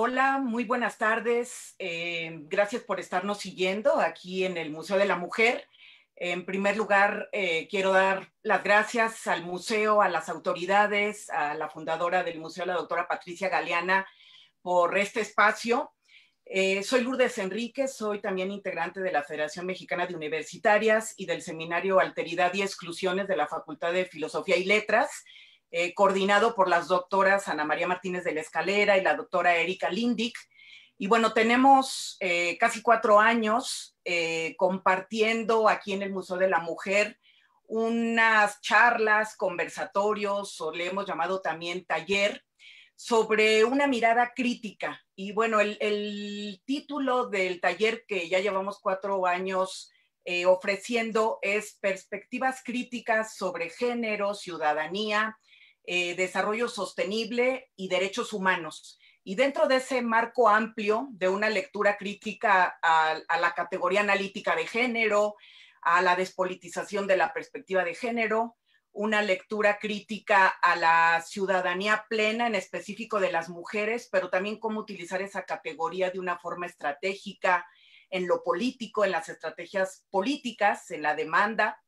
Hola, muy buenas tardes. Eh, gracias por estarnos siguiendo aquí en el Museo de la Mujer. En primer lugar, eh, quiero dar las gracias al museo, a las autoridades, a la fundadora del museo, la doctora Patricia Galeana, por este espacio. Eh, soy Lourdes Enríquez, soy también integrante de la Federación Mexicana de Universitarias y del Seminario Alteridad y Exclusiones de la Facultad de Filosofía y Letras. Eh, coordinado por las doctoras Ana María Martínez de la Escalera y la doctora Erika Lindig. Y bueno, tenemos eh, casi cuatro años eh, compartiendo aquí en el Museo de la Mujer unas charlas, conversatorios, o le hemos llamado también taller, sobre una mirada crítica. Y bueno, el, título del taller que ya llevamos cuatro años ofreciendo es Perspectivas Críticas sobre Género, Ciudadanía, eh, desarrollo sostenible y derechos humanos. Y dentro de ese marco amplio de una lectura crítica a la categoría analítica de género, a la despolitización de la perspectiva de género, una lectura crítica a la ciudadanía plena, en específico de las mujeres, pero también cómo utilizar esa categoría de una forma estratégica en lo político, en las estrategias políticas, en la demanda,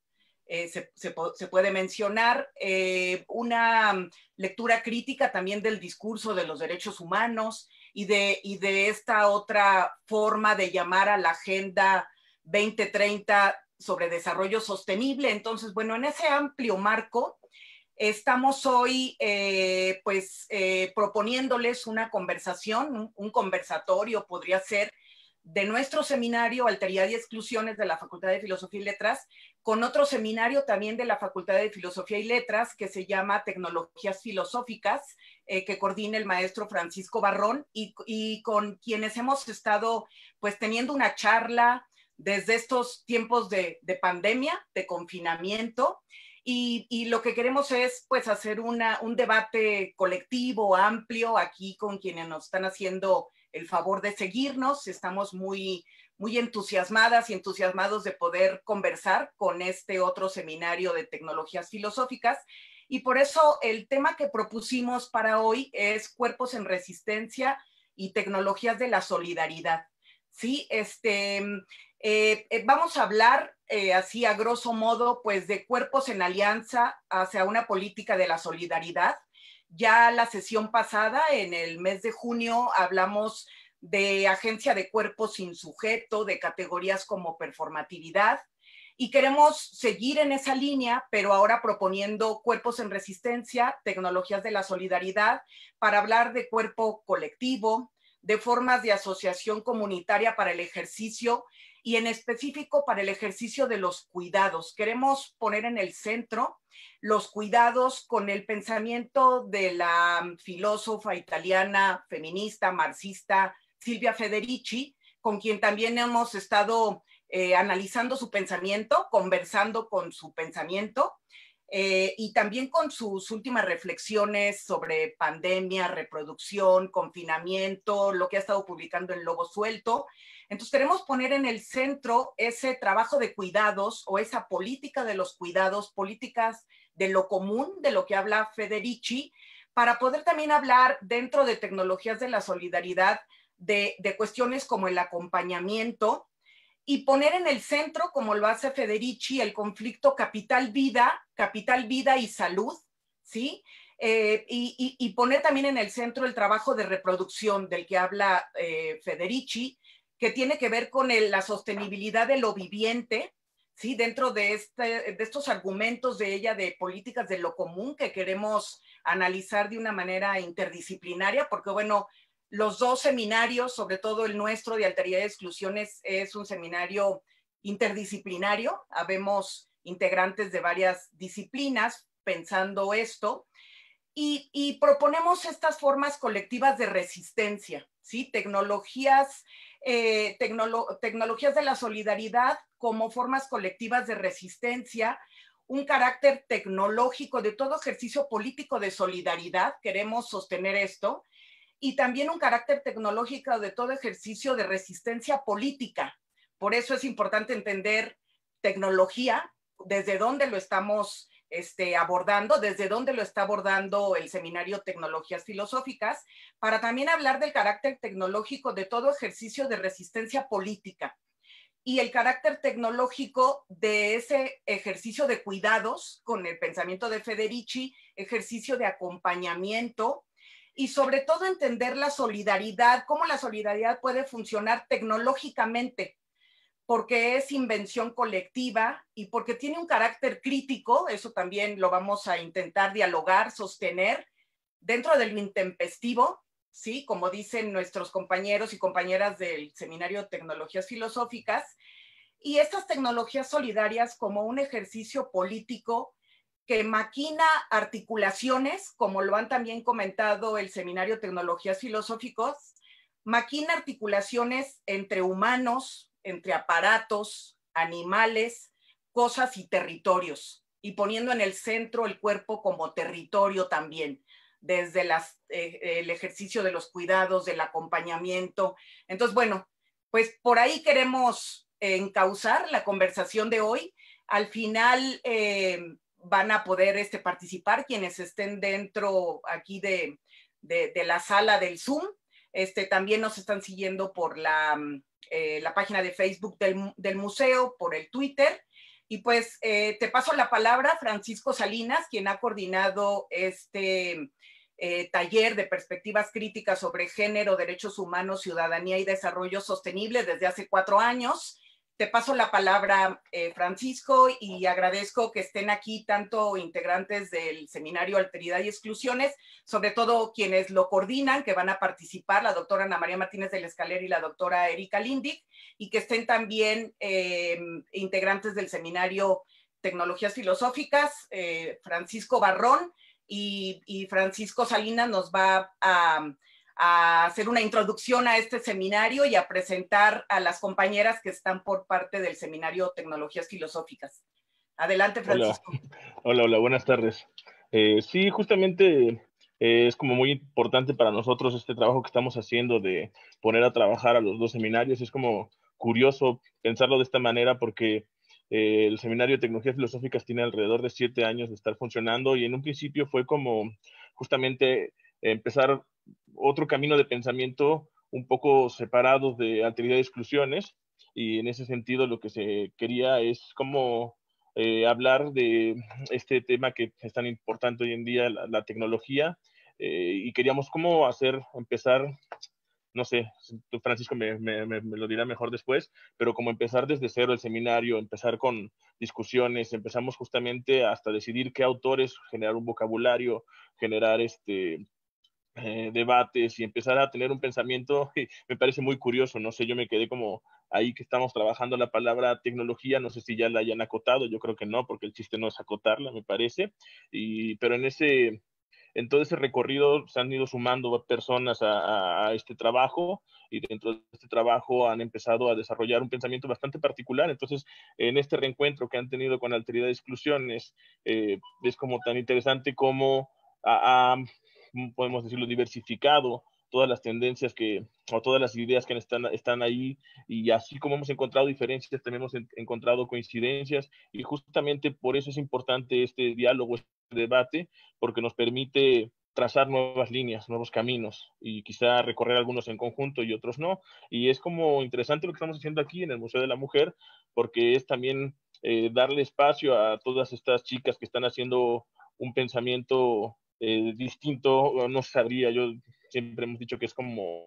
eh, se, puede mencionar, eh, una mm, lectura crítica también del discurso de los derechos humanos y de, esta otra forma de llamar a la Agenda 2030 sobre desarrollo sostenible. Entonces, bueno, en ese amplio marco estamos hoy eh, pues proponiéndoles una conversación, un conversatorio podría ser, de nuestro seminario Alteridad y Exclusiones de la Facultad de Filosofía y Letras, con otro seminario también de la Facultad de Filosofía y Letras que se llama Tecnologías Filosóficas, eh, que coordina el maestro Francisco Barrón y, con quienes hemos estado pues teniendo una charla desde estos tiempos de, pandemia, de confinamiento. Y, lo que queremos es pues hacer un debate colectivo, amplio, aquí con quienes nos están haciendo el favor de seguirnos. Estamos muy, muy entusiasmadas y entusiasmados de poder conversar con este otro seminario de tecnologías filosóficas. Y por eso el tema que propusimos para hoy es cuerpos en resistencia y tecnologías de la solidaridad. Sí, este, mm, eh, eh, vamos a hablar eh, así a grosso modo, pues de cuerpos en alianza hacia una política de la solidaridad, ya la sesión pasada, en el mes de junio, hablamos de agencia de cuerpo sin sujeto, de categorías como performatividad. Y queremos seguir en esa línea, pero ahora proponiendo cuerpos en resistencia, tecnologías de la solidaridad, para hablar de cuerpo colectivo, de formas de asociación comunitaria para el ejercicio y en específico para el ejercicio de los cuidados. Queremos poner en el centro los cuidados con el pensamiento de la filósofa italiana, feminista, marxista, Silvia Federici, con quien también hemos estado eh, analizando su pensamiento, conversando con su pensamiento. Eh, y también con sus últimas reflexiones sobre pandemia, reproducción, confinamiento, lo que ha estado publicando en Lobo Suelto. Entonces queremos poner en el centro ese trabajo de cuidados o esa política de los cuidados, políticas de lo común, de lo que habla Federici, para poder también hablar dentro de tecnologías de la solidaridad de, cuestiones como el acompañamiento y poner en el centro, como lo hace Federici, el conflicto capital-vida, capital-vida y salud, ¿sí? Eh, y, poner también en el centro el trabajo de reproducción del que habla eh, Federici que tiene que ver con la sostenibilidad de lo viviente, ¿sí? Dentro de, este, de estos argumentos de ella de políticas de lo común que queremos analizar de una manera interdisciplinaria, porque bueno, los dos seminarios, sobre todo el nuestro de alteridad de exclusiones, es un seminario interdisciplinario. Habemos integrantes de varias disciplinas pensando esto. Y, y proponemos estas formas colectivas de resistencia, ¿sí? Tecnologías eh, tecnologías de la solidaridad como formas colectivas de resistencia, un carácter tecnológico de todo ejercicio político de solidaridad, queremos sostener esto, y también un carácter tecnológico de todo ejercicio de resistencia política. Por eso es importante entender tecnología, desde dónde lo estamos este, abordando, desde dónde lo está abordando el seminario Tecnologías Filosóficas, para también hablar del carácter tecnológico de todo ejercicio de resistencia política y el carácter tecnológico de ese ejercicio de cuidados con el pensamiento de Federici, ejercicio de acompañamiento y sobre todo entender la solidaridad, cómo la solidaridad puede funcionar tecnológicamente porque es invención colectiva y porque tiene un carácter crítico, eso también lo vamos a intentar dialogar, sostener, dentro del intempestivo, ¿sí? Como dicen nuestros compañeros y compañeras del Seminario de Tecnologías Filosóficas, y estas tecnologías solidarias como un ejercicio político que maquina articulaciones, como lo han también comentado el Seminario de Tecnologías Filosóficos, maquina articulaciones entre humanos, entre aparatos, animales, cosas y territorios, y poniendo en el centro el cuerpo como territorio también, desde las, eh, el ejercicio de los cuidados, del acompañamiento. Entonces, bueno, pues por ahí queremos encauzar la conversación de hoy. Al final eh, van a poder este, participar quienes estén dentro aquí de, de la sala del Zoom. Este, también nos están siguiendo por la, mm, eh, la página de Facebook del, museo, por el Twitter. Y pues eh, te paso la palabra, Francisco Salinas, quien ha coordinado este eh, taller de perspectivas críticas sobre género, derechos humanos, ciudadanía y desarrollo sostenible desde hace cuatro años te paso la palabra, eh, Francisco, y agradezco que estén aquí tanto integrantes del seminario Alteridad y Exclusiones, sobre todo quienes lo coordinan, que van a participar, la doctora Ana María Martínez del la Escalera y la doctora Erika Lindig, y que estén también eh, integrantes del seminario Tecnologías Filosóficas, eh, Francisco Barrón y, Francisco Salinas nos va a a hacer una introducción a este seminario y a presentar a las compañeras que están por parte del seminario Tecnologías Filosóficas. Adelante, Francisco. Hola, hola, buenas tardes. Eh, sí, justamente eh, es como muy importante para nosotros este trabajo que estamos haciendo de poner a trabajar a los dos seminarios. Es como curioso pensarlo de esta manera porque eh, el Seminario de Tecnologías Filosóficas tiene alrededor de siete años de estar funcionando y en un principio fue como justamente empezar otro camino de pensamiento un poco separado de anterioridad de exclusiones y en ese sentido lo que se quería es como eh, hablar de este tema que es tan importante hoy en día, la, tecnología, eh, y queríamos cómo hacer, empezar, no sé, Francisco me, me, lo dirá mejor después, pero cómo empezar desde cero el seminario, empezar con discusiones, empezamos justamente hasta decidir qué autores, generar un vocabulario, generar este eh, debates y empezar a tener un pensamiento, me parece muy curioso, no sé, yo me quedé como ahí que estamos trabajando la palabra tecnología, no sé si ya la hayan acotado, yo creo que no, porque el chiste no es acotarla, me parece, y, pero en ese, en todo ese recorrido se han ido sumando personas a, este trabajo y dentro de este trabajo han empezado a desarrollar un pensamiento bastante particular. Entonces, en este reencuentro que han tenido con Alteridad de Exclusiones, eh, es como tan interesante como a ah, ah, podemos decirlo, diversificado todas las tendencias que, o todas las ideas que están, están ahí, y así como hemos encontrado diferencias, también hemos encontrado coincidencias, y justamente por eso es importante este diálogo, este debate, porque nos permite trazar nuevas líneas, nuevos caminos y quizá recorrer algunos en conjunto y otros no. Y es como interesante lo que estamos haciendo aquí en el Museo de la Mujer, porque es también eh, darle espacio a todas estas chicas que están haciendo un pensamiento eh, distinto, no sabría, yo siempre hemos dicho que es como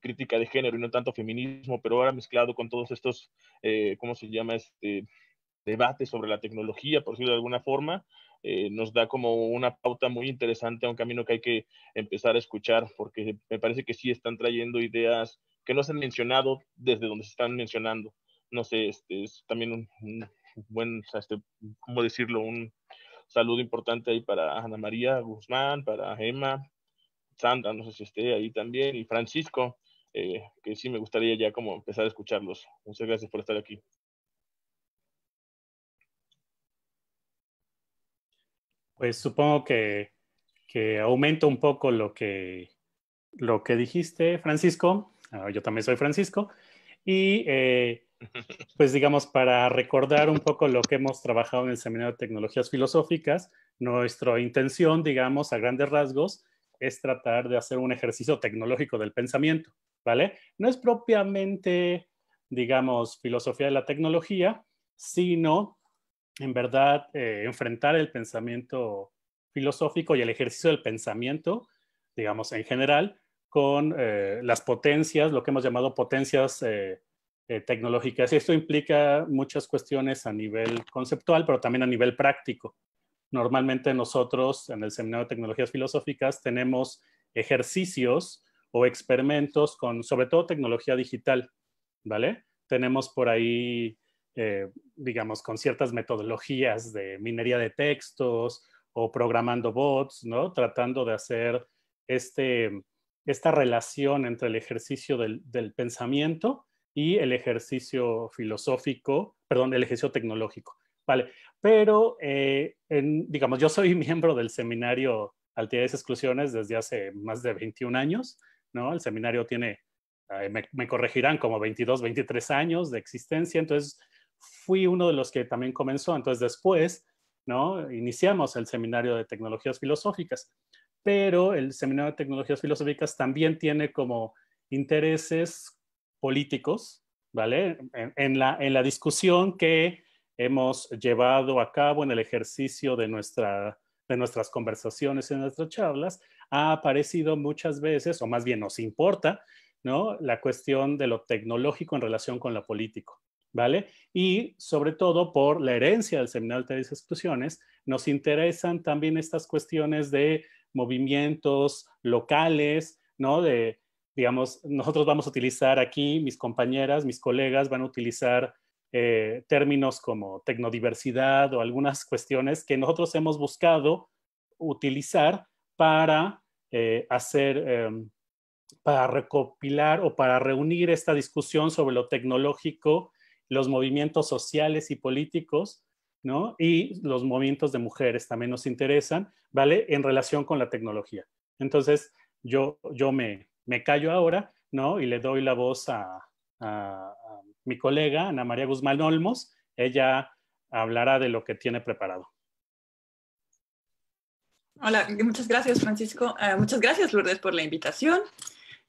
crítica de género y no tanto feminismo, pero ahora mezclado con todos estos, eh, ¿cómo se llama? Este debate sobre la tecnología, por decirlo de alguna forma, eh, nos da como una pauta muy interesante a un camino que hay que empezar a escuchar, porque me parece que sí están trayendo ideas que no se han mencionado desde donde se están mencionando. No sé, este es también un, buen, este, ¿cómo decirlo? Un, saludo importante ahí para Ana María Guzmán, para Emma, Sandra, no sé si esté ahí también, y Francisco, eh, que sí me gustaría ya como empezar a escucharlos. Muchas gracias por estar aquí. Pues supongo que, que aumenta un poco lo que, lo que dijiste, Francisco. Ah, yo también soy Francisco. Y eh, pues digamos, para recordar un poco lo que hemos trabajado en el Seminario de Tecnologías Filosóficas, nuestra intención, digamos, a grandes rasgos, es tratar de hacer un ejercicio tecnológico del pensamiento, ¿vale? No es propiamente, digamos, filosofía de la tecnología, sino, en verdad, eh, enfrentar el pensamiento filosófico y el ejercicio del pensamiento, digamos, en general, con eh, las potencias, lo que hemos llamado potencias eh, eh, tecnológicas. Y esto implica muchas cuestiones a nivel conceptual, pero también a nivel práctico. Normalmente nosotros en el Seminario de Tecnologías Filosóficas tenemos ejercicios o experimentos con, sobre todo, tecnología digital, ¿vale? Tenemos por ahí, eh, digamos, con ciertas metodologías de minería de textos o programando bots, ¿no? Tratando de hacer este, esta relación entre el ejercicio del pensamiento y el ejercicio filosófico, perdón, el ejercicio tecnológico. Vale, pero eh, en, digamos, yo soy miembro del seminario Altidades Exclusiones desde hace más de 21 años, ¿no? El seminario tiene, me, me, corregirán, como 22, 23 años de existencia, entonces fui uno de los que también comenzó, entonces después, ¿no? Iniciamos el seminario de tecnologías filosóficas, pero el seminario de tecnologías filosóficas también tiene como intereses políticos, ¿vale? En, la, en la discusión que hemos llevado a cabo en el ejercicio de, nuestra, de nuestras conversaciones, en nuestras charlas, ha aparecido muchas veces, o más bien nos importa, ¿no? La cuestión de lo tecnológico en relación con lo político, ¿vale? Y sobre todo por la herencia del Seminario de Tres Exclusiones, nos interesan también estas cuestiones de movimientos locales, ¿no? De, digamos, nosotros vamos a utilizar aquí, mis compañeras, mis colegas van a utilizar eh, términos como tecnodiversidad o algunas cuestiones que nosotros hemos buscado utilizar para eh, hacer, em, para recopilar o para reunir esta discusión sobre lo tecnológico, los movimientos sociales y políticos, ¿no? Y los movimientos de mujeres también nos interesan, ¿vale? En relación con la tecnología. Entonces, yo, yo me, me callo ahora, ¿no? Y le doy la voz a, mi colega, Ana María Guzmán Olmos. Ella hablará de lo que tiene preparado. Hola, muchas gracias Francisco. Eh, muchas gracias Lourdes por la invitación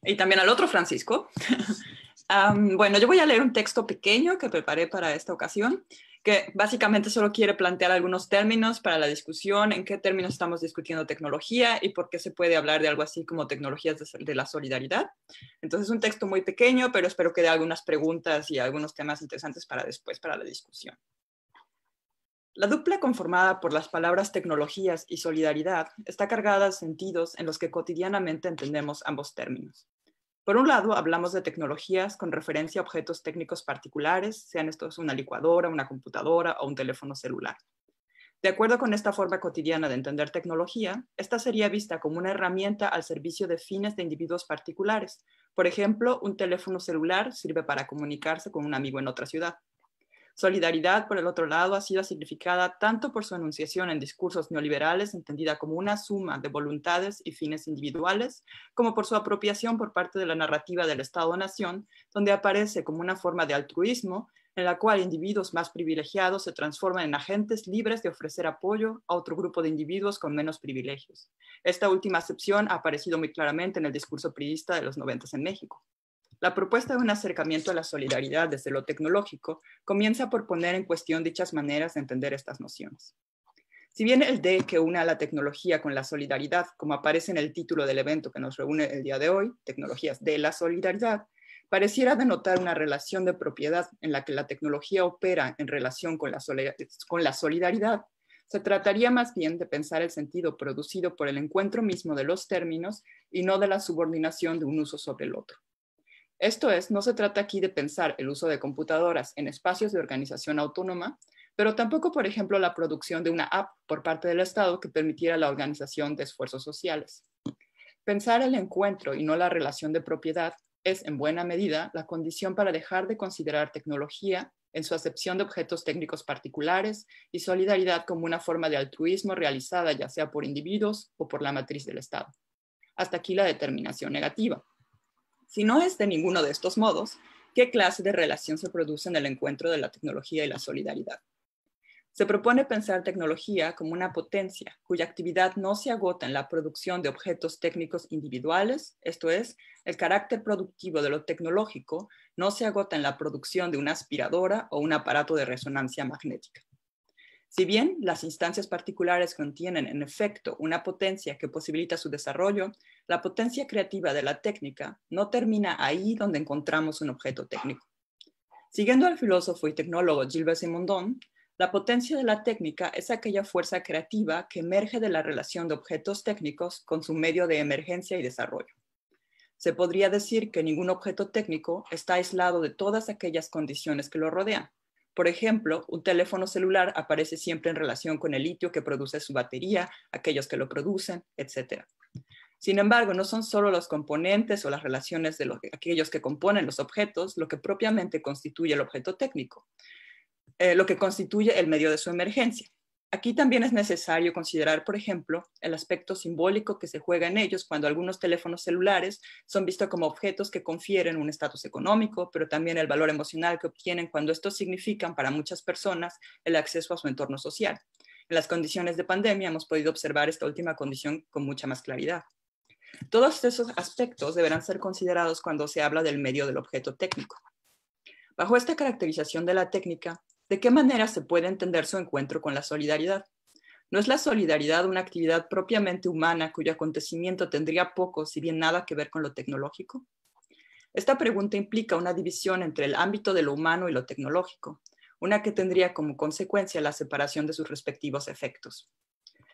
y también al otro Francisco. bueno, yo voy a leer un texto pequeño que preparé para esta ocasión que básicamente solo quiere plantear algunos términos para la discusión, en qué términos estamos discutiendo tecnología y por qué se puede hablar de algo así como tecnologías de, la solidaridad. Entonces, un texto muy pequeño, pero espero que dé algunas preguntas y algunos temas interesantes para después, para la discusión. La dupla conformada por las palabras tecnologías y solidaridad está cargada de sentidos en los que cotidianamente entendemos ambos términos. Por un lado, hablamos de tecnologías con referencia a objetos técnicos particulares, sean estos una licuadora, una computadora o un teléfono celular. De acuerdo con esta forma cotidiana de entender tecnología, esta sería vista como una herramienta al servicio de fines de individuos particulares. Por ejemplo, un teléfono celular sirve para comunicarse con un amigo en otra ciudad. Solidaridad, por el otro lado, ha sido significada tanto por su enunciación en discursos neoliberales, entendida como una suma de voluntades y fines individuales, como por su apropiación por parte de la narrativa del Estado-Nación, donde aparece como una forma de altruismo en la cual individuos más privilegiados se transforman en agentes libres de ofrecer apoyo a otro grupo de individuos con menos privilegios. Esta última acepción ha aparecido muy claramente en el discurso priista de los noventas en México. La propuesta de un acercamiento a la solidaridad desde lo tecnológico comienza por poner en cuestión dichas maneras de entender estas nociones. Si bien el de que una la tecnología con la solidaridad, como aparece en el título del evento que nos reúne el día de hoy, Tecnologías de la Solidaridad, pareciera denotar una relación de propiedad en la que la tecnología opera en relación con la solidaridad, se trataría más bien de pensar el sentido producido por el encuentro mismo de los términos y no de la subordinación de un uso sobre el otro. Esto es, no se trata aquí de pensar el uso de computadoras en espacios de organización autónoma, pero tampoco, por ejemplo, la producción de una app por parte del Estado que permitiera la organización de esfuerzos sociales. Pensar el encuentro y no la relación de propiedad es, en buena medida, la condición para dejar de considerar tecnología en su acepción de objetos técnicos particulares y solidaridad como una forma de altruismo realizada ya sea por individuos o por la matriz del Estado. Hasta aquí la determinación negativa. Si no es de ninguno de estos modos, ¿qué clase de relación se produce en el encuentro de la tecnología y la solidaridad? Se propone pensar tecnología como una potencia cuya actividad no se agota en la producción de objetos técnicos individuales, esto es, el carácter productivo de lo tecnológico no se agota en la producción de una aspiradora o un aparato de resonancia magnética. Si bien las instancias particulares contienen en efecto una potencia que posibilita su desarrollo, la potencia creativa de la técnica no termina ahí donde encontramos un objeto técnico. Siguiendo al filósofo y tecnólogo Gilbert Simondon, la potencia de la técnica es aquella fuerza creativa que emerge de la relación de objetos técnicos con su medio de emergencia y desarrollo. Se podría decir que ningún objeto técnico está aislado de todas aquellas condiciones que lo rodean. Por ejemplo, un teléfono celular aparece siempre en relación con el litio que produce su batería, aquellos que lo producen, etc. Sin embargo, no son solo los componentes o las relaciones de aquellos que componen los objetos lo que propiamente constituye el objeto técnico, eh, lo que constituye el medio de su emergencia. Aquí también es necesario considerar, por ejemplo, el aspecto simbólico que se juega en ellos cuando algunos teléfonos celulares son vistos como objetos que confieren un estatus económico, pero también el valor emocional que obtienen cuando estos significan para muchas personas el acceso a su entorno social. En las condiciones de pandemia hemos podido observar esta última condición con mucha más claridad. Todos esos aspectos deberán ser considerados cuando se habla del medio del objeto técnico. Bajo esta caracterización de la técnica, ¿de qué manera se puede entender su encuentro con la solidaridad? ¿No es la solidaridad una actividad propiamente humana cuyo acontecimiento tendría poco, si bien nada que ver con lo tecnológico? Esta pregunta implica una división entre el ámbito de lo humano y lo tecnológico, una que tendría como consecuencia la separación de sus respectivos efectos.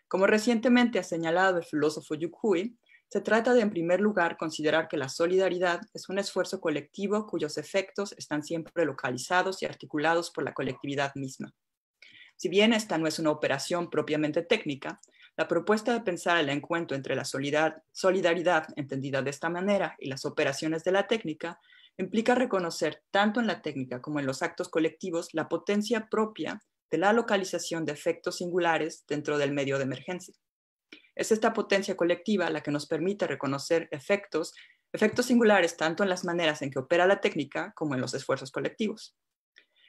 Como recientemente ha señalado el filósofo Yukhui, se trata de, en primer lugar, considerar que la solidaridad es un esfuerzo colectivo cuyos efectos están siempre localizados y articulados por la colectividad misma. Si bien esta no es una operación propiamente técnica, la propuesta de pensar el encuentro entre la solidaridad entendida de esta manera y las operaciones de la técnica implica reconocer tanto en la técnica como en los actos colectivos la potencia propia de la localización de efectos singulares dentro del medio de emergencia. Es esta potencia colectiva la que nos permite reconocer efectos, efectos singulares tanto en las maneras en que opera la técnica como en los esfuerzos colectivos.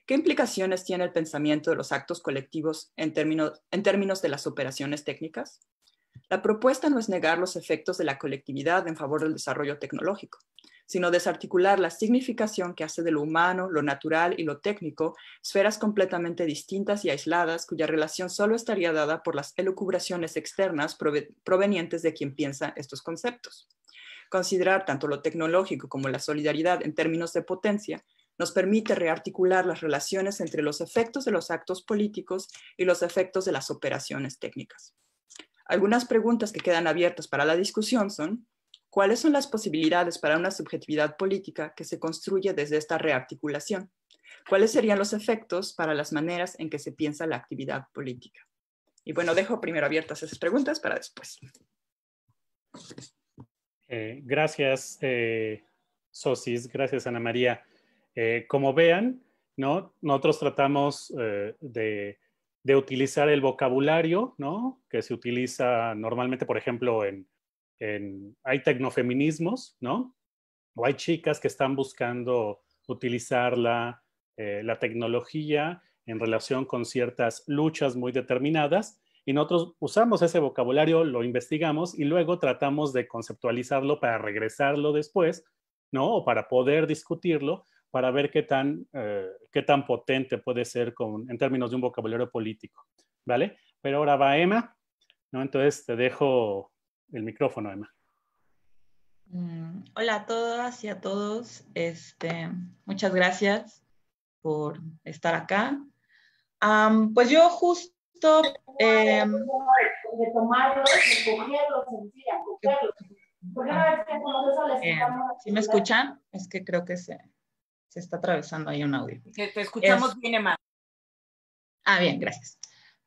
¿Qué implicaciones tiene el pensamiento de los actos colectivos en términos, en términos de las operaciones técnicas? La propuesta no es negar los efectos de la colectividad en favor del desarrollo tecnológico sino desarticular la significación que hace de lo humano, lo natural y lo técnico, esferas completamente distintas y aisladas cuya relación solo estaría dada por las elucubraciones externas provenientes de quien piensa estos conceptos. Considerar tanto lo tecnológico como la solidaridad en términos de potencia nos permite rearticular las relaciones entre los efectos de los actos políticos y los efectos de las operaciones técnicas. Algunas preguntas que quedan abiertas para la discusión son, ¿Cuáles son las posibilidades para una subjetividad política que se construye desde esta rearticulación? ¿Cuáles serían los efectos para las maneras en que se piensa la actividad política? Y bueno, dejo primero abiertas esas preguntas para después. Eh, gracias, eh, Sosis. Gracias, Ana María. Eh, como vean, ¿no? nosotros tratamos de, utilizar el vocabulario que se utiliza normalmente, por ejemplo, en, hay tecnofeminismos, ¿no? O hay chicas que están buscando utilizar eh, la, tecnología en relación con ciertas luchas muy determinadas y nosotros usamos ese vocabulario, lo investigamos y luego tratamos de conceptualizarlo para regresarlo después, ¿no? O para poder discutirlo, para ver qué tan, eh, qué tan potente puede ser con, en términos de un vocabulario político, ¿vale? Pero ahora va Emma, ¿no? Entonces te dejo el micrófono, Emma. Mm, hola a todas y a todos. Este, muchas gracias por estar acá. pues yo justo... Eh, ¿Sí me escuchan? Es que creo que se, se está atravesando ahí un audio. Te, escuchamos bien, Emma. Ah, bien, gracias.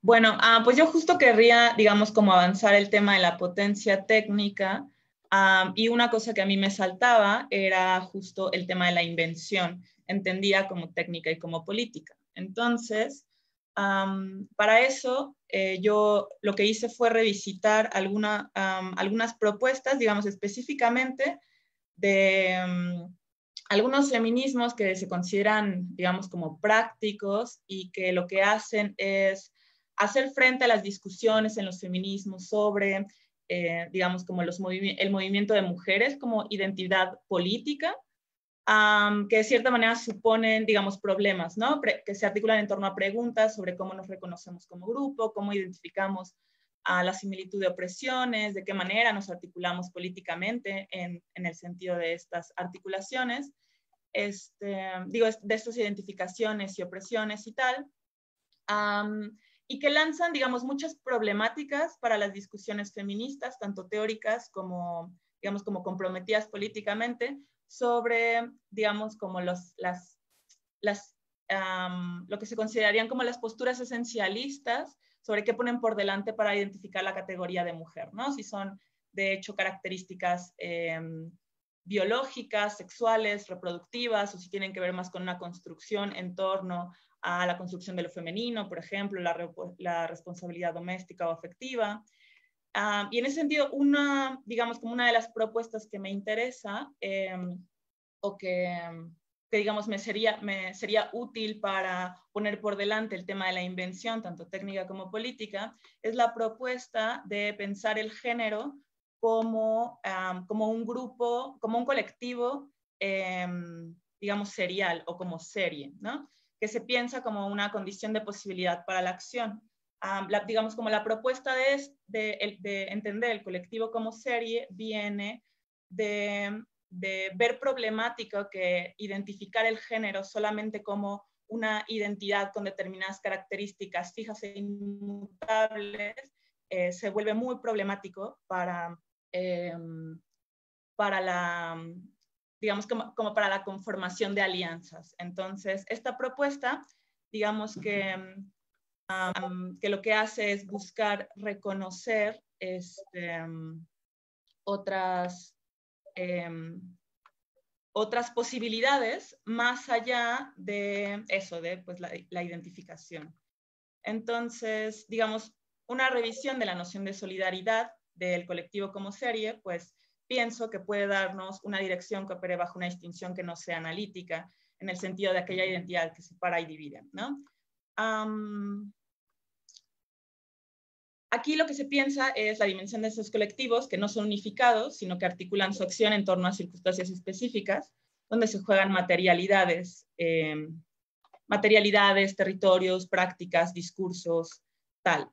Bueno, ah, pues yo justo querría, digamos, como avanzar el tema de la potencia técnica ah, y una cosa que a mí me saltaba era justo el tema de la invención, entendida como técnica y como política. Entonces, para eso eh, yo lo que hice fue revisitar algunas propuestas, digamos, específicamente de algunos feminismos que se consideran, digamos, como prácticos y que lo que hacen es hacer frente a las discusiones en los feminismos sobre, eh, digamos, como los el movimiento de mujeres como identidad política, que de cierta manera suponen, digamos, problemas, ¿no? que se articulan en torno a preguntas sobre cómo nos reconocemos como grupo, cómo identificamos a la similitud de opresiones, de qué manera nos articulamos políticamente en, en el sentido de estas articulaciones, este, digo, de estas identificaciones y opresiones y tal y que lanzan, digamos, muchas problemáticas para las discusiones feministas, tanto teóricas como, digamos, como comprometidas políticamente, sobre, digamos, como los, las, las, lo que se considerarían como las posturas esencialistas, sobre qué ponen por delante para identificar la categoría de mujer, ¿no? Si son, de hecho, características em, biológicas, sexuales, reproductivas, o si tienen que ver más con una construcción en torno a la construcción de lo femenino, por ejemplo, la, responsabilidad doméstica o afectiva. Ah, y en ese sentido, una, digamos, como una de las propuestas que me interesa em, o que, que, digamos, me sería, útil para poner por delante el tema de la invención, tanto técnica como política, es la propuesta de pensar el género como, un grupo, como un colectivo, em, digamos, serial o como serie, ¿no? que se piensa como una condición de posibilidad para la acción. digamos como la propuesta de, de, entender el colectivo como serie viene de, ver problemático que identificar el género solamente como una identidad con determinadas características fijas e inmutables eh, se vuelve muy problemático para, em, para la, digamos, como, para la conformación de alianzas. Entonces, esta propuesta, digamos que, um, que lo que hace es buscar reconocer este, um, otras, em, otras posibilidades más allá de eso, de pues, la identificación. Entonces, digamos, una revisión de la noción de solidaridad del colectivo como serie, pues pienso que puede darnos una dirección que opere bajo una distinción que no sea analítica, en el sentido de aquella identidad que separa y divide. ¿no? aquí lo que se piensa es la dimensión de esos colectivos que no son unificados, sino que articulan su acción en torno a circunstancias específicas, donde se juegan materialidades, eh, materialidades, territorios, prácticas, discursos, tal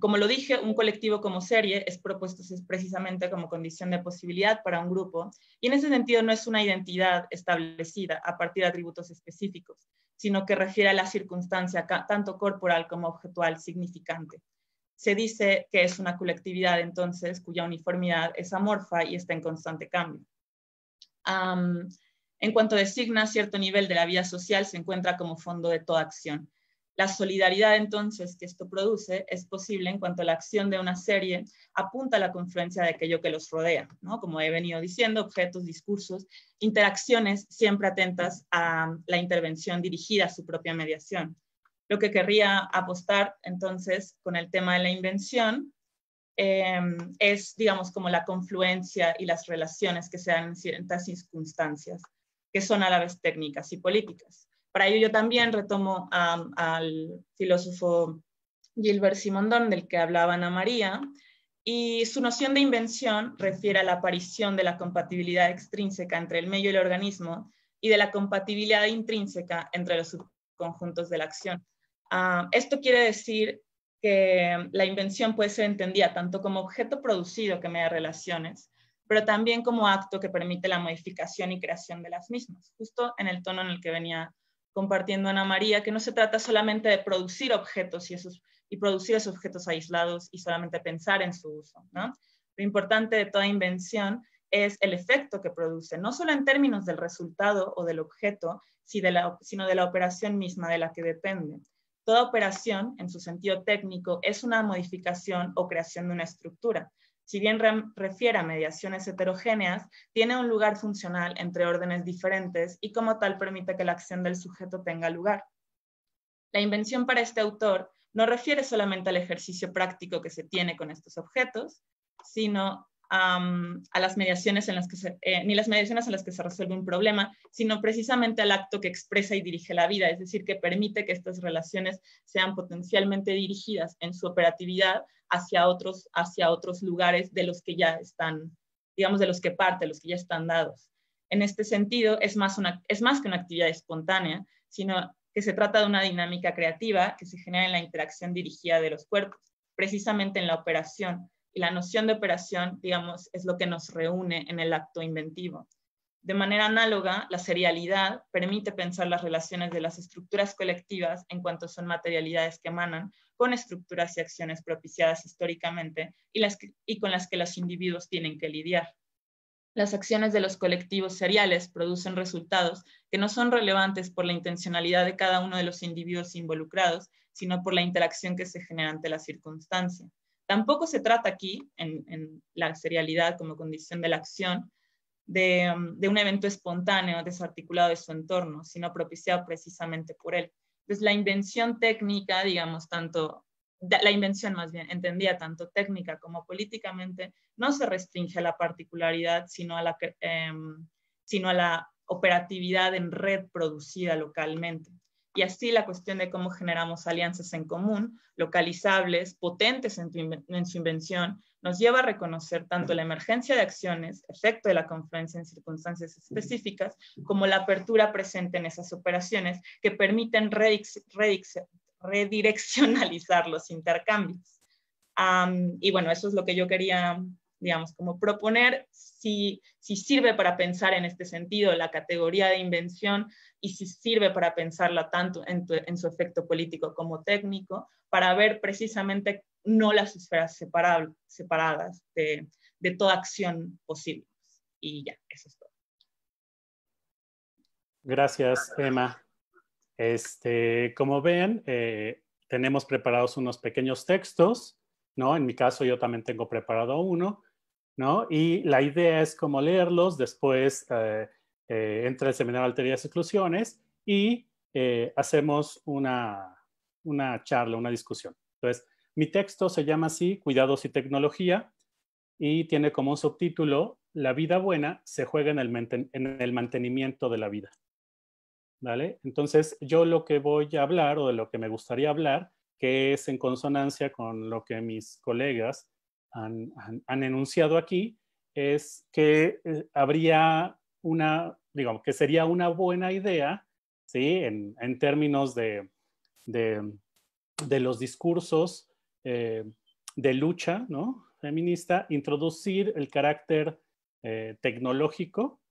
como lo dije, un colectivo como serie es propuesto precisamente como condición de posibilidad para un grupo y en ese sentido no es una identidad establecida a partir de atributos específicos, sino que refiere a la circunstancia tanto corporal como objetual significante. Se dice que es una colectividad entonces cuya uniformidad es amorfa y está en constante cambio. en cuanto designa cierto nivel de la vida social, se encuentra como fondo de toda acción la solidaridad entonces que esto produce es posible en cuanto a la acción de una serie apunta a la confluencia de aquello que los rodea, como he venido diciendo, objetos, discursos, interacciones siempre atentas a la intervención dirigida a su propia mediación. Lo que querría apostar entonces con el tema de la invención em, es, digamos, como la confluencia y las relaciones que se dan en ciertas circunstancias, que son a la vez técnicas y políticas. Para ello yo también retomo al filósofo Gilbert Simondón, del que hablaba Ana María, y su noción de invención refiere a la aparición de la compatibilidad extrínseca entre el medio y el organismo y de la compatibilidad intrínseca entre los subconjuntos de la acción. Ah, esto quiere decir que la invención puede ser entendida tanto como objeto producido que me relaciones, pero también como acto que permite la modificación y creación de las mismas, justo en el tono en el que venía compartiendo Ana María, que no se trata solamente de producir objetos y, producir esos objetos aislados y solamente pensar en su uso. Lo importante de toda invención es el efecto que produce, no solo en términos del resultado o del objeto, sino de la operación misma de la que depende. Toda operación, en su sentido técnico, es una modificación o creación de una estructura, si bien refiere a mediaciones heterogéneas, tiene un lugar funcional entre órdenes diferentes y como tal permite que la acción del sujeto tenga lugar. La invención para este autor no refiere solamente al ejercicio práctico que se tiene con estos objetos, sino a las mediaciones en las que se, eh, ni las mediaciones en las que se resuelve un problema, sino precisamente al acto que expresa y dirige la vida, es decir, que permite que estas relaciones sean potencialmente dirigidas en su operatividad hacia otros, hacia otros lugares de los que ya están, digamos, de los que parte, los que ya están dados. En este sentido, es más, una, es más que una actividad espontánea, sino que se trata de una dinámica creativa que se genera en la interacción dirigida de los cuerpos, precisamente en la operación, y la noción de operación, digamos, es lo que nos reúne en el acto inventivo. De manera análoga, la serialidad permite pensar las relaciones de las estructuras colectivas en cuanto son materialidades que emanan con estructuras y acciones propiciadas históricamente y, y con las que los individuos tienen que lidiar. Las acciones de los colectivos seriales producen resultados que no son relevantes por la intencionalidad de cada uno de los individuos involucrados, sino por la interacción que se genera ante la circunstancia. Tampoco se trata aquí, en, la serialidad como condición de la acción, um, de, un evento espontáneo, desarticulado de su entorno, sino propiciado precisamente por él. Entonces, la invención técnica, digamos, tanto, la invención más bien, entendida tanto técnica como políticamente, no se restringe a la particularidad, sino a la em, operatividad en red producida localmente y así la cuestión de cómo generamos alianzas en común, localizables, potentes en, su invención, nos lleva a reconocer tanto la emergencia de acciones, efecto de la confluencia en circunstancias específicas, como la apertura presente en esas operaciones que permiten redireccionalizar los intercambios. y bueno, eso es lo que yo quería digamos, como proponer si, si sirve para pensar en este sentido la categoría de invención y si sirve para pensarla tanto en, su efecto político como técnico, para ver precisamente no las esferas separadas de, de toda acción posible. Y ya, eso es todo. Gracias, Emma. Este, como ven, eh, tenemos preparados unos pequeños textos, ¿no? En mi caso, yo también tengo preparado uno. Y la idea es como leerlos después eh, eh, entra el seminario de Alterías y Exclusiones eh, y hacemos una, una charla, una discusión. Entonces, mi texto se llama así, Cuidados y Tecnología, y tiene como un subtítulo, La vida buena se juega en el, en el mantenimiento de la vida. ¿Vale? Entonces, yo lo que voy a hablar o de lo que me gustaría hablar, que es en consonancia con lo que mis colegas han, enunciado aquí es que eh, habría una, digamos, que sería una buena idea, ¿sí? En, términos de, de, los discursos eh, de lucha, ¿no? Feminista, introducir el carácter eh, tecnológico,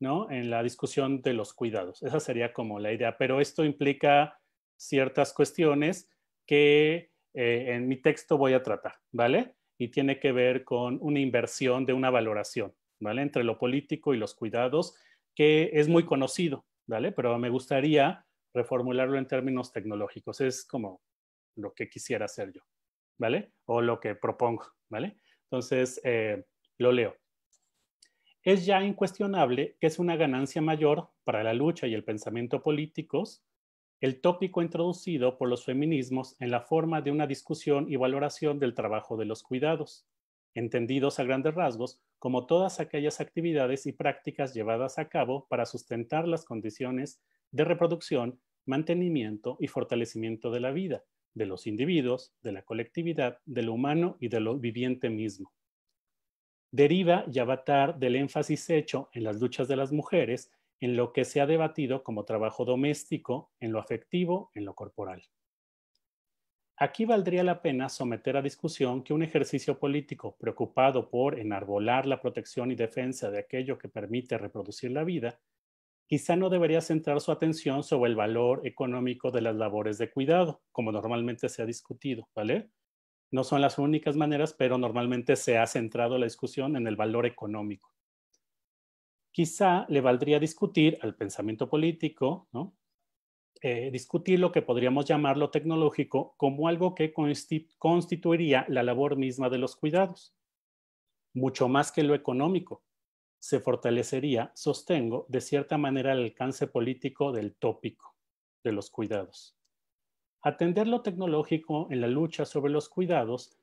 ¿no? En la discusión de los cuidados. Esa sería como la idea, pero esto implica ciertas cuestiones que en mi texto voy a tratar, ¿vale? y tiene que ver con una inversión de una valoración, ¿vale? Entre lo político y los cuidados, que es muy conocido, ¿vale? Pero me gustaría reformularlo en términos tecnológicos. Es como lo que quisiera hacer yo, ¿vale? O lo que propongo, ¿vale? Entonces, eh, lo leo. Es ya incuestionable que es una ganancia mayor para la lucha y el pensamiento políticos el tópico introducido por los feminismos en la forma de una discusión y valoración del trabajo de los cuidados, entendidos a grandes rasgos como todas aquellas actividades y prácticas llevadas a cabo para sustentar las condiciones de reproducción, mantenimiento y fortalecimiento de la vida, de los individuos, de la colectividad, de lo humano y de lo viviente mismo. Deriva y avatar del énfasis hecho en las luchas de las mujeres en lo que se ha debatido como trabajo doméstico, en lo afectivo, en lo corporal. Aquí valdría la pena someter a discusión que un ejercicio político preocupado por enarbolar la protección y defensa de aquello que permite reproducir la vida, quizá no debería centrar su atención sobre el valor económico de las labores de cuidado, como normalmente se ha discutido, ¿vale? No son las únicas maneras, pero normalmente se ha centrado la discusión en el valor económico quizá le valdría discutir al pensamiento político, eh, discutir lo que podríamos llamar lo tecnológico como algo que constituiría la labor misma de los cuidados, mucho más que lo económico. Se fortalecería, sostengo, de cierta manera el alcance político del tópico de los cuidados. Atender lo tecnológico en la lucha sobre los cuidados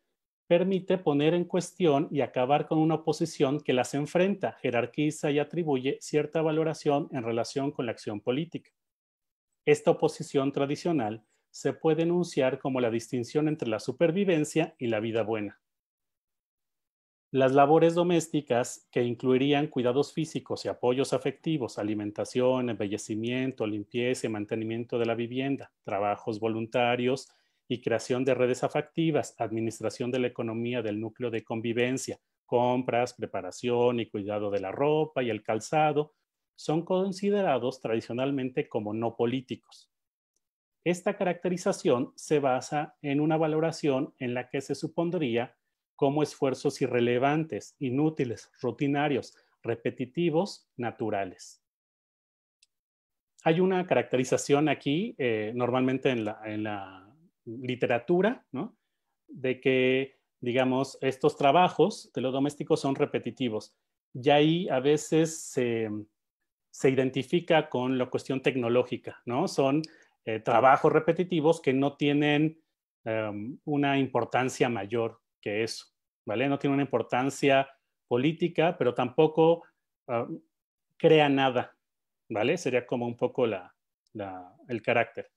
permite poner en cuestión y acabar con una oposición que las enfrenta, jerarquiza y atribuye cierta valoración en relación con la acción política. Esta oposición tradicional se puede enunciar como la distinción entre la supervivencia y la vida buena. Las labores domésticas, que incluirían cuidados físicos y apoyos afectivos, alimentación, embellecimiento, limpieza y mantenimiento de la vivienda, trabajos voluntarios, y creación de redes afectivas, administración de la economía del núcleo de convivencia, compras, preparación y cuidado de la ropa y el calzado, son considerados tradicionalmente como no políticos. Esta caracterización se basa en una valoración en la que se supondría como esfuerzos irrelevantes, inútiles, rutinarios, repetitivos, naturales. Hay una caracterización aquí, eh, normalmente en la literatura, ¿no? de que, digamos, estos trabajos de lo doméstico son repetitivos. Y ahí a veces se, identifica con la cuestión tecnológica, ¿no? Son eh, trabajos repetitivos que no tienen em, una importancia mayor que eso, ¿vale? No tienen una importancia política, pero tampoco em, crea nada, ¿vale? Sería como un poco el carácter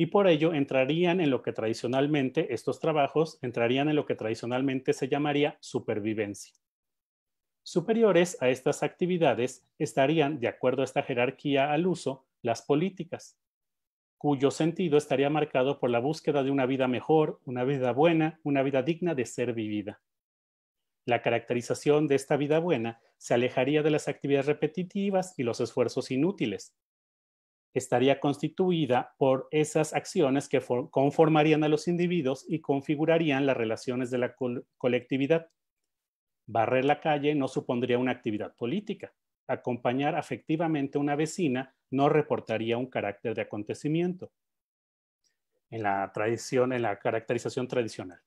y por ello entrarían en lo que tradicionalmente, estos trabajos entrarían en lo que tradicionalmente se llamaría supervivencia. Superiores a estas actividades estarían, de acuerdo a esta jerarquía al uso, las políticas, cuyo sentido estaría marcado por la búsqueda de una vida mejor, una vida buena, una vida digna de ser vivida. La caracterización de esta vida buena se alejaría de las actividades repetitivas y los esfuerzos inútiles, estaría constituida por esas acciones que conformarían a los individuos y configurarían las relaciones de la colectividad. Barrer la calle no supondría una actividad política. Acompañar afectivamente a una vecina no reportaría un carácter de acontecimiento en la tradición, en la caracterización tradicional.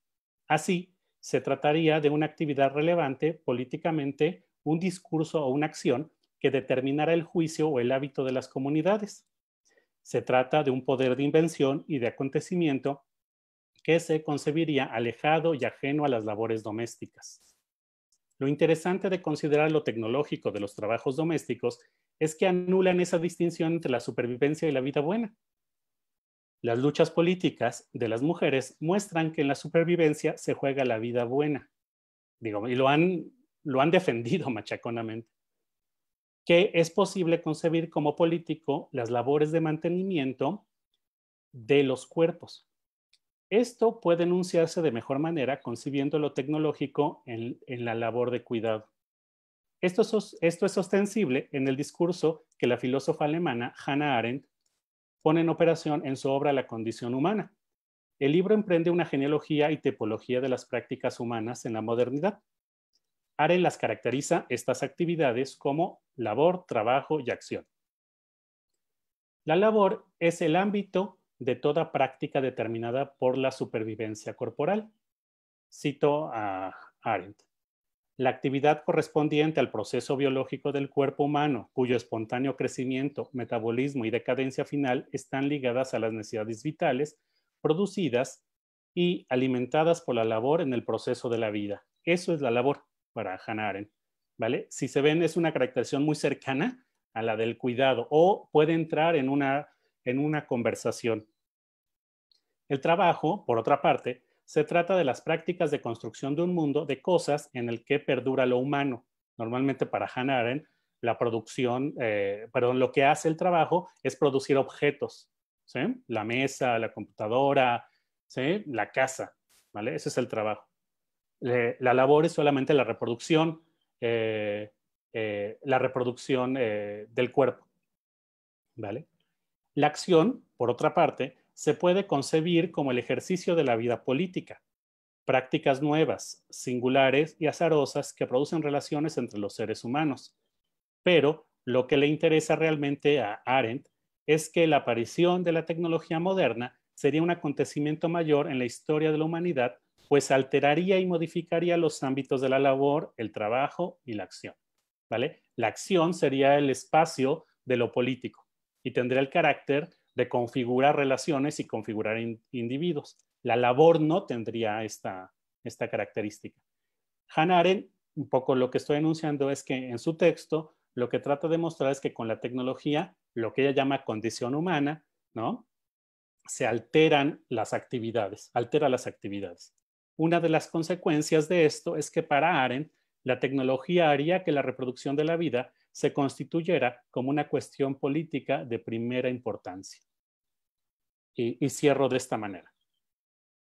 Así, se trataría de una actividad relevante políticamente, un discurso o una acción que determinara el juicio o el hábito de las comunidades. Se trata de un poder de invención y de acontecimiento que se concebiría alejado y ajeno a las labores domésticas. Lo interesante de considerar lo tecnológico de los trabajos domésticos es que anulan esa distinción entre la supervivencia y la vida buena. Las luchas políticas de las mujeres muestran que en la supervivencia se juega la vida buena. y lo han, lo han defendido machaconamente que es posible concebir como político las labores de mantenimiento de los cuerpos. Esto puede enunciarse de mejor manera concibiendo lo tecnológico en, la labor de cuidado. Esto es, esto es ostensible en el discurso que la filósofa alemana Hannah Arendt pone en operación en su obra La condición humana. El libro emprende una genealogía y tipología de las prácticas humanas en la modernidad, Arendt las caracteriza estas actividades como labor, trabajo y acción. La labor es el ámbito de toda práctica determinada por la supervivencia corporal. Cito a Arendt. La actividad correspondiente al proceso biológico del cuerpo humano, cuyo espontáneo crecimiento, metabolismo y decadencia final están ligadas a las necesidades vitales producidas y alimentadas por la labor en el proceso de la vida. Eso es la labor para Hannah ¿vale? Si se ven, es una caracterización muy cercana a la del cuidado o puede entrar en una, en una conversación. El trabajo, por otra parte, se trata de las prácticas de construcción de un mundo de cosas en el que perdura lo humano. Normalmente para Hannah Arendt, la producción, eh, perdón, lo que hace el trabajo es producir objetos, ¿sí? La mesa, la computadora, ¿sí? La casa, ¿vale? Ese es el trabajo. Eh, la labor es solamente la reproducción, eh, eh, la reproducción del cuerpo. ¿Vale? La acción, por otra parte, se puede concebir como el ejercicio de la vida política, prácticas nuevas, singulares y azarosas que producen relaciones entre los seres humanos. Pero lo que le interesa realmente a Arendt es que la aparición de la tecnología moderna sería un acontecimiento mayor en la historia de la humanidad pues alteraría y modificaría los ámbitos de la labor, el trabajo y la acción. ¿vale? La acción sería el espacio de lo político y tendría el carácter de configurar relaciones y configurar individuos. La labor no tendría esta, esta característica. Hanaren, Arendt, un poco lo que estoy enunciando es que en su texto lo que trata de mostrar es que con la tecnología, lo que ella llama condición humana, ¿no? Se alteran las actividades, altera las actividades. Una de las consecuencias de esto es que para Arendt, la tecnología haría que la reproducción de la vida se constituyera como una cuestión política de primera importancia. Y, cierro de esta manera.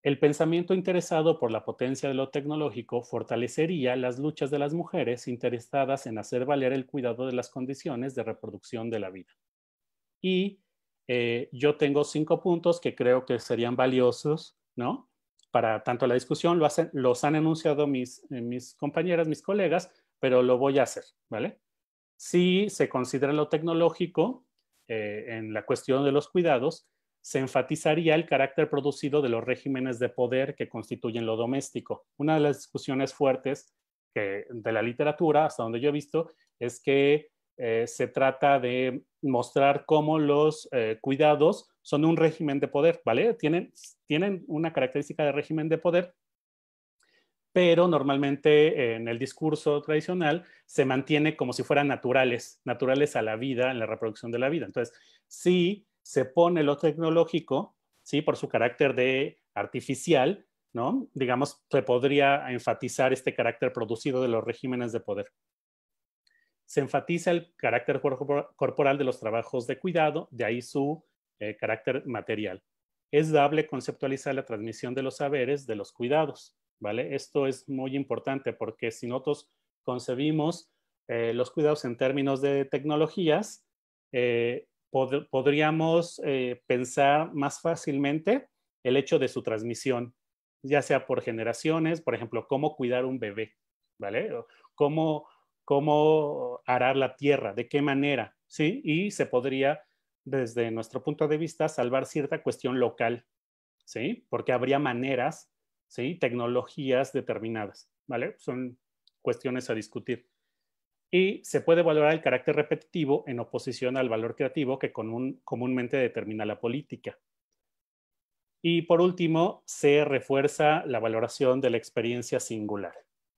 El pensamiento interesado por la potencia de lo tecnológico fortalecería las luchas de las mujeres interesadas en hacer valer el cuidado de las condiciones de reproducción de la vida. Y eh, yo tengo cinco puntos que creo que serían valiosos, ¿no? para tanto la discusión, lo hacen, los han anunciado eh, mis, compañeras, mis colegas, pero lo voy a hacer, ¿vale? Si se considera lo tecnológico eh, en la cuestión de los cuidados, se enfatizaría el carácter producido de los regímenes de poder que constituyen lo doméstico. Una de las discusiones fuertes que, de la literatura, hasta donde yo he visto, es que eh, se trata de mostrar cómo los eh, cuidados son un régimen de poder, ¿vale? Tienen, una característica de régimen de poder, pero normalmente en el discurso tradicional se mantiene como si fueran naturales, naturales a la vida, en la reproducción de la vida. Entonces, si se pone lo tecnológico, sí, por su carácter de artificial, ¿no? Digamos, se podría enfatizar este carácter producido de los regímenes de poder. Se enfatiza el carácter corporal de los trabajos de cuidado, de ahí su eh, carácter material. Es dable conceptualizar la transmisión de los saberes de los cuidados, ¿vale? Esto es muy importante porque si nosotros concebimos eh, los cuidados en términos de tecnologías, eh, podríamos pensar más fácilmente el hecho de su transmisión, ya sea por generaciones, por ejemplo, cómo cuidar un bebé, ¿vale? Cómo cómo arar la tierra, de qué manera, ¿sí? Y se podría, desde nuestro punto de vista, salvar cierta cuestión local, ¿sí? Porque habría maneras, ¿sí? Tecnologías determinadas, ¿vale? Son cuestiones a discutir. Y se puede valorar el carácter repetitivo en oposición al valor creativo que comúnmente determina la política. Y por último, se refuerza la valoración de la experiencia singular.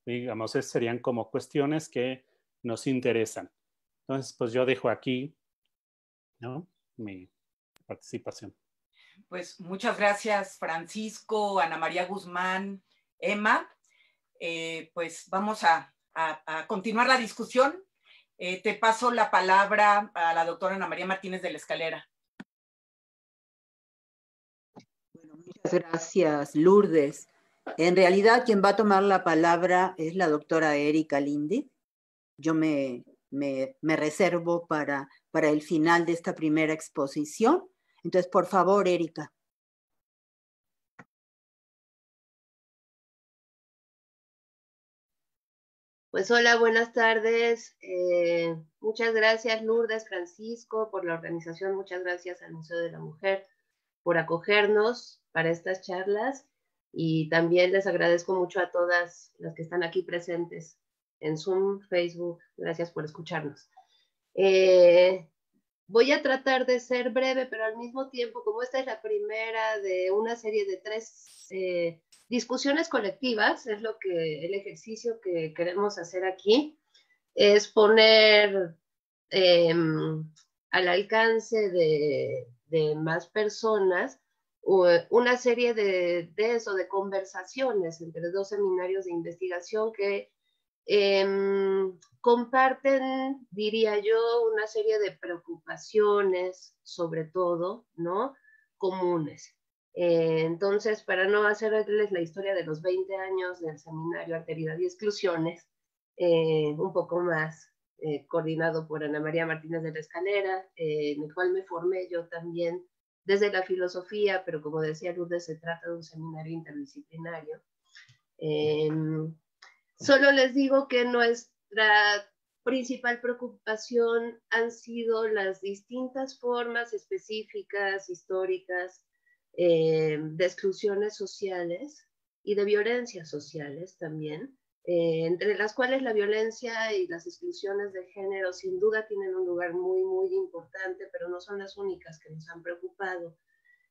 Digamos, serían como cuestiones que nos interesan. Entonces, pues yo dejo aquí mi participación. Pues muchas gracias, Francisco, Ana María Guzmán, Emma. Eh, pues vamos a, continuar la discusión. Eh, te paso la palabra a la doctora Ana María Martínez de la Escalera. Bueno, muchas gracias, Lourdes. En realidad, quien va a tomar la palabra es la doctora Erika Lindy. Yo me, me, me reservo para, para el final de esta primera exposición. Entonces, por favor, Erika. Pues hola, buenas tardes. Eh, muchas gracias Lourdes, Francisco, por la organización. Muchas gracias al Museo de la Mujer por acogernos para estas charlas. Y también les agradezco mucho a todas las que están aquí presentes en Zoom, Facebook. Gracias por escucharnos. Eh, voy a tratar de ser breve, pero al mismo tiempo, como esta es la primera de una serie de tres eh, discusiones colectivas, es lo que el ejercicio que queremos hacer aquí, es poner em, al alcance de más personas eh, una serie de, eso, de conversaciones entre dos seminarios de investigación que em, comparten, diría yo, una serie de preocupaciones, sobre todo, ¿no? Comunes. Eh, entonces, para no hacerles la historia de los 20 años del seminario Alteridad y Exclusiones, eh, un poco más coordinado por Ana María Martínez de la Escalera, en el cual me formé yo también desde la filosofía, pero como decía Lourdes, se trata de un seminario interdisciplinario. Em, solo les digo que nuestra principal preocupación han sido las distintas formas específicas, históricas, em, de exclusiones sociales y de violencias sociales también, eh, entre las cuales la violencia y las exclusiones de género sin duda tienen un lugar muy, muy importante, pero no son las únicas que nos han preocupado.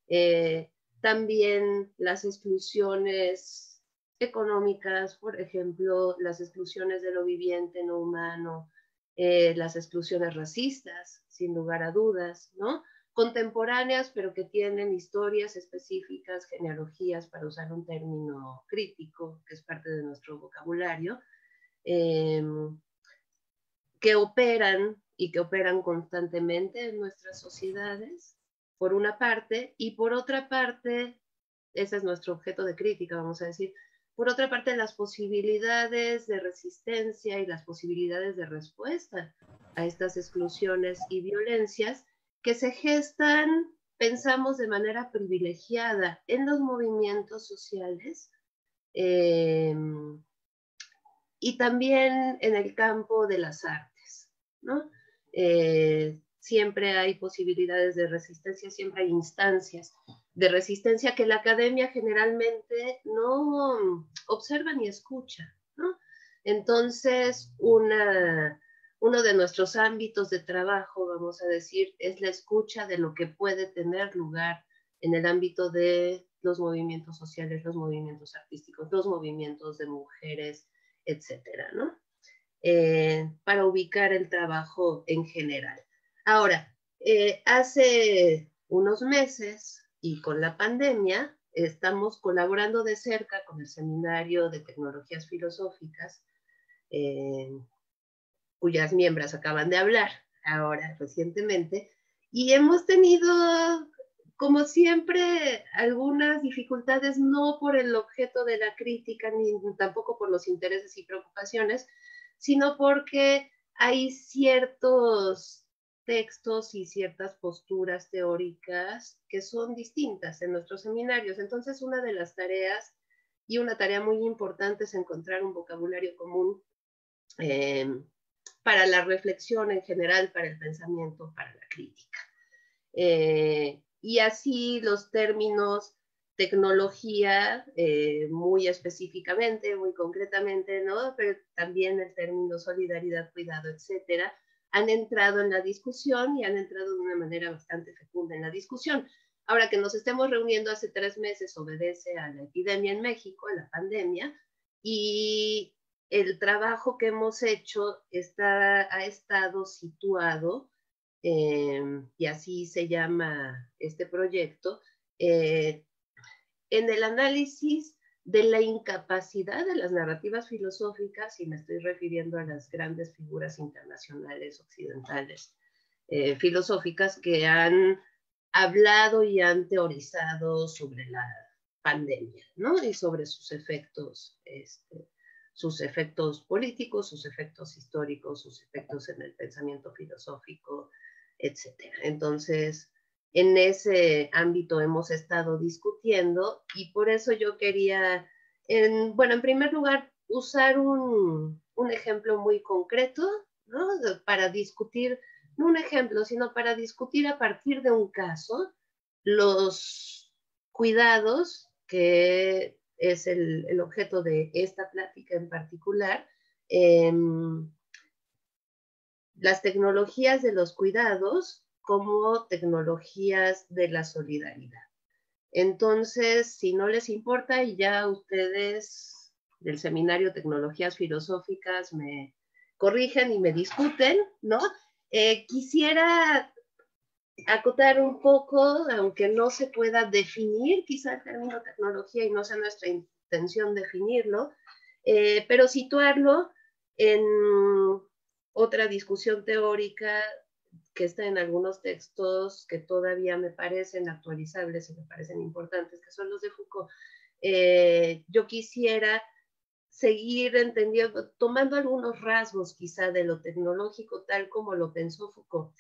Eh, también las exclusiones económicas, por ejemplo, las exclusiones de lo viviente no humano, eh, las exclusiones racistas, sin lugar a dudas, ¿no? contemporáneas, pero que tienen historias específicas, genealogías, para usar un término crítico, que es parte de nuestro vocabulario, eh, que operan y que operan constantemente en nuestras sociedades, por una parte, y por otra parte, ese es nuestro objeto de crítica, vamos a decir, por otra parte, las posibilidades de resistencia y las posibilidades de respuesta a estas exclusiones y violencias que se gestan, pensamos de manera privilegiada en los movimientos sociales em, y también en el campo de las artes, ¿no? Eh, siempre hay posibilidades de resistencia, siempre hay instancias de resistencia que la academia generalmente no observa ni escucha, ¿no? Entonces, una uno de nuestros ámbitos de trabajo, vamos a decir, es la escucha de lo que puede tener lugar en el ámbito de los movimientos sociales, los movimientos artísticos, los movimientos de mujeres, etcétera, ¿no? Eh, para ubicar el trabajo en general. Ahora, eh, hace unos meses y con la pandemia, estamos colaborando de cerca con el Seminario de Tecnologías Filosóficas eh, cuyas miembros acaban de hablar ahora recientemente, y hemos tenido, como siempre, algunas dificultades, no por el objeto de la crítica, ni tampoco por los intereses y preocupaciones, sino porque hay ciertos textos y ciertas posturas teóricas que son distintas en nuestros seminarios. Entonces, una de las tareas y una tarea muy importante es encontrar un vocabulario común em, para la reflexión en general, para el pensamiento, para la crítica. Eh, y así los términos tecnología, eh, muy específicamente, muy concretamente, ¿no? Pero también el término solidaridad, cuidado, etcétera, han entrado en la discusión y han entrado de una manera bastante fecunda en la discusión. Ahora que nos estemos reuniendo hace tres meses obedece a la epidemia en México, a la pandemia, y el trabajo que hemos hecho está, ha estado situado, em, y así se llama este proyecto, eh, en el análisis de la incapacidad de las narrativas filosóficas, y me estoy refiriendo a las grandes figuras internacionales occidentales eh, filosóficas que han hablado y han teorizado sobre la pandemia, ¿no? Y sobre sus efectos este, sus efectos políticos, sus efectos históricos, sus efectos en el pensamiento filosófico, etc. Entonces, en ese ámbito hemos estado discutiendo y por eso yo quería, en, bueno, en primer lugar, usar un, ejemplo muy concreto para discutir, no un ejemplo, sino para discutir a partir de un caso los cuidados que es el, objeto de esta plática en particular, em, las tecnologías de los cuidados como tecnologías de la solidaridad. Entonces, si no les importa y ya ustedes del seminario Tecnologías Filosóficas me corrigen y me discuten, ¿no? Eh, quisiera acotar un poco, aunque no se pueda definir quizá el término tecnología y no sea nuestra intención definirlo, eh, pero situarlo en otra discusión teórica que está en algunos textos que todavía me parecen actualizables y me parecen importantes, que son los de Foucault. Eh, yo quisiera seguir entendiendo, tomando algunos rasgos quizá de lo tecnológico tal como lo pensó Foucault.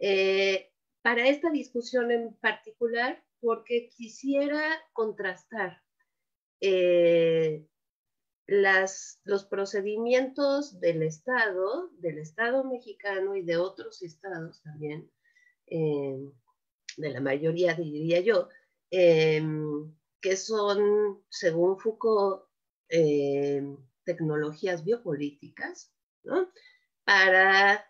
Eh, para esta discusión en particular porque quisiera contrastar eh, los procedimientos del Estado, del Estado mexicano y de otros estados también, eh, de la mayoría diría yo, em, que son, según Foucault, eh, tecnologías biopolíticas, Para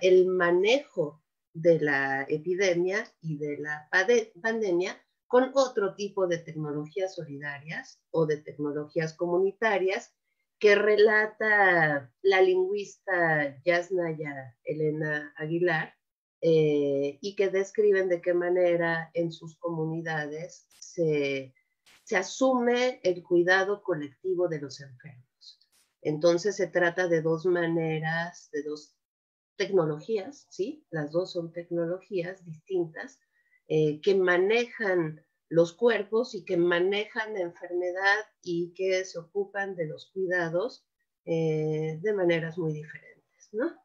el manejo de la epidemia y de la pandemia con otro tipo de tecnologías solidarias o de tecnologías comunitarias que relata la lingüista Yasnaya Elena Aguilar eh, y que describen de qué manera en sus comunidades se, se asume el cuidado colectivo de los enfermos. Entonces se trata de dos maneras, de dos tecnologías, ¿sí? Las dos son tecnologías distintas eh, que manejan los cuerpos y que manejan la enfermedad y que se ocupan de los cuidados eh, de maneras muy diferentes, ¿no?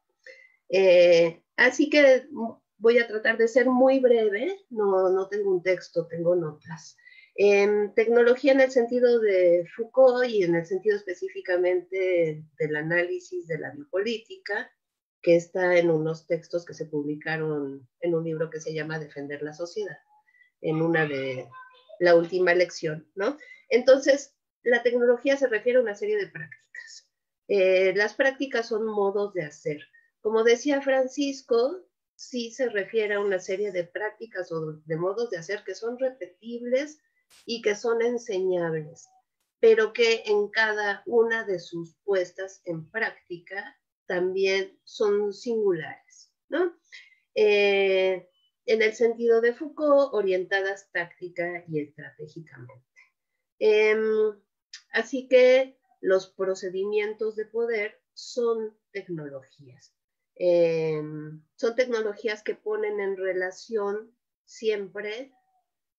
Eh, así que voy a tratar de ser muy breve, no, no tengo un texto, tengo notas. tecnología en el sentido de Foucault y en el sentido específicamente del análisis de la biopolítica, que está en unos textos que se publicaron en un libro que se llama Defender la Sociedad, en una de la última lección, ¿no? Entonces, la tecnología se refiere a una serie de prácticas. Eh, las prácticas son modos de hacer. Como decía Francisco, sí se refiere a una serie de prácticas o de modos de hacer que son repetibles y que son enseñables, pero que en cada una de sus puestas en práctica también son singulares, ¿no? Eh, en el sentido de Foucault, orientadas táctica y estratégicamente. Em, así que los procedimientos de poder son tecnologías. Em, son tecnologías que ponen en relación siempre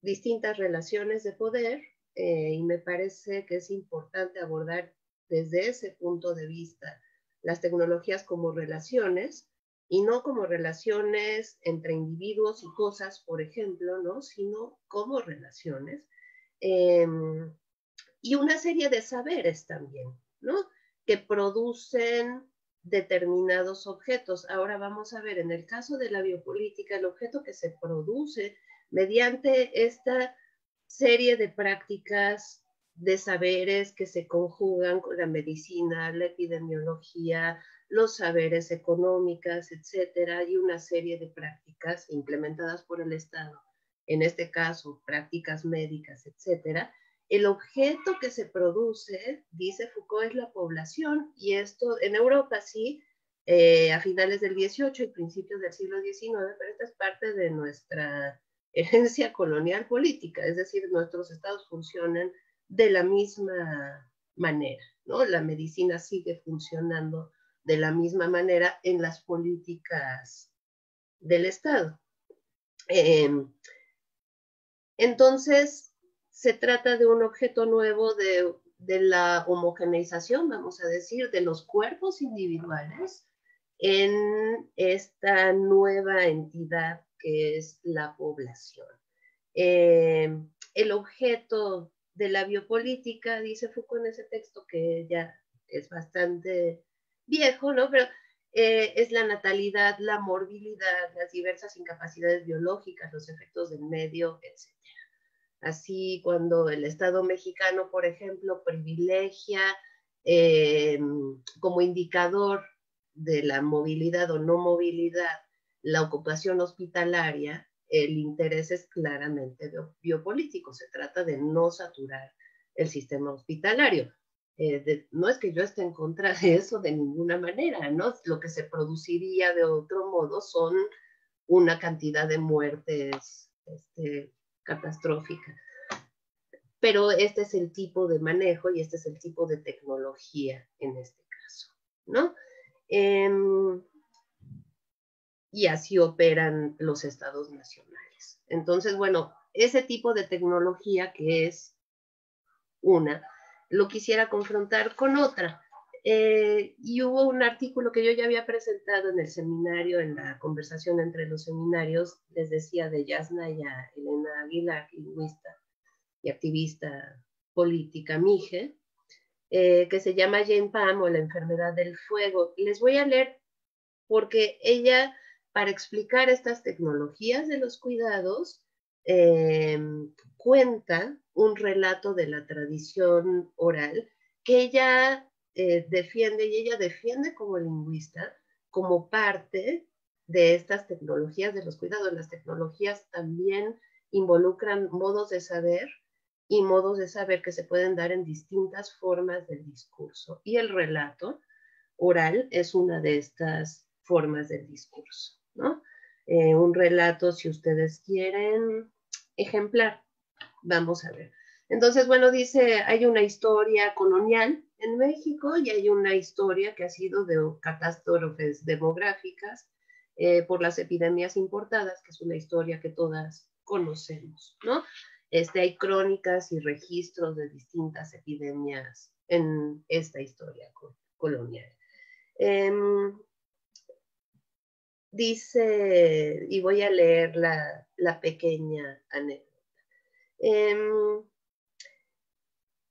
distintas relaciones de poder eh, y me parece que es importante abordar desde ese punto de vista las tecnologías como relaciones y no como relaciones entre individuos y cosas, por ejemplo, ¿no? sino como relaciones. Em, y una serie de saberes también, ¿no? que producen determinados objetos. Ahora vamos a ver, en el caso de la biopolítica, el objeto que se produce mediante esta serie de prácticas de saberes que se conjugan con la medicina, la epidemiología, los saberes económicas, etcétera, y una serie de prácticas implementadas por el Estado, en este caso prácticas médicas, etcétera. El objeto que se produce, dice Foucault, es la población, y esto en Europa sí, eh, a finales del 18 y principios del siglo XIX, pero esta es parte de nuestra herencia colonial política, es decir, nuestros estados funcionan de la misma manera, ¿no? La medicina sigue funcionando de la misma manera en las políticas del Estado. Em, entonces, se trata de un objeto nuevo de, la homogeneización, vamos a decir, de los cuerpos individuales en esta nueva entidad que es la población. Em, el objeto de la biopolítica, dice Foucault en ese texto que ya es bastante viejo, ¿no? Pero eh, es la natalidad, la morbilidad, las diversas incapacidades biológicas, los efectos del medio, etc. Así cuando el Estado mexicano, por ejemplo, privilegia eh, como indicador de la movilidad o no movilidad la ocupación hospitalaria, el interés es claramente biopolítico, se trata de no saturar el sistema hospitalario. Eh, no es que yo esté en contra de eso de ninguna manera, ¿no? Lo que se produciría de otro modo son una cantidad de muertes este, catastróficas. Pero este es el tipo de manejo y este es el tipo de tecnología en este caso, ¿no? Em, y así operan los estados nacionales. Entonces, bueno, ese tipo de tecnología que es una, lo quisiera confrontar con otra. Eh, y hubo un artículo que yo ya había presentado en el seminario, en la conversación entre los seminarios, les decía de yasna a Elena Aguilar, lingüista y activista política Mije, eh, que se llama Jane Pam o la enfermedad del fuego. Les voy a leer porque ella para explicar estas tecnologías de los cuidados, em, cuenta un relato de la tradición oral que ella eh, defiende y ella defiende como lingüista como parte de estas tecnologías de los cuidados. Las tecnologías también involucran modos de saber y modos de saber que se pueden dar en distintas formas del discurso. Y el relato oral es una de estas formas del discurso. ¿no? Eh, un relato, si ustedes quieren, ejemplar. Vamos a ver. Entonces, bueno, dice, hay una historia colonial en México y hay una historia que ha sido de catástrofes demográficas eh, por las epidemias importadas, que es una historia que todas conocemos, ¿no? Este, hay crónicas y registros de distintas epidemias en esta historia colonial. Em, dice, y voy a leer la, pequeña anécdota. Em,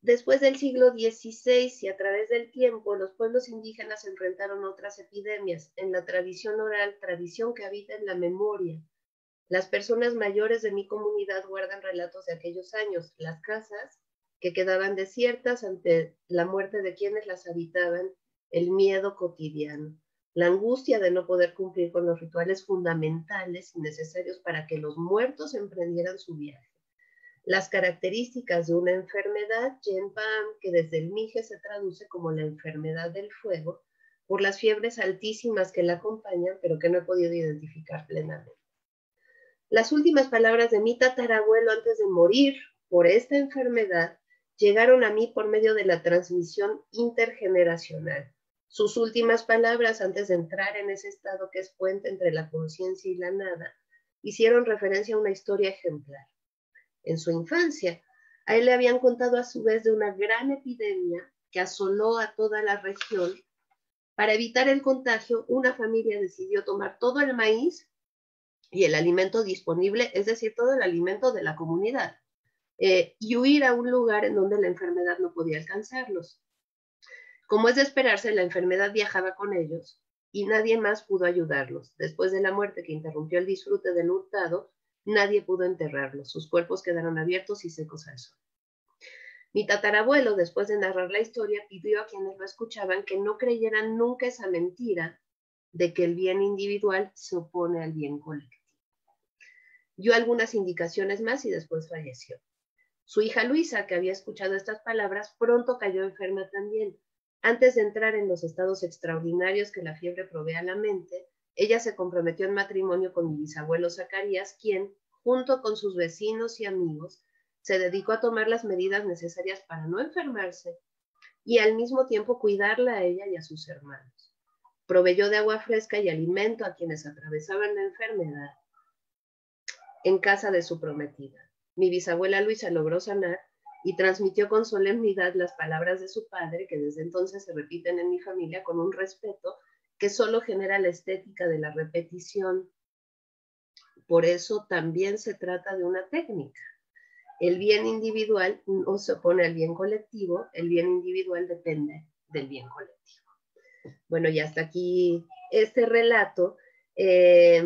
después del siglo XVI y a través del tiempo, los pueblos indígenas enfrentaron otras epidemias en la tradición oral, tradición que habita en la memoria. Las personas mayores de mi comunidad guardan relatos de aquellos años. Las casas que quedaban desiertas ante la muerte de quienes las habitaban, el miedo cotidiano. La angustia de no poder cumplir con los rituales fundamentales y necesarios para que los muertos emprendieran su viaje. Las características de una enfermedad, pan que desde el Mije se traduce como la enfermedad del fuego, por las fiebres altísimas que la acompañan, pero que no he podido identificar plenamente. Las últimas palabras de mi tatarabuelo antes de morir por esta enfermedad llegaron a mí por medio de la transmisión intergeneracional. Sus últimas palabras antes de entrar en ese estado que es puente entre la conciencia y la nada hicieron referencia a una historia ejemplar. En su infancia, a él le habían contado a su vez de una gran epidemia que asoló a toda la región. Para evitar el contagio, una familia decidió tomar todo el maíz y el alimento disponible, es decir, todo el alimento de la comunidad, eh, y huir a un lugar en donde la enfermedad no podía alcanzarlos. Como es de esperarse, la enfermedad viajaba con ellos y nadie más pudo ayudarlos. Después de la muerte que interrumpió el disfrute del hurtado, nadie pudo enterrarlos. Sus cuerpos quedaron abiertos y secos al sol. Mi tatarabuelo, después de narrar la historia, pidió a quienes lo escuchaban que no creyeran nunca esa mentira de que el bien individual se opone al bien colectivo. Dio algunas indicaciones más y después falleció. Su hija Luisa, que había escuchado estas palabras, pronto cayó enferma también antes de entrar en los estados extraordinarios que la fiebre provee a la mente, ella se comprometió en matrimonio con mi bisabuelo Zacarías, quien, junto con sus vecinos y amigos, se dedicó a tomar las medidas necesarias para no enfermarse y al mismo tiempo cuidarla a ella y a sus hermanos. Proveyó de agua fresca y alimento a quienes atravesaban la enfermedad en casa de su prometida. Mi bisabuela Luisa logró sanar y transmitió con solemnidad las palabras de su padre, que desde entonces se repiten en mi familia con un respeto que solo genera la estética de la repetición. Por eso también se trata de una técnica. El bien individual no se opone al bien colectivo, el bien individual depende del bien colectivo. Bueno, y hasta aquí este relato. Eh,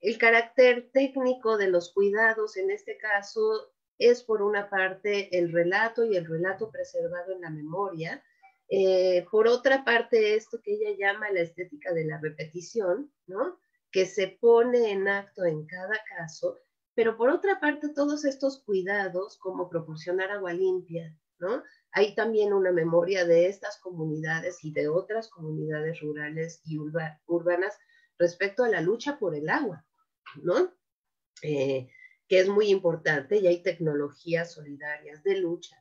el carácter técnico de los cuidados, en este caso, es por una parte el relato y el relato preservado en la memoria, eh, por otra parte esto que ella llama la estética de la repetición, ¿no? que se pone en acto en cada caso, pero por otra parte todos estos cuidados como proporcionar agua limpia, ¿no? Hay también una memoria de estas comunidades y de otras comunidades rurales y urbanas respecto a la lucha por el agua, ¿no? Eh, que es muy importante y hay tecnologías solidarias de lucha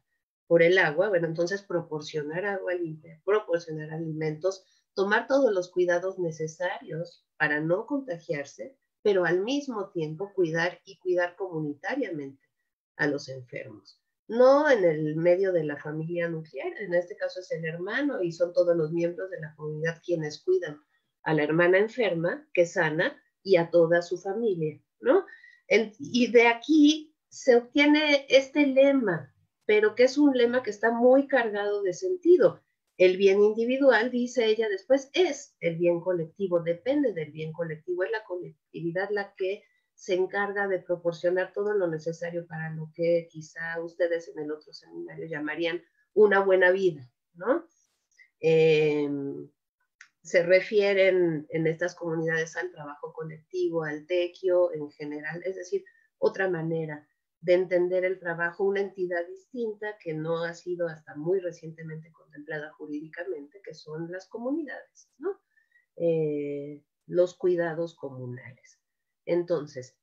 por el agua, bueno, entonces proporcionar agua limpia, proporcionar alimentos, tomar todos los cuidados necesarios para no contagiarse, pero al mismo tiempo cuidar y cuidar comunitariamente a los enfermos. No en el medio de la familia nuclear, en este caso es el hermano y son todos los miembros de la comunidad quienes cuidan a la hermana enferma que sana y a toda su familia, ¿no? y de aquí se obtiene este lema, pero que es un lema que está muy cargado de sentido. El bien individual, dice ella después, es el bien colectivo, depende del bien colectivo, es la colectividad la que se encarga de proporcionar todo lo necesario para lo que quizá ustedes en el otro seminario llamarían una buena vida, ¿no? Em, se refieren en estas comunidades al trabajo colectivo, al tequio en general, es decir, otra manera de entender el trabajo, una entidad distinta que no ha sido hasta muy recientemente contemplada jurídicamente, que son las comunidades, eh, los cuidados comunales. Entonces,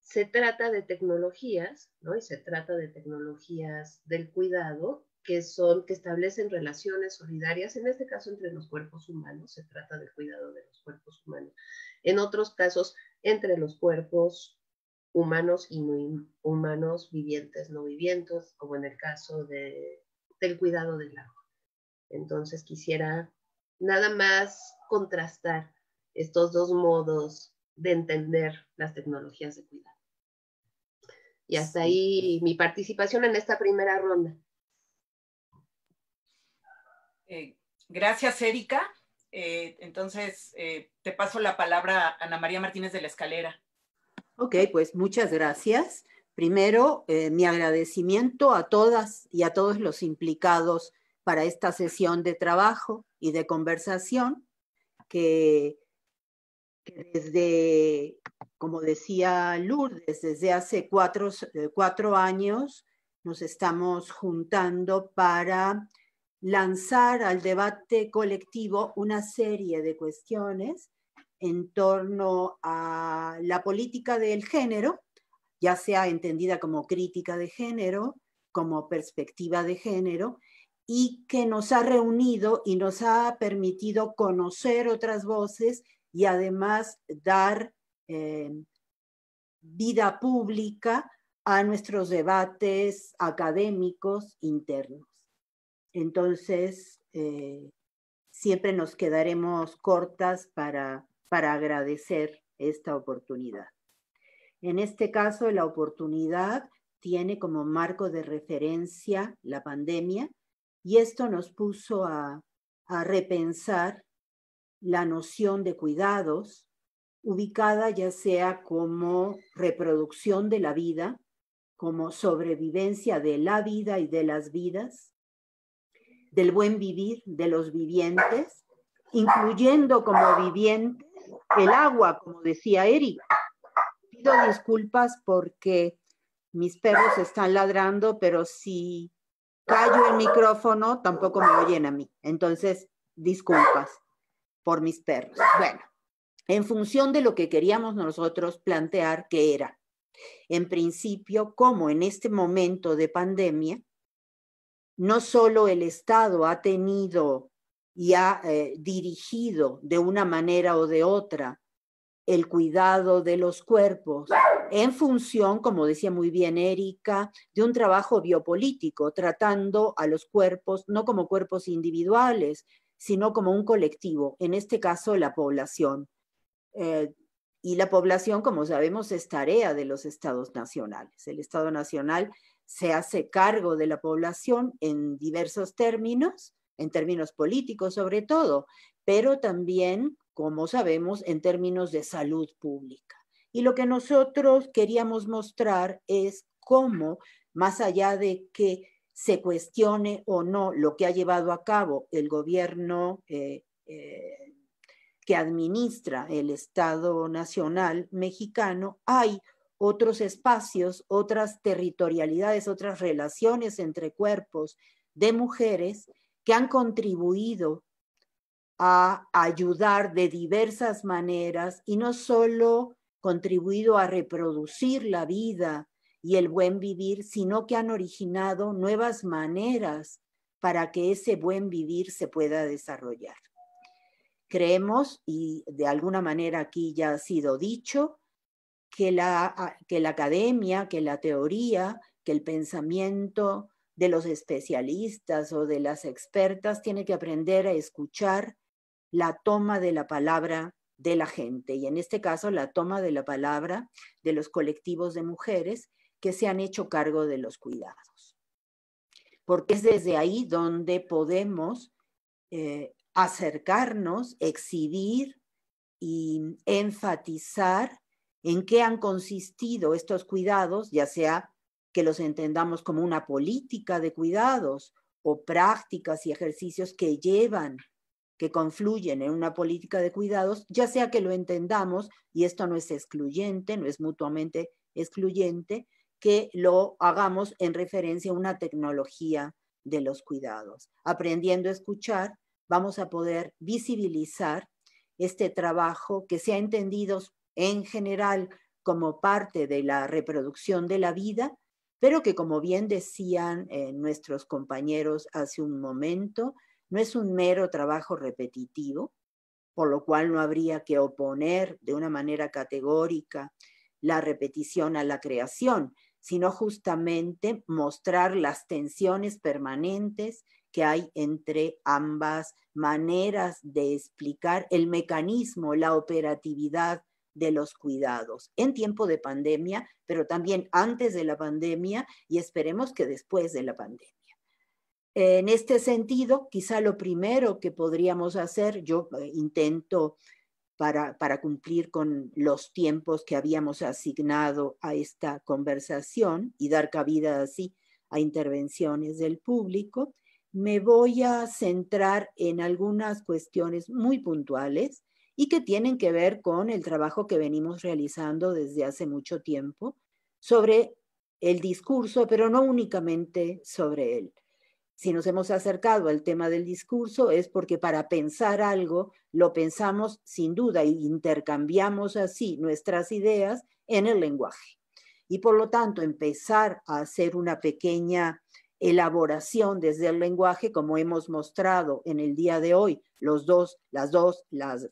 se trata de tecnologías, ¿no? Y se trata de tecnologías del cuidado que son que establecen relaciones solidarias, en este caso entre los cuerpos humanos, se trata del cuidado de los cuerpos humanos. En otros casos, entre los cuerpos humanos y no humanos vivientes, no vivientes, como en el caso de, del cuidado del agua. Entonces quisiera nada más contrastar estos dos modos de entender las tecnologías de cuidado. Y hasta ahí mi participación en esta primera ronda. Eh, gracias, Erika. Eh, entonces, eh, te paso la palabra a Ana María Martínez de la Escalera. Ok, pues muchas gracias. Primero, mi agradecimiento a todas y a todos los implicados para esta sesión de trabajo y de conversación que, que desde, como decía Lourdes, desde hace cuatro, cuatro años nos estamos juntando para lanzar al debate colectivo una serie de cuestiones en torno a la política del género, ya sea entendida como crítica de género, como perspectiva de género, y que nos ha reunido y nos ha permitido conocer otras voces y además dar eh, vida pública a nuestros debates académicos internos. Entonces, eh, siempre nos quedaremos cortas para, agradecer esta oportunidad. En este caso, la oportunidad tiene como marco de referencia la pandemia y esto nos puso a repensar la noción de cuidados, ubicada ya sea como reproducción de la vida, como sobrevivencia de la vida y de las vidas, del buen vivir de los vivientes, incluyendo como viviente el agua, como decía eric Pido disculpas porque mis perros están ladrando, pero si callo el micrófono, tampoco me oyen a mí. Entonces, disculpas por mis perros. Bueno, en función de lo que queríamos nosotros plantear, que era, en principio, como en este momento de pandemia no solo el Estado ha tenido y ha eh, dirigido de una manera o de otra el cuidado de los cuerpos en función, como decía muy bien Erika, de un trabajo biopolítico, tratando a los cuerpos no como cuerpos individuales, sino como un colectivo, en este caso la población. Eh, y la población, como sabemos, es tarea de los estados nacionales. El Estado Nacional se hace cargo de la población en diversos términos, en términos políticos sobre todo, pero también, como sabemos, en términos de salud pública. Y lo que nosotros queríamos mostrar es cómo, más allá de que se cuestione o no lo que ha llevado a cabo el gobierno eh, eh, que administra el Estado Nacional mexicano, hay otros espacios, otras territorialidades, otras relaciones entre cuerpos de mujeres que han contribuido a ayudar de diversas maneras y no solo contribuido a reproducir la vida y el buen vivir, sino que han originado nuevas maneras para que ese buen vivir se pueda desarrollar. Creemos, y de alguna manera aquí ya ha sido dicho, Ah, que la, academia, que la teoría, que el pensamiento de los especialistas o de las expertas tiene que aprender a escuchar la toma de la palabra de la gente y en este caso la toma de la palabra de los colectivos de mujeres que se han hecho cargo de los cuidados. Porque es desde ahí donde podemos eh, acercarnos, exhibir y enfatizar en qué han consistido estos cuidados, ya sea que los entendamos como una política de cuidados o prácticas y ejercicios que llevan, que confluyen en una política de cuidados, ya sea que lo entendamos, y esto no es excluyente, no es mutuamente excluyente, que lo hagamos en referencia a una tecnología de los cuidados. Aprendiendo a escuchar, vamos a poder visibilizar este trabajo que se ha entendido en general como parte de la reproducción de la vida, pero que como bien decían eh, nuestros compañeros hace un momento, no es un mero trabajo repetitivo, por lo cual no habría que oponer de una manera categórica la repetición a la creación, sino justamente mostrar las tensiones permanentes que hay entre ambas maneras de explicar el mecanismo, la operatividad de los cuidados en tiempo de pandemia, pero también antes de la pandemia y esperemos que después de la pandemia. En este sentido, quizá lo primero que podríamos hacer, yo eh, intento para, para cumplir con los tiempos que habíamos asignado a esta conversación y dar cabida así a intervenciones del público, me voy a centrar en algunas cuestiones muy puntuales y que tienen que ver con el trabajo que venimos realizando desde hace mucho tiempo sobre el discurso, pero no únicamente sobre él. Si nos hemos acercado al tema del discurso es porque para pensar algo lo pensamos sin duda e intercambiamos así nuestras ideas en el lenguaje. Y por lo tanto empezar a hacer una pequeña elaboración desde el lenguaje, como hemos mostrado en el día de hoy, los dos, las dos, las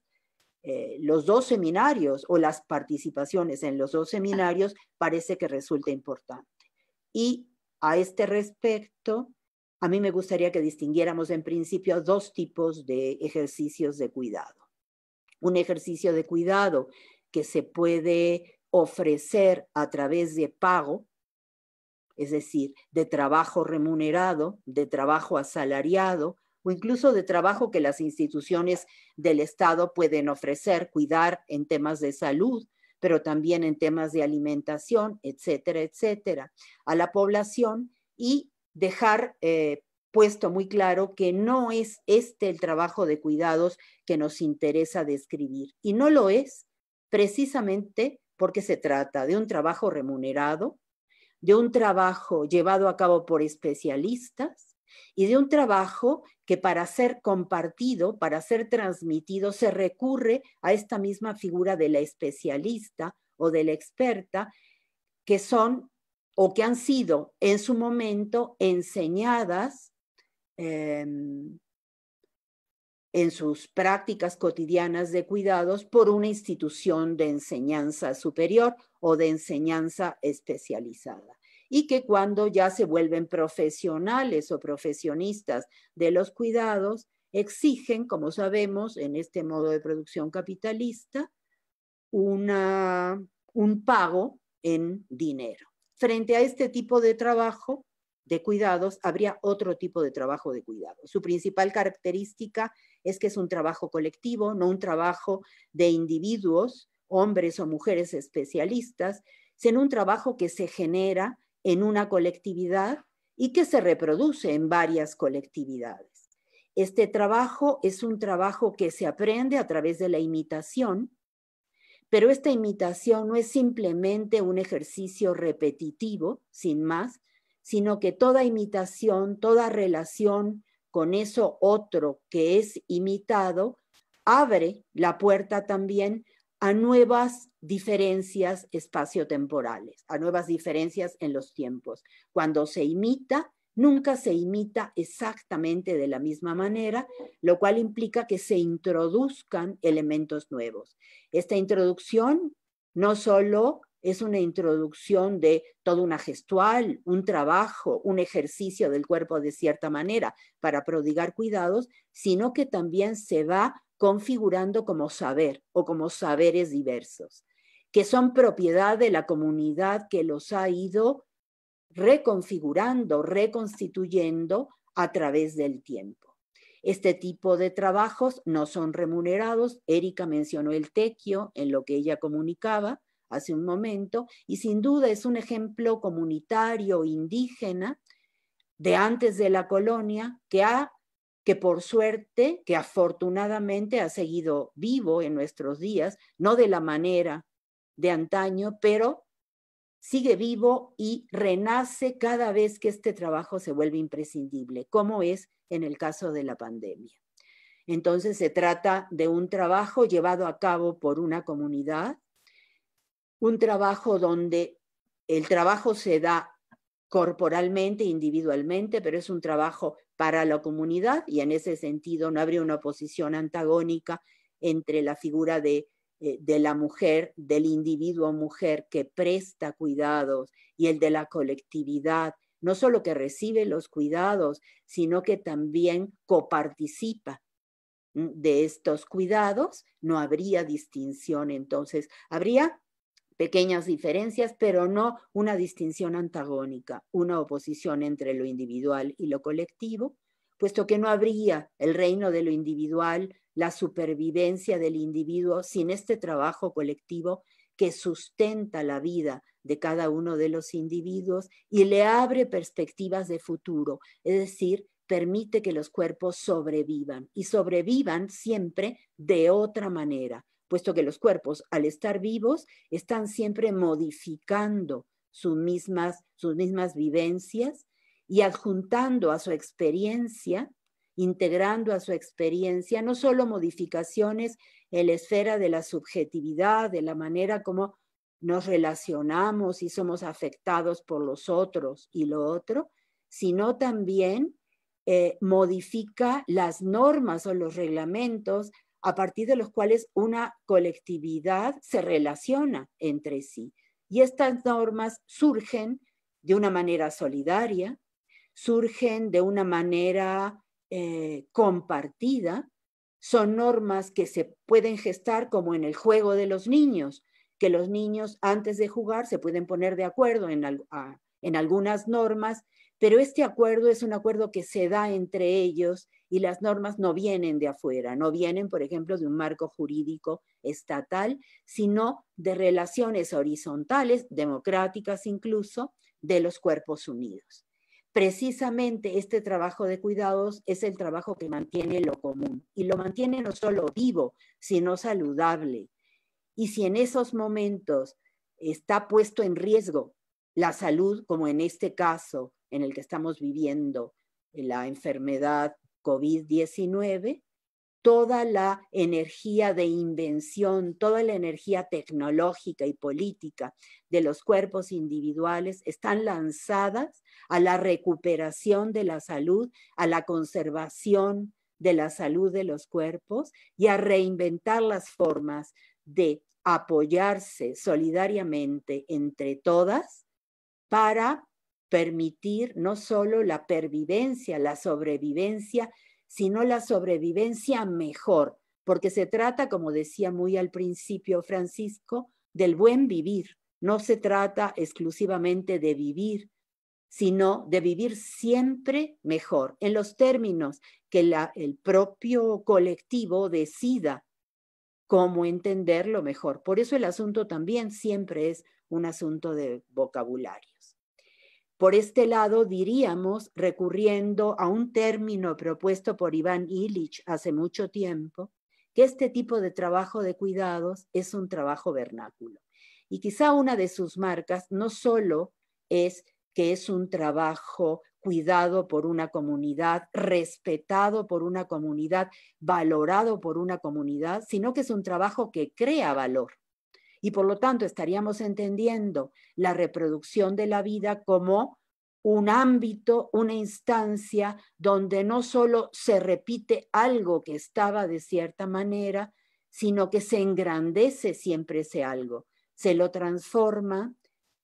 eh, los dos seminarios o las participaciones en los dos seminarios parece que resulta importante. Y a este respecto, a mí me gustaría que distinguiéramos en principio dos tipos de ejercicios de cuidado. Un ejercicio de cuidado que se puede ofrecer a través de pago, es decir, de trabajo remunerado, de trabajo asalariado, o incluso de trabajo que las instituciones del Estado pueden ofrecer, cuidar en temas de salud, pero también en temas de alimentación, etcétera, etcétera, a la población y dejar eh, puesto muy claro que no es este el trabajo de cuidados que nos interesa describir. Y no lo es precisamente porque se trata de un trabajo remunerado, de un trabajo llevado a cabo por especialistas y de un trabajo que para ser compartido, para ser transmitido, se recurre a esta misma figura de la especialista o de la experta, que son o que han sido en su momento enseñadas em, en sus prácticas cotidianas de cuidados por una institución de enseñanza superior o de enseñanza especializada y que cuando ya se vuelven profesionales o profesionistas de los cuidados, exigen, como sabemos, en este modo de producción capitalista, un pago en dinero. Frente a este tipo de trabajo de cuidados, habría otro tipo de trabajo de cuidado. Su principal característica es que es un trabajo colectivo, no un trabajo de individuos, hombres o mujeres especialistas, sino un trabajo que se genera en una colectividad y que se reproduce en varias colectividades. Este trabajo es un trabajo que se aprende a través de la imitación, pero esta imitación no es simplemente un ejercicio repetitivo, sin más, sino que toda imitación, toda relación con eso otro que es imitado, abre la puerta también a nuevas diferencias espaciotemporales, a nuevas diferencias en los tiempos. Cuando se imita, nunca se imita exactamente de la misma manera, lo cual implica que se introduzcan elementos nuevos. Esta introducción no solo es una introducción de toda una gestual, un trabajo, un ejercicio del cuerpo de cierta manera para prodigar cuidados, sino que también se va configurando como saber o como saberes diversos que son propiedad de la comunidad que los ha ido reconfigurando, reconstituyendo a través del tiempo. Este tipo de trabajos no son remunerados. Erika mencionó el tequio en lo que ella comunicaba hace un momento y sin duda es un ejemplo comunitario indígena de antes de la colonia que ha que por suerte, que afortunadamente ha seguido vivo en nuestros días, no de la manera de antaño, pero sigue vivo y renace cada vez que este trabajo se vuelve imprescindible, como es en el caso de la pandemia. Entonces se trata de un trabajo llevado a cabo por una comunidad, un trabajo donde el trabajo se da corporalmente, individualmente, pero es un trabajo para la comunidad y en ese sentido no habría una oposición antagónica entre la figura de eh, de la mujer, del individuo mujer que presta cuidados y el de la colectividad, no solo que recibe los cuidados, sino que también coparticipa de estos cuidados, no habría distinción. Entonces, habría pequeñas diferencias, pero no una distinción antagónica, una oposición entre lo individual y lo colectivo puesto que no habría el reino de lo individual, la supervivencia del individuo sin este trabajo colectivo que sustenta la vida de cada uno de los individuos y le abre perspectivas de futuro, es decir, permite que los cuerpos sobrevivan y sobrevivan siempre de otra manera, puesto que los cuerpos al estar vivos están siempre modificando sus mismas, sus mismas vivencias y adjuntando a su experiencia, integrando a su experiencia, no solo modificaciones en la esfera de la subjetividad, de la manera como nos relacionamos y somos afectados por los otros y lo otro, sino también eh, modifica las normas o los reglamentos a partir de los cuales una colectividad se relaciona entre sí. Y estas normas surgen de una manera solidaria, surgen de una manera eh, compartida, son normas que se pueden gestar como en el juego de los niños, que los niños antes de jugar se pueden poner de acuerdo en algunas normas, pero este acuerdo es un acuerdo que se da entre ellos y las normas no vienen de afuera, no vienen, por ejemplo, de un marco jurídico estatal, sino de relaciones horizontales, democráticas incluso, de los cuerpos unidos precisamente este trabajo de cuidados es el trabajo que mantiene lo común y lo mantiene no solo vivo, sino saludable. Y si en esos momentos está puesto en riesgo la salud, como en este caso en el que estamos viviendo la enfermedad COVID-19, toda la energía de invención, toda la energía tecnológica y política de los cuerpos individuales están lanzadas a la recuperación de la salud, a la conservación de la salud de los cuerpos y a reinventar las formas de apoyarse solidariamente entre todas para permitir no solo la pervivencia, la sobrevivencia, sino la sobrevivencia mejor, porque se trata, como decía muy al principio Francisco, del buen vivir. No se trata exclusivamente de vivir, sino de vivir siempre mejor, en los términos que el propio colectivo decida cómo entenderlo mejor. Por eso el asunto también siempre es un asunto de vocabulario. Por este lado, diríamos, recurriendo a un término propuesto por Iván Illich hace mucho tiempo, que este tipo de trabajo de cuidados es un trabajo vernáculo. Y quizá una de sus marcas no solo es que es un trabajo cuidado por una comunidad, respetado por una comunidad, valorado por una comunidad, sino que es un trabajo que crea valor y por lo tanto estaríamos entendiendo la reproducción de la vida como un ámbito, una instancia donde no solo se repite algo que estaba de cierta manera, sino que se engrandece siempre ese algo, se lo transforma,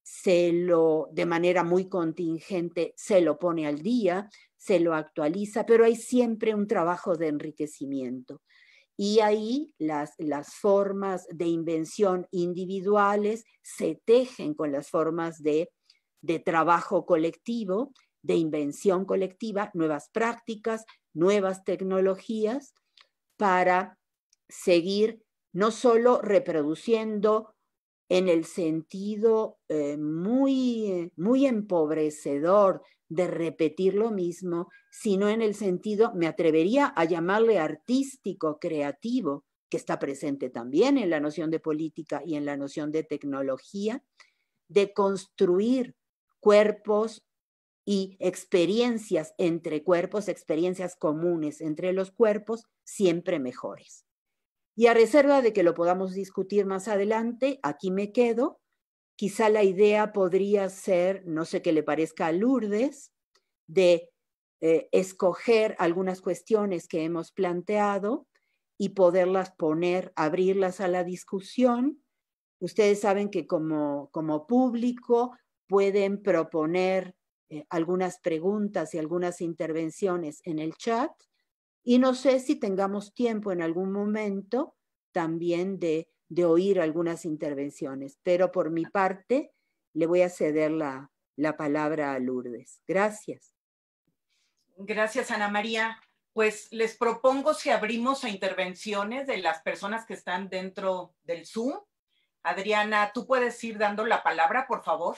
se lo de manera muy contingente se lo pone al día, se lo actualiza, pero hay siempre un trabajo de enriquecimiento y ahí las, formas de invención individuales se tejen con las formas de, trabajo colectivo, de invención colectiva, nuevas prácticas, nuevas tecnologías para seguir no solo reproduciendo en el sentido eh, muy, muy empobrecedor de repetir lo mismo, sino en el sentido, me atrevería a llamarle artístico, creativo, que está presente también en la noción de política y en la noción de tecnología, de construir cuerpos y experiencias entre cuerpos, experiencias comunes entre los cuerpos, siempre mejores. Y a reserva de que lo podamos discutir más adelante, aquí me quedo quizá la idea podría ser, no sé qué le parezca a Lourdes, de eh, escoger algunas cuestiones que hemos planteado y poderlas poner, abrirlas a la discusión. Ustedes saben que como, público pueden proponer eh, algunas preguntas y algunas intervenciones en el chat. Y no sé si tengamos tiempo en algún momento también de de oír algunas intervenciones, pero por mi parte le voy a ceder la, palabra a Lourdes. Gracias. Gracias, Ana María. Pues les propongo si abrimos a intervenciones de las personas que están dentro del Zoom. Adriana, tú puedes ir dando la palabra, por favor.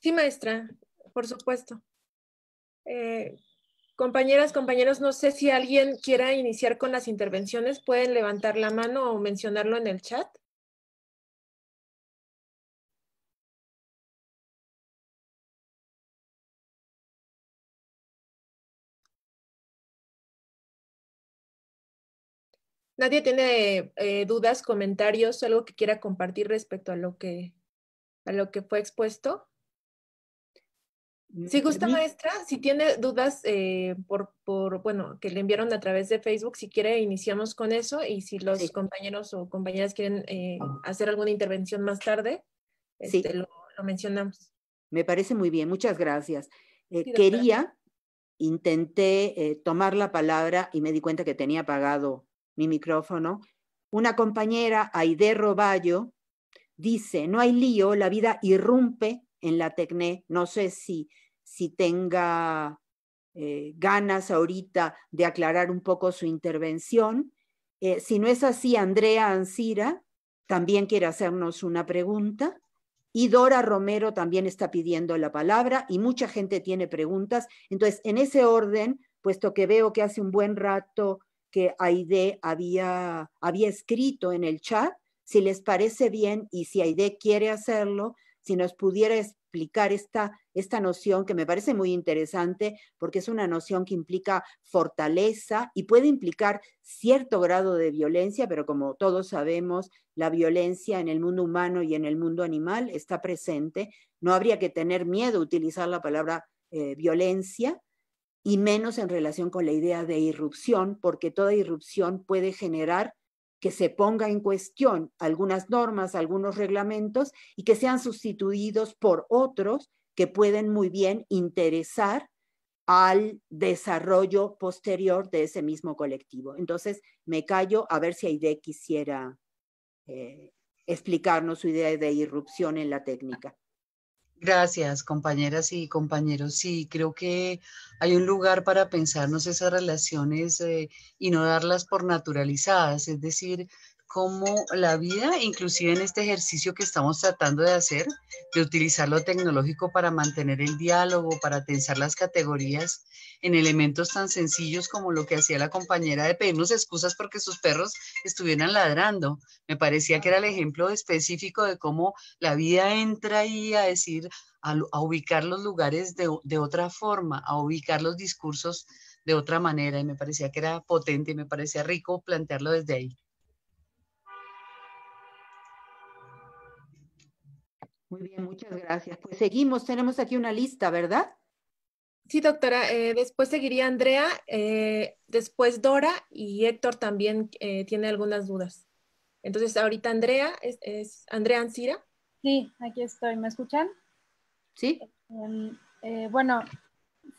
Sí, maestra, por supuesto. Eh, Compañeras, compañeros, no sé si alguien quiera iniciar con las intervenciones. Pueden levantar la mano o mencionarlo en el chat. ¿Nadie tiene eh, dudas, comentarios, algo que quiera compartir respecto a lo que, a lo que fue expuesto? Mm, si gusta, maestra, si tiene dudas eh, por, por, bueno, que le enviaron a través de Facebook, si quiere, iniciamos con eso y si los compañeros o compañeras quieren eh, ah. hacer alguna intervención más tarde, sí. Este, lo, mencionamos. Me parece muy bien, muchas gracias. Eh, quería, intenté eh, tomar la palabra y me di cuenta que tenía apagado mi micrófono. Una compañera, Aide Roballo, dice, no hay lío, la vida irrumpe en la TECNE, No sé si, si tenga eh, ganas ahorita de aclarar un poco su intervención. Eh, si no es así, Andrea Ancira también quiere hacernos una pregunta. Y Dora Romero también está pidiendo la palabra y mucha gente tiene preguntas. Entonces, en ese orden, puesto que veo que hace un buen rato que Aide había, había escrito en el chat, si les parece bien y si Aide quiere hacerlo, si nos pudiera explicar esta, esta noción que me parece muy interesante porque es una noción que implica fortaleza y puede implicar cierto grado de violencia, pero como todos sabemos, la violencia en el mundo humano y en el mundo animal está presente. No habría que tener miedo a utilizar la palabra eh, violencia y menos en relación con la idea de irrupción, porque toda irrupción puede generar que se ponga en cuestión algunas normas, algunos reglamentos y que sean sustituidos por otros que pueden muy bien interesar al desarrollo posterior de ese mismo colectivo. Entonces, me callo a ver si Aide quisiera eh, explicarnos su idea de irrupción en la técnica. Gracias, compañeras y compañeros. Sí, creo que hay un lugar para pensarnos esas relaciones eh, y no darlas por naturalizadas, es decir, como la vida, inclusive en este ejercicio que estamos tratando de hacer, de utilizar lo tecnológico para mantener el diálogo, para tensar las categorías en elementos tan sencillos como lo que hacía la compañera de pedirnos excusas porque sus perros estuvieran ladrando. Me parecía que era el ejemplo específico de cómo la vida entra y a decir, a, ubicar los lugares de otra forma, a ubicar los discursos de otra manera y me parecía que era potente y me parecía rico plantearlo desde ahí. Muy bien, muchas gracias. Pues seguimos, tenemos aquí una lista, ¿verdad? Sí, doctora. Eh, después seguiría Andrea, eh, después Dora y Héctor también eh, tiene algunas dudas. Entonces, ahorita Andrea, es, Andrea Ancira. Sí, aquí estoy. ¿Me escuchan? Sí. Em, bueno,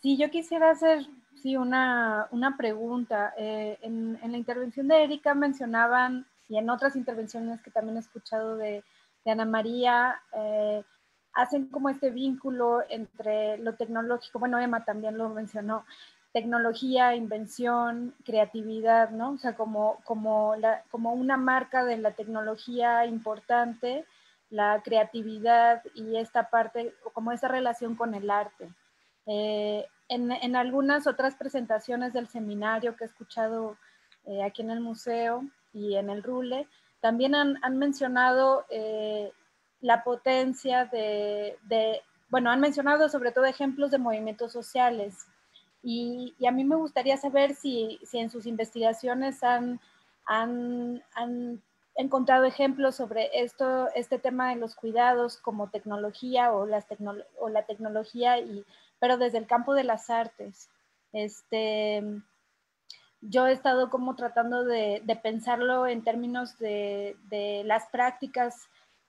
si yo quisiera hacer una, pregunta. en, la intervención de Erika mencionaban, y en otras intervenciones que también he escuchado de de Ana María, eh, hacen como este vínculo entre lo tecnológico, bueno, Emma también lo mencionó, tecnología, invención, creatividad, ¿no? O sea, como, una marca de la tecnología importante, la creatividad y esta parte, como esa relación con el arte. Eh, en, algunas otras presentaciones del seminario que he escuchado eh, aquí en el museo y en el RULE, también han, han mencionado eh, la potencia de, de, bueno, han mencionado sobre todo ejemplos de movimientos sociales. Y, a mí me gustaría saber si, si en sus investigaciones han, han, encontrado ejemplos sobre esto, este tema de los cuidados como tecnología o, las o la tecnología, y, pero desde el campo de las artes. Este, yo he estado como tratando de, pensarlo en términos de, las prácticas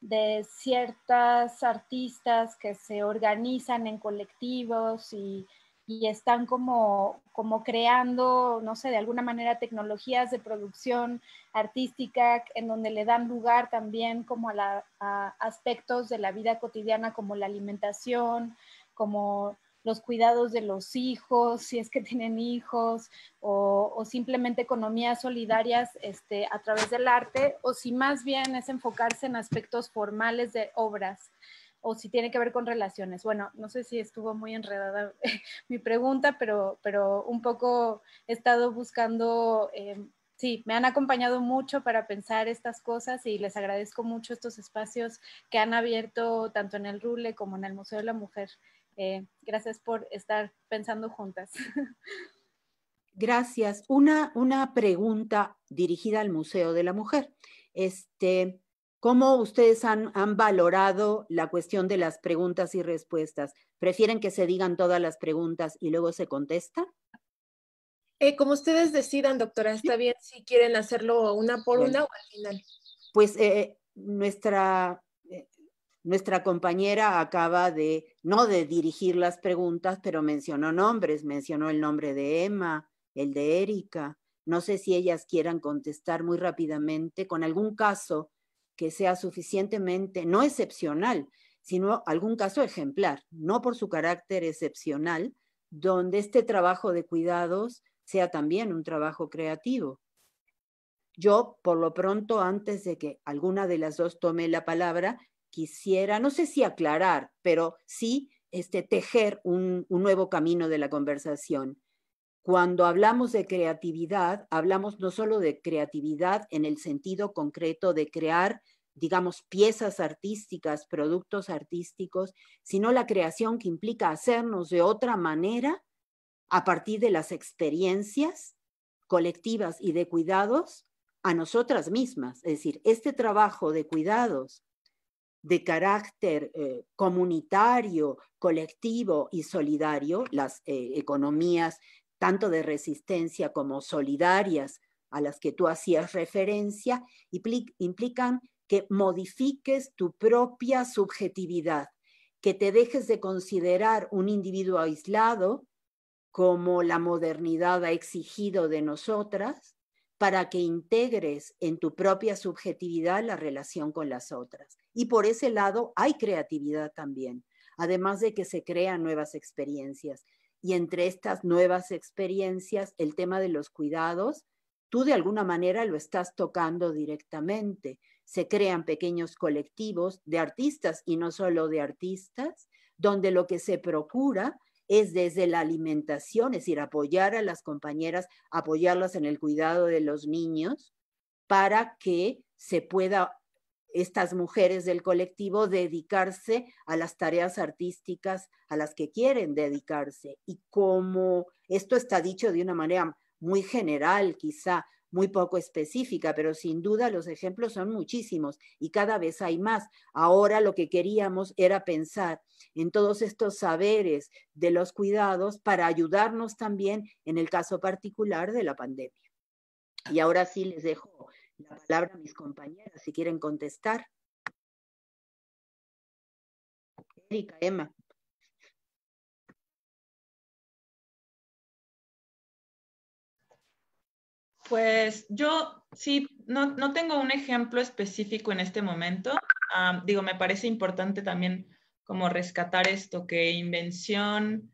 de ciertas artistas que se organizan en colectivos y, están como, como creando, no sé, de alguna manera tecnologías de producción artística en donde le dan lugar también como a, a aspectos de la vida cotidiana como la alimentación, como los cuidados de los hijos, si es que tienen hijos, o, simplemente economías solidarias este, a través del arte, o si más bien es enfocarse en aspectos formales de obras, o si tiene que ver con relaciones. Bueno, no sé si estuvo muy enredada mi pregunta, pero, un poco he estado buscando... Eh, sí, me han acompañado mucho para pensar estas cosas y les agradezco mucho estos espacios que han abierto tanto en el RULE como en el Museo de la Mujer eh, gracias por estar pensando juntas. Gracias. Una, una pregunta dirigida al Museo de la Mujer. Este, ¿Cómo ustedes han, valorado la cuestión de las preguntas y respuestas? ¿Prefieren que se digan todas las preguntas y luego se contesta? Eh, como ustedes decidan, doctora, está bien si quieren hacerlo una por una o al final. Pues eh, nuestra nuestra compañera acaba de, no de dirigir las preguntas, pero mencionó nombres, mencionó el nombre de Emma, el de Erika. No sé si ellas quieran contestar muy rápidamente con algún caso que sea suficientemente, no excepcional, sino algún caso ejemplar, no por su carácter excepcional, donde este trabajo de cuidados sea también un trabajo creativo. Yo, por lo pronto, antes de que alguna de las dos tome la palabra, quisiera, no sé si aclarar, pero sí este, tejer un, un nuevo camino de la conversación. Cuando hablamos de creatividad, hablamos no solo de creatividad en el sentido concreto de crear digamos, piezas artísticas, productos artísticos, sino la creación que implica hacernos de otra manera a partir de las experiencias colectivas y de cuidados a nosotras mismas. Es decir, este trabajo de cuidados de carácter eh, comunitario, colectivo y solidario, las eh, economías tanto de resistencia como solidarias a las que tú hacías referencia, implican que modifiques tu propia subjetividad, que te dejes de considerar un individuo aislado como la modernidad ha exigido de nosotras, para que integres en tu propia subjetividad la relación con las otras. Y por ese lado hay creatividad también, además de que se crean nuevas experiencias. Y entre estas nuevas experiencias, el tema de los cuidados, tú de alguna manera lo estás tocando directamente. Se crean pequeños colectivos de artistas y no solo de artistas, donde lo que se procura es desde la alimentación, es decir, apoyar a las compañeras, apoyarlas en el cuidado de los niños para que se pueda estas mujeres del colectivo dedicarse a las tareas artísticas a las que quieren dedicarse. Y como esto está dicho de una manera muy general, quizá, muy poco específica, pero sin duda los ejemplos son muchísimos y cada vez hay más. Ahora lo que queríamos era pensar en todos estos saberes de los cuidados para ayudarnos también en el caso particular de la pandemia. Y ahora sí les dejo la palabra a mis compañeras si quieren contestar. Erika, Emma. Pues yo sí, no, tengo un ejemplo específico en este momento. digo, me parece importante también como rescatar esto, que invención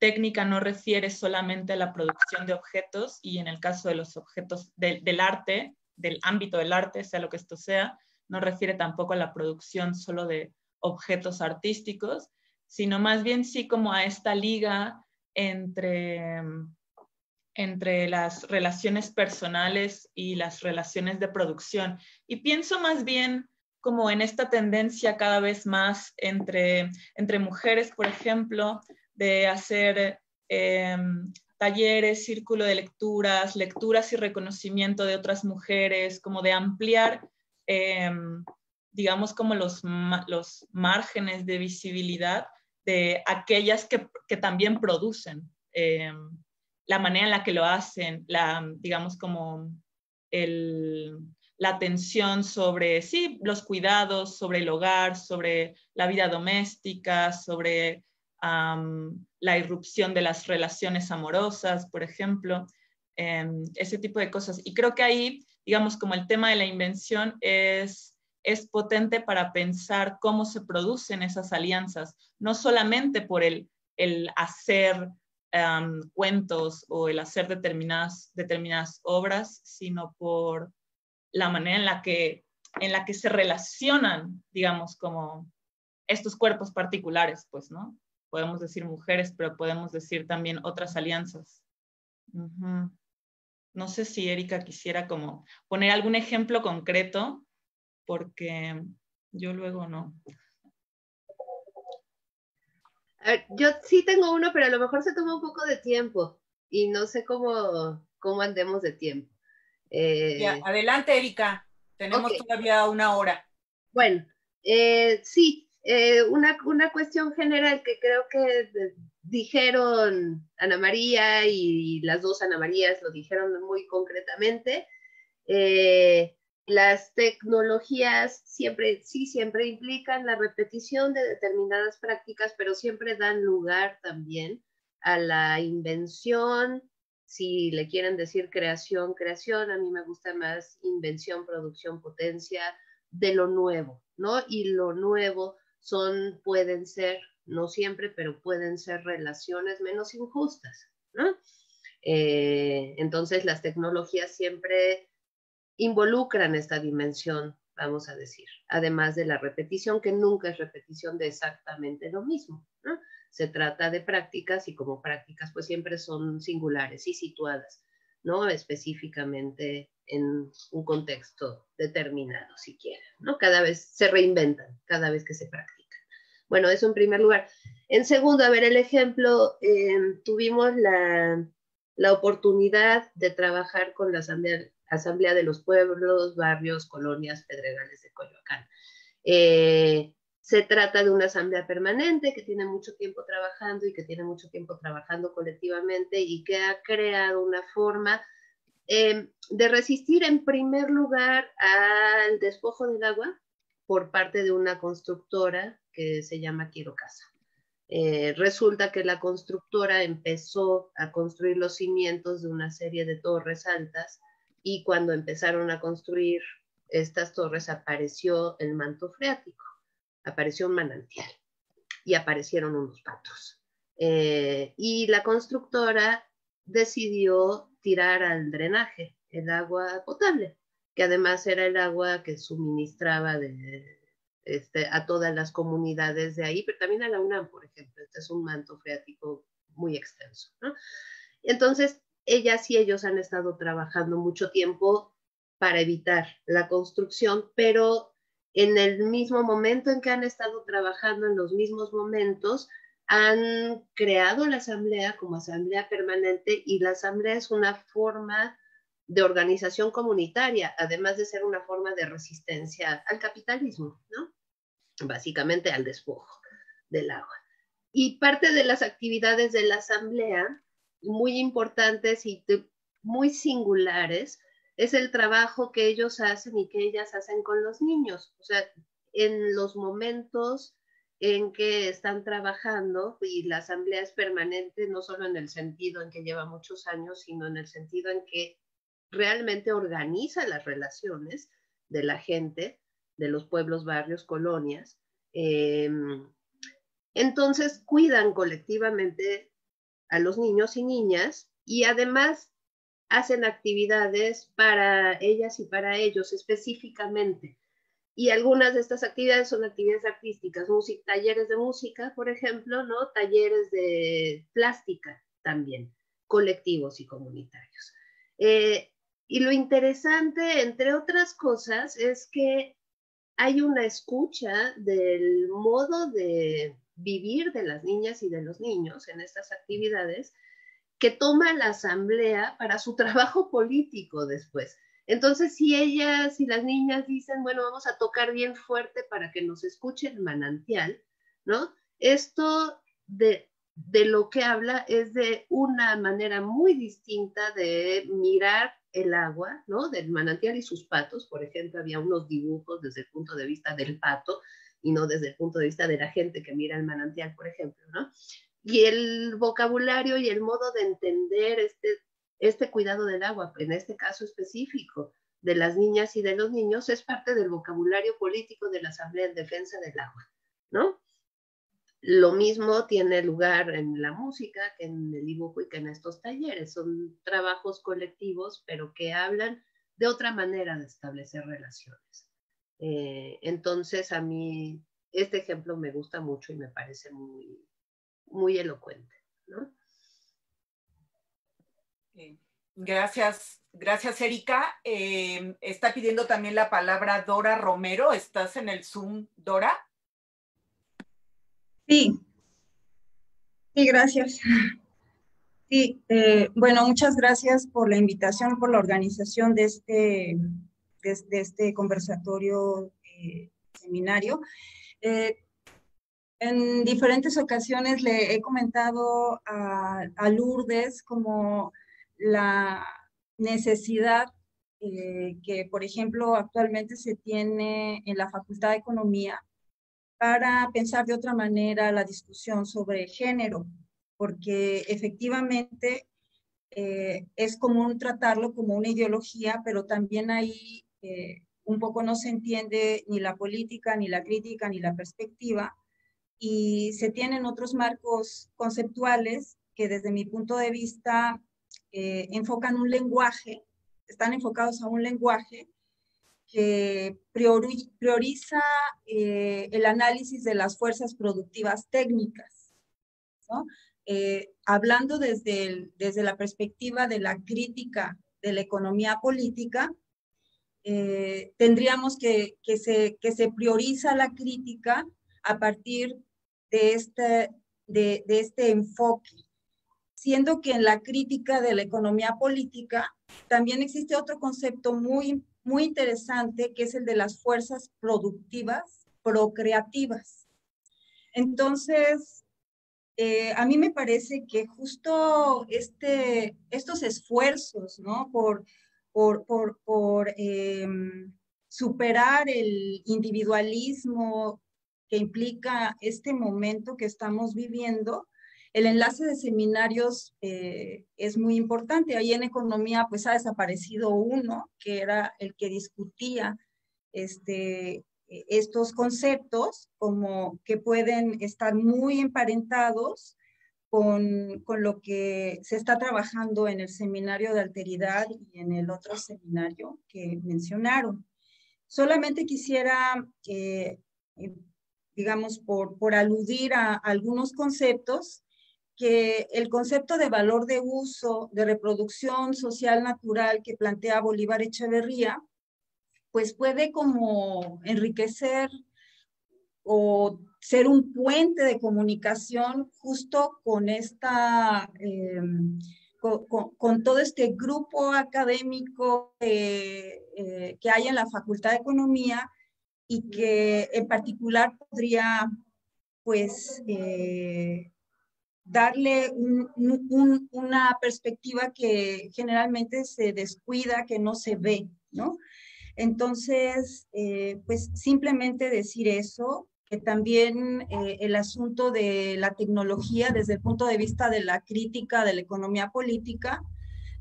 técnica no refiere solamente a la producción de objetos y en el caso de los objetos del arte, del ámbito del arte, sea lo que esto sea, no refiere tampoco a la producción solo de objetos artísticos, sino más bien sí como a esta liga entre entre las relaciones personales y las relaciones de producción. Y pienso más bien como en esta tendencia cada vez más entre, entre mujeres, por ejemplo, de hacer eh, talleres, círculo de lecturas, lecturas y reconocimiento de otras mujeres, como de ampliar, eh, digamos, como los, los márgenes de visibilidad de aquellas que, también producen. Eh, la manera en la que lo hacen, la, mm, digamos, como la atención sobre, sí, los cuidados, sobre el hogar, sobre la vida doméstica, sobre la irrupción de las relaciones amorosas, por ejemplo, em, ese tipo de cosas. Y creo que ahí, digamos, como el tema de la invención es es potente para pensar cómo se producen esas alianzas, no solamente por el, el hacer cuentos o el hacer determinadas, determinadas obras, sino por la manera en la que, en la que se relacionan, digamos, como estos cuerpos particulares, pues, ¿no? Podemos decir mujeres, pero podemos decir también otras alianzas. No sé si Erika quisiera como poner algún ejemplo concreto, porque yo luego no. Ah, yo sí tengo uno, pero a lo mejor se toma un poco de tiempo y no sé cómo, cómo andemos de tiempo. Eh, adelante, Erika. Tenemos todavía una hora. Bueno, eh, sí, eh, una, cuestión general que creo que dijeron Ana María y, las dos Ana Marías lo dijeron muy concretamente. Eh, las tecnologías siempre, sí, siempre implican la repetición de determinadas prácticas, pero siempre dan lugar también a la invención, si le quieren decir creación, creación, a mí me gusta más invención, producción, potencia, de lo nuevo, ¿no? Y lo nuevo son, pueden ser, no siempre, pero pueden ser relaciones menos injustas, ¿no? Eh, entonces las tecnologías siempre involucran esta dimensión, vamos a decir, además de la repetición, que nunca es repetición de exactamente lo mismo. Se trata de prácticas y como prácticas pues siempre son singulares y situadas, ¿no? Específicamente en un contexto determinado, si ¿no? Cada vez se reinventan, cada vez que se practican. Bueno, eso en primer lugar. En segundo, a ver, el ejemplo, eh, tuvimos la, la oportunidad de trabajar con la Asamblea Asamblea de los Pueblos, Barrios, Colonias, Pedregales de Coyoacán. Eh, se trata de una asamblea permanente que tiene mucho tiempo trabajando y que tiene mucho tiempo trabajando colectivamente y que ha creado una forma em, de resistir en primer lugar al despojo del agua por parte de una constructora que se llama Quiero eh, resulta que la constructora empezó a construir los cimientos de una serie de torres altas y cuando empezaron a construir estas torres apareció el manto freático, apareció un manantial y aparecieron unos patos. Eh, y la constructora decidió tirar al drenaje el agua potable, que además era el agua que suministraba este, a todas las comunidades de ahí, pero también a la UNAM, por ejemplo. Este es un manto freático muy extenso. Entonces, ellas y ellos han estado trabajando mucho tiempo para evitar la construcción, pero en el mismo momento en que han estado trabajando, en los mismos momentos, han creado la asamblea como asamblea permanente y la asamblea es una forma de organización comunitaria, además de ser una forma de resistencia al capitalismo, ¿no? Básicamente al despojo del agua. Y parte de las actividades de la asamblea muy importantes y muy singulares es el trabajo que ellos hacen y que ellas hacen con los niños. O sea, en los momentos en que están trabajando y la asamblea es permanente, no solo en el sentido en que lleva muchos años, sino en el sentido en que realmente organiza las relaciones de la gente, de los pueblos, barrios, colonias. Em, entonces, cuidan colectivamente a los niños y niñas y además hacen actividades para ellas y para ellos específicamente. Y algunas de estas actividades son actividades artísticas, talleres de música, por ejemplo, ¿no? Talleres de plástica también, colectivos y comunitarios. Eh, y lo interesante, entre otras cosas, es que hay una escucha del modo de vivir de las niñas y de los niños en estas actividades que toma la asamblea para su trabajo político después. Entonces, si ellas y las niñas dicen, bueno, vamos a tocar bien fuerte para que nos escuche el manantial, ¿no? Esto de, de lo que habla es de una manera muy distinta de mirar el agua, ¿no? Del manantial y sus patos, por ejemplo, había unos dibujos desde el punto de vista del pato, y no desde el punto de vista de la gente que mira el manantial, por ejemplo, ¿no? Y el vocabulario y el modo de entender este, este cuidado del agua, en este caso específico de las niñas y de los niños, es parte del vocabulario político de la Asamblea en Defensa del Agua, ¿no? Lo mismo tiene lugar en la música, que en el dibujo y que en estos talleres. Son trabajos colectivos, pero que hablan de otra manera de establecer relaciones. Eh, entonces, a mí este ejemplo me gusta mucho y me parece muy, muy elocuente. Eh, gracias, gracias Erika. Eh, está pidiendo también la palabra Dora Romero. ¿Estás en el Zoom, Dora? Sí. Sí, gracias. Sí, bueno, muchas gracias por la invitación, por la organización de este de, este conversatorio eh, seminario. Eh, en diferentes ocasiones le he comentado a, Lourdes como la necesidad eh, que, por ejemplo, actualmente se tiene en la Facultad de Economía para pensar de otra manera la discusión sobre género, porque efectivamente es común tratarlo como una ideología, pero también hay eh, un poco no se entiende ni la política, ni la crítica, ni la perspectiva, y se tienen otros marcos conceptuales que desde mi punto de vista eh, enfocan un lenguaje, están enfocados a un lenguaje que prioriza eh, el análisis de las fuerzas productivas técnicas, hablando desde la perspectiva de la crítica de la economía política, eh, tendríamos que, que, se, que se prioriza la crítica a partir de este, de, este enfoque, siendo que en la crítica de la economía política también existe otro concepto muy, muy interesante que es el de las fuerzas productivas, procreativas. Entonces, eh, a mí me parece que justo este, estos esfuerzos ¿no? por por, em, superar el individualismo que implica este momento que estamos viviendo, el enlace de seminarios eh, es muy importante. Ahí en economía pues ha desaparecido uno, que era el que discutía este, e, estos conceptos como que pueden estar muy emparentados con, lo que se está trabajando en el seminario de alteridad y en el otro seminario que mencionaron. Solamente quisiera, eh, eh, digamos, por, por aludir a algunos conceptos, que el concepto de valor de uso, de reproducción social natural que plantea Bolívar Echeverría, pues puede como enriquecer o ser un puente de comunicación justo con esta, eh, con, todo este grupo académico eh, que hay en la Facultad de Economía y que en particular podría, pues, eh, darle una perspectiva que generalmente se descuida, que no se ve, ¿no? Entonces, pues simplemente decir eso, también eh, el asunto de la tecnología desde el punto de vista de la crítica de la economía política,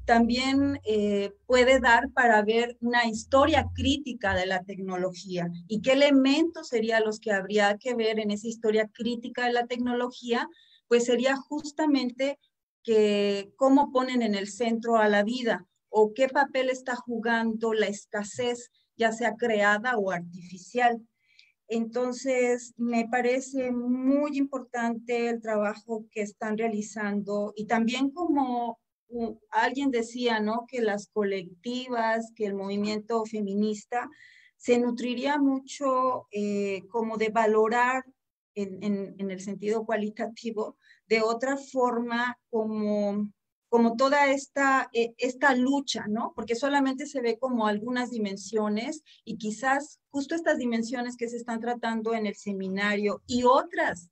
también eh, puede dar para ver una historia crítica de la tecnología y qué elementos serían los que habría que ver en esa historia crítica de la tecnología, pues sería justamente que cómo ponen en el centro a la vida o qué papel está jugando la escasez, ya sea creada o artificial. Entonces, me parece muy importante el trabajo que están realizando y también como alguien decía, ¿no? Que las colectivas, que el movimiento feminista se nutriría mucho eh, como de valorar en, el sentido cualitativo de otra forma como como toda esta, eh, esta lucha, ¿no? Porque solamente se ve como algunas dimensiones y quizás justo estas dimensiones que se están tratando en el seminario y otras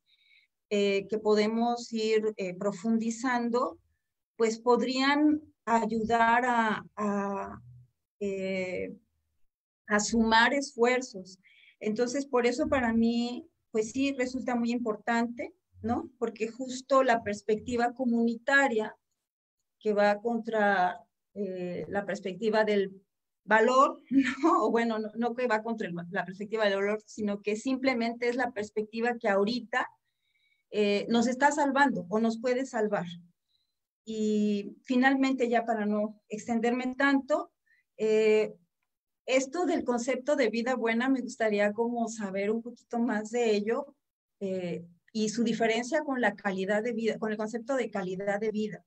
eh, que podemos ir eh, profundizando, pues podrían ayudar a, a, a sumar esfuerzos. Entonces, por eso para mí, pues sí, resulta muy importante, ¿no? Porque justo la perspectiva comunitaria que va contra eh, la perspectiva del valor, ¿no? o bueno, no, que va contra la perspectiva del valor, sino que simplemente es la perspectiva que ahorita eh, nos está salvando o nos puede salvar. Y finalmente, ya para no extenderme tanto, eh, esto del concepto de vida buena, me gustaría como saber un poquito más de ello y su diferencia con la calidad de vida, con el concepto de calidad de vida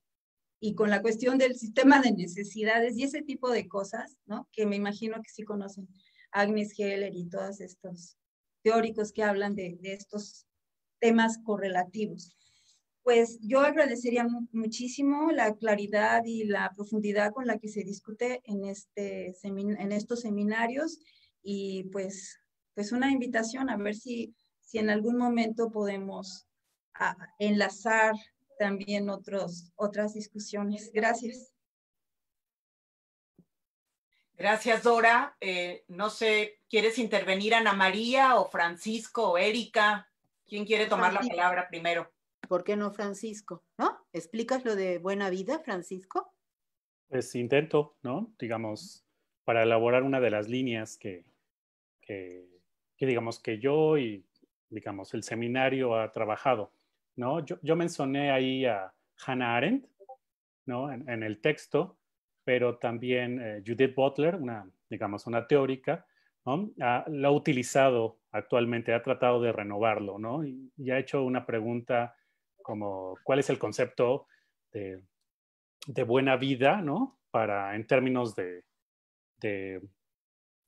y con la cuestión del sistema de necesidades y ese tipo de cosas, ¿no? Que me imagino que sí conocen Agnes Heller y todos estos teóricos que hablan de, estos temas correlativos. Pues yo agradecería muchísimo la claridad y la profundidad con la que se discute en, este en estos seminarios y pues, pues una invitación a ver si, si en algún momento podemos enlazar también otros, otras discusiones. Gracias. Gracias, Dora. Eh, no sé, ¿quieres intervenir Ana María o Francisco o Erika? ¿Quién quiere tomar la palabra primero? ¿Por qué no Francisco? ¿No? ¿Explicas lo de buena vida, Francisco? Pues intento, ¿no? Digamos, para elaborar una de las líneas que, que, que digamos que yo y digamos el seminario ha trabajado. ¿no? Yo, mencioné ahí a Hannah Arendt, ¿no? En, el texto, pero también eh, Judith Butler, una, digamos, una teórica, ¿no? ha, ah, lo ha utilizado actualmente, ha tratado de renovarlo, ¿no? Y, ha hecho una pregunta como, ¿cuál es el concepto de, buena vida, ¿no? Para, en términos de, de,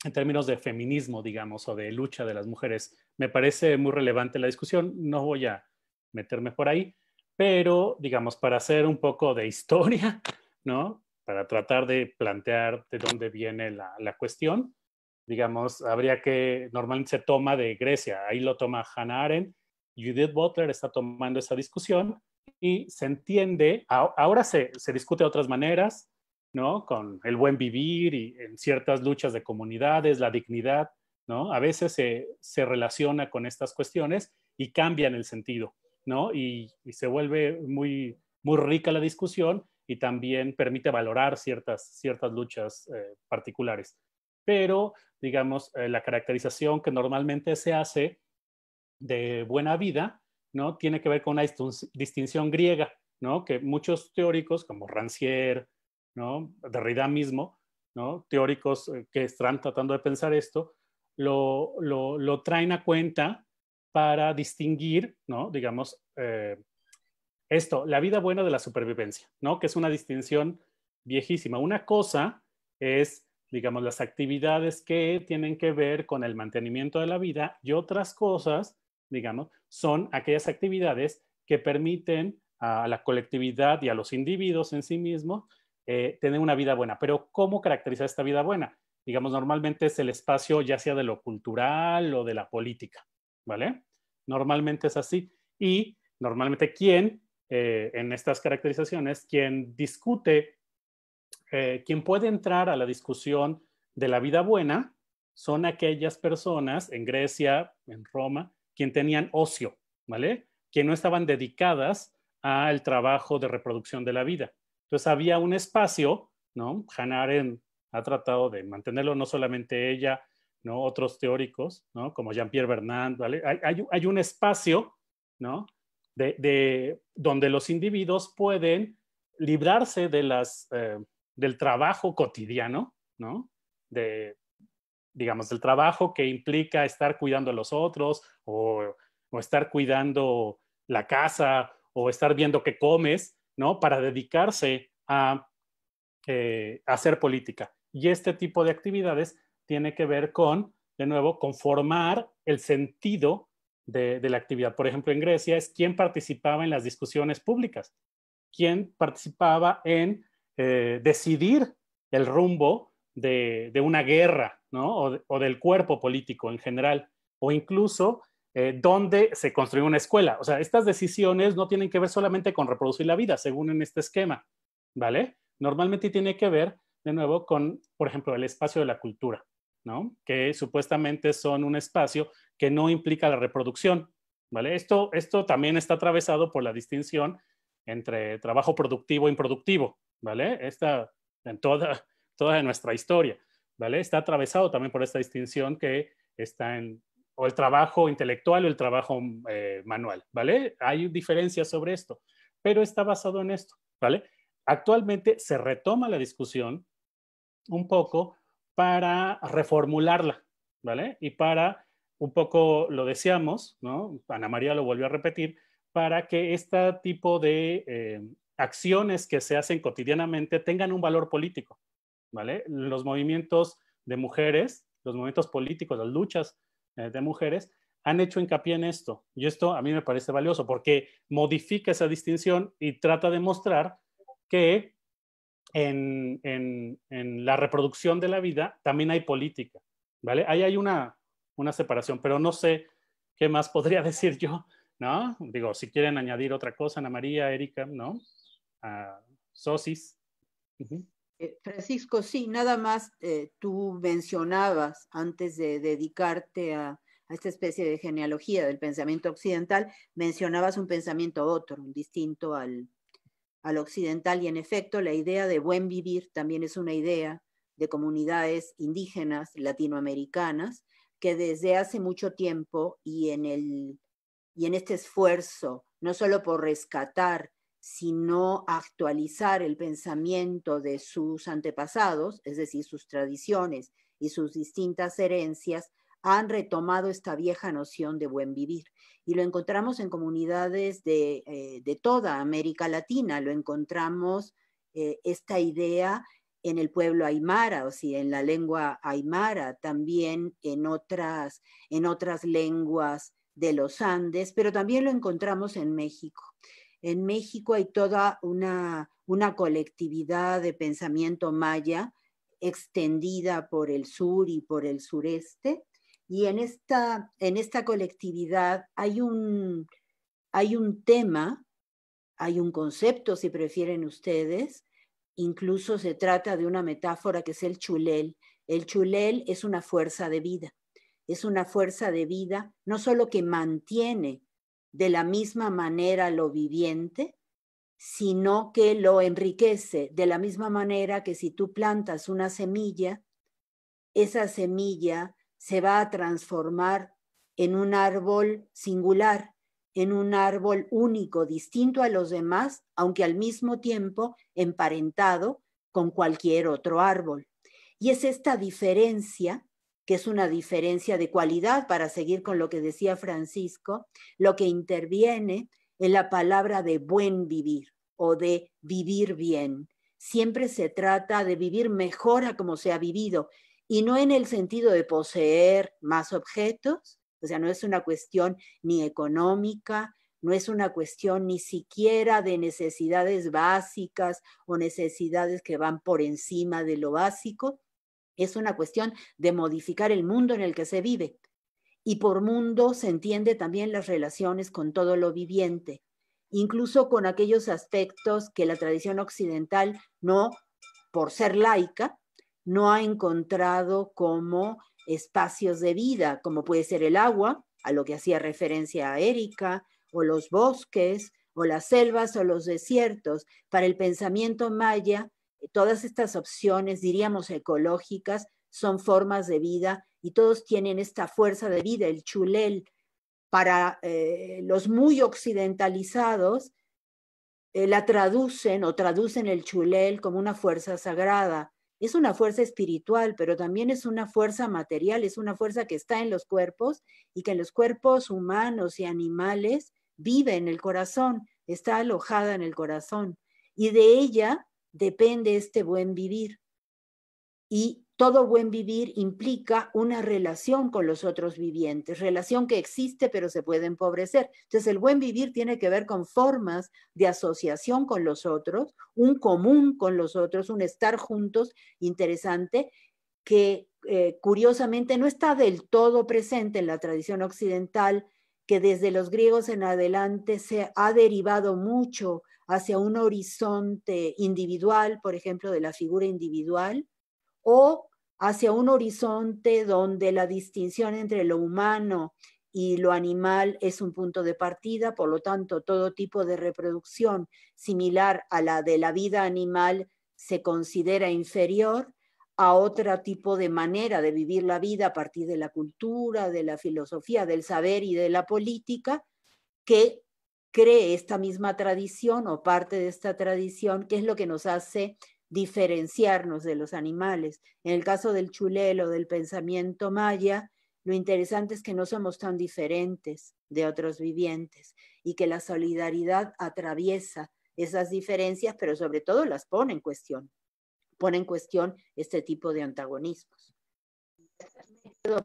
en términos de feminismo, digamos, o de lucha de las mujeres. Me parece muy relevante la discusión. No voy a meterme por ahí, pero digamos, para hacer un poco de historia, ¿no? Para tratar de plantear de dónde viene la, la cuestión, digamos, habría que, normalmente se toma de Grecia, ahí lo toma Hannah Arendt, Judith Butler está tomando esa discusión y se entiende, ahora se, se discute de otras maneras, ¿no? Con el buen vivir y en ciertas luchas de comunidades, la dignidad, ¿no? A veces se, se relaciona con estas cuestiones y cambian el sentido. Y, se vuelve muy, muy rica la discusión y también permite valorar ciertas, ciertas luchas eh, particulares. Pero, digamos, eh, la caracterización que normalmente se hace de buena vida, ¿no? Tiene que ver con una distinción griega, ¿no? Que muchos teóricos, como Rancière, ¿no? Derrida mismo, ¿no? Teóricos eh, que están tratando de pensar esto, lo, lo traen a cuenta para distinguir, Digamos, eh, esto, la vida buena de la supervivencia, Que es una distinción viejísima. Una cosa es, digamos, las actividades que tienen que ver con el mantenimiento de la vida y otras cosas, digamos, son aquellas actividades que permiten a la colectividad y a los individuos en sí mismos eh, tener una vida buena. Pero ¿cómo caracteriza esta vida buena? Digamos, normalmente es el espacio ya sea de lo cultural o de la política, ¿vale? Normalmente es así. Y normalmente quien eh, en estas caracterizaciones, quien discute, eh, quien puede entrar a la discusión de la vida buena, son aquellas personas en Grecia, en Roma, quien tenían ocio, ¿vale? Que no estaban dedicadas al trabajo de reproducción de la vida. Entonces había un espacio, ¿no? Hannah Arendt ha tratado de mantenerlo, no solamente ella, ¿no? otros teóricos, ¿no? como Jean-Pierre Bernard, hay, un espacio donde los individuos pueden librarse eh, del trabajo cotidiano, ¿no? digamos, del trabajo que implica estar cuidando a los otros o, estar cuidando la casa o estar viendo qué comes, ¿no? Para dedicarse a eh, hacer política. Y este tipo de actividades tiene que ver con, de nuevo, conformar el sentido de, la actividad. Por ejemplo, en Grecia es quién participaba en las discusiones públicas, quién participaba en eh, decidir el rumbo de, una guerra, ¿no? o, del cuerpo político en general, o incluso eh, dónde se construyó una escuela. O sea, estas decisiones no tienen que ver solamente con reproducir la vida, según en este esquema, ¿vale? Normalmente tiene que ver, de nuevo, con, por ejemplo, el espacio de la cultura. Que supuestamente son un espacio que no implica la reproducción, ¿vale? Esto, también está atravesado por la distinción entre trabajo productivo e improductivo, ¿vale? en toda, toda nuestra historia, ¿vale? Está atravesado también por esta distinción que está en el trabajo intelectual o el trabajo eh, manual, ¿vale? Hay diferencias sobre esto, pero está basado en esto, ¿vale? Actualmente se retoma la discusión un poco para reformularla, ¿vale? Y para, un poco lo decíamos, ¿no? Ana María lo volvió a repetir, para que este tipo de eh, acciones que se hacen cotidianamente tengan un valor político, ¿vale? Los movimientos de mujeres, los movimientos políticos, las luchas eh, de mujeres, han hecho hincapié en esto. Y esto a mí me parece valioso porque modifica esa distinción y trata de mostrar que en, la reproducción de la vida también hay política, ¿vale? Ahí hay una, separación, pero no sé qué más podría decir yo, ¿no? Digo, si quieren añadir otra cosa, Ana María, Erika, ¿no? Sosis. Eh, Francisco, sí, nada más eh, tú mencionabas antes de dedicarte a, esta especie de genealogía del pensamiento occidental, mencionabas un pensamiento otro, distinto al, al occidental y en efecto la idea de buen vivir también es una idea de comunidades indígenas latinoamericanas que desde hace mucho tiempo y en, y en este esfuerzo, no solo por rescatar, sino actualizar el pensamiento de sus antepasados, es decir, sus tradiciones y sus distintas herencias, han retomado esta vieja noción de buen vivir. Y lo encontramos en comunidades de, eh, toda América Latina, lo encontramos eh, esta idea en el pueblo aymara, o sea, en la lengua aymara, también en otras, en otras lenguas de los Andes, pero también lo encontramos en México. En México hay toda una colectividad de pensamiento maya extendida por el sur y por el sureste, y en esta, en esta colectividad hay un, hay un tema, hay un concepto, si prefieren ustedes, incluso se trata de una metáfora que es el chulel. El chulel es una fuerza de vida, es una fuerza de vida no solo que mantiene de la misma manera lo viviente, sino que lo enriquece de la misma manera que si tú plantas una semilla, esa semilla se va a transformar en un árbol singular, en un árbol único, distinto a los demás, aunque al mismo tiempo emparentado con cualquier otro árbol. Y es esta diferencia, que es una diferencia de cualidad, para seguir con lo que decía Francisco, lo que interviene en la palabra de buen vivir o de vivir bien. Siempre se trata de vivir mejor a como se ha vivido, y no en el sentido de poseer más objetos, o sea, no es una cuestión ni económica, no es una cuestión ni siquiera de necesidades básicas o necesidades que van por encima de lo básico, es una cuestión de modificar el mundo en el que se vive. Y por mundo se entiende también las relaciones con todo lo viviente, incluso con aquellos aspectos que la tradición occidental no, por ser laica, no ha encontrado como espacios de vida, como puede ser el agua, a lo que hacía referencia a Erika, o los bosques, o las selvas, o los desiertos. Para el pensamiento maya, todas estas opciones, diríamos ecológicas, son formas de vida y todos tienen esta fuerza de vida, el chulel. Para eh, los muy occidentalizados, eh, la traducen o traducen el chulel como una fuerza sagrada es una fuerza espiritual, pero también es una fuerza material, es una fuerza que está en los cuerpos y que en los cuerpos humanos y animales vive en el corazón, está alojada en el corazón. Y de ella depende este buen vivir. Y todo buen vivir implica una relación con los otros vivientes, relación que existe pero se puede empobrecer. Entonces el buen vivir tiene que ver con formas de asociación con los otros, un común con los otros, un estar juntos interesante que eh, curiosamente no está del todo presente en la tradición occidental que desde los griegos en adelante se ha derivado mucho hacia un horizonte individual, por ejemplo, de la figura individual, o hacia un horizonte donde la distinción entre lo humano y lo animal es un punto de partida, por lo tanto, todo tipo de reproducción similar a la de la vida animal se considera inferior a otro tipo de manera de vivir la vida a partir de la cultura, de la filosofía, del saber y de la política, que cree esta misma tradición o parte de esta tradición, que es lo que nos hace diferenciarnos de los animales. En el caso del chulelo, del pensamiento maya, lo interesante es que no somos tan diferentes de otros vivientes y que la solidaridad atraviesa esas diferencias, pero sobre todo las pone en cuestión, pone en cuestión este tipo de antagonismos.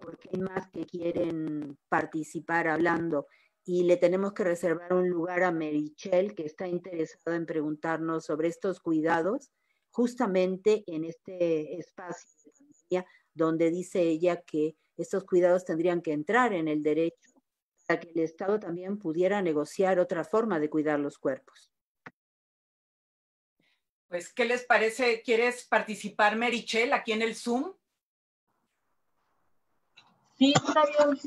Porque hay más que quieren participar hablando y le tenemos que reservar un lugar a Merichel, que está interesada en preguntarnos sobre estos cuidados justamente en este espacio de donde dice ella que estos cuidados tendrían que entrar en el derecho para que el Estado también pudiera negociar otra forma de cuidar los cuerpos. Pues, ¿qué les parece? ¿Quieres participar, Merichel, aquí en el Zoom? Sí, está bien.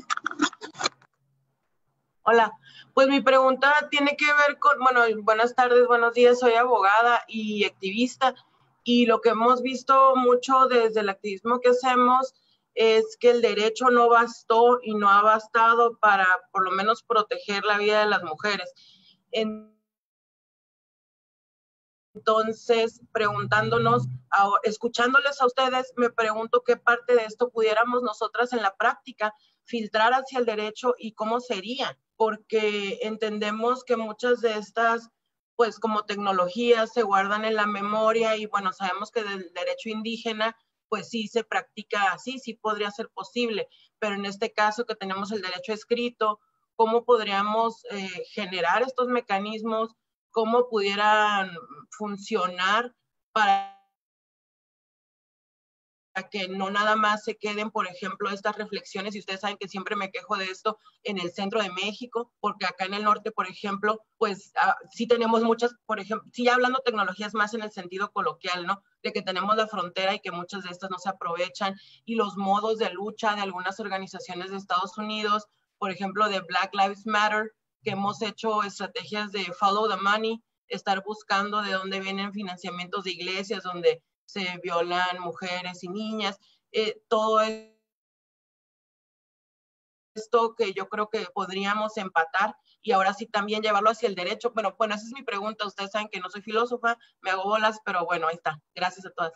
Hola, pues mi pregunta tiene que ver con, bueno, buenas tardes, buenos días, soy abogada y activista y lo que hemos visto mucho desde el activismo que hacemos es que el derecho no bastó y no ha bastado para por lo menos proteger la vida de las mujeres. Entonces, preguntándonos, escuchándoles a ustedes, me pregunto qué parte de esto pudiéramos nosotras en la práctica filtrar hacia el derecho y cómo sería, porque entendemos que muchas de estas pues como tecnologías se guardan en la memoria y bueno, sabemos que del derecho indígena pues sí se practica así, sí podría ser posible, pero en este caso que tenemos el derecho escrito, ¿cómo podríamos eh, generar estos mecanismos? ¿Cómo pudieran funcionar para que no nada más se queden, por ejemplo, estas reflexiones, y ustedes saben que siempre me quejo de esto en el centro de México, porque acá en el norte, por ejemplo, pues ah, sí tenemos muchas, por ejemplo, sí hablando tecnologías más en el sentido coloquial, ¿no? De que tenemos la frontera y que muchas de estas no se aprovechan, y los modos de lucha de algunas organizaciones de Estados Unidos, por ejemplo, de Black Lives Matter, que hemos hecho estrategias de follow the money, estar buscando de dónde vienen financiamientos de iglesias, donde se violan mujeres y niñas, eh, todo e-, esto que yo creo que podríamos empatar y ahora sí también llevarlo hacia el derecho. Bueno, bueno, esa es mi pregunta. Ustedes saben que no soy filósofa, me hago bolas, pero bueno, ahí está. Gracias a todas.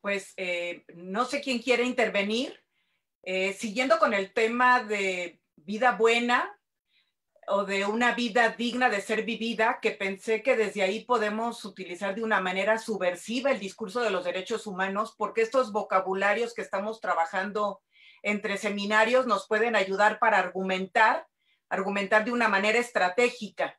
Pues eh, no sé quién quiere intervenir. Eh, siguiendo con el tema de vida buena, o de una vida digna de ser vivida, que pensé que desde ahí podemos utilizar de una manera subversiva el discurso de los derechos humanos, porque estos vocabularios que estamos trabajando entre seminarios nos pueden ayudar para argumentar, argumentar de una manera estratégica.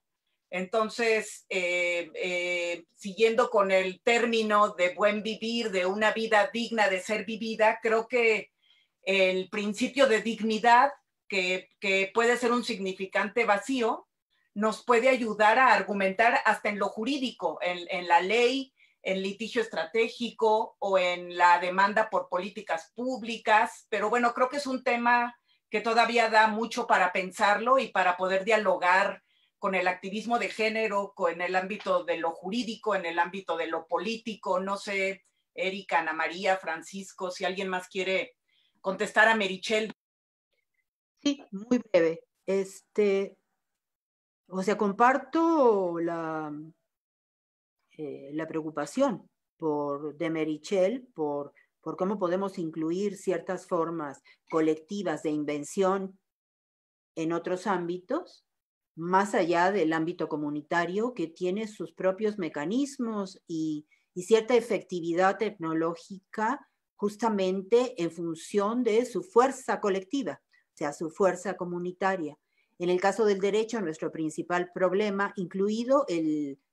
Entonces, eh, eh, siguiendo con el término de buen vivir, de una vida digna de ser vivida, creo que el principio de dignidad que, puede ser un significante vacío, nos puede ayudar a argumentar hasta en lo jurídico, en, en la ley, en litigio estratégico o en la demanda por políticas públicas. Pero bueno, creo que es un tema que todavía da mucho para pensarlo y para poder dialogar con el activismo de género, en el ámbito de lo jurídico, en el ámbito de lo político. No sé, Erika, Ana María, Francisco, si alguien más quiere contestar a Merichel. Sí, muy breve. Este, o sea, comparto la, eh, la preocupación por de Merichel, por, cómo podemos incluir ciertas formas colectivas de invención en otros ámbitos, más allá del ámbito comunitario, que tiene sus propios mecanismos y cierta efectividad tecnológica justamente en función de su fuerza colectiva sea su fuerza comunitaria. En el caso del derecho, nuestro principal problema, incluido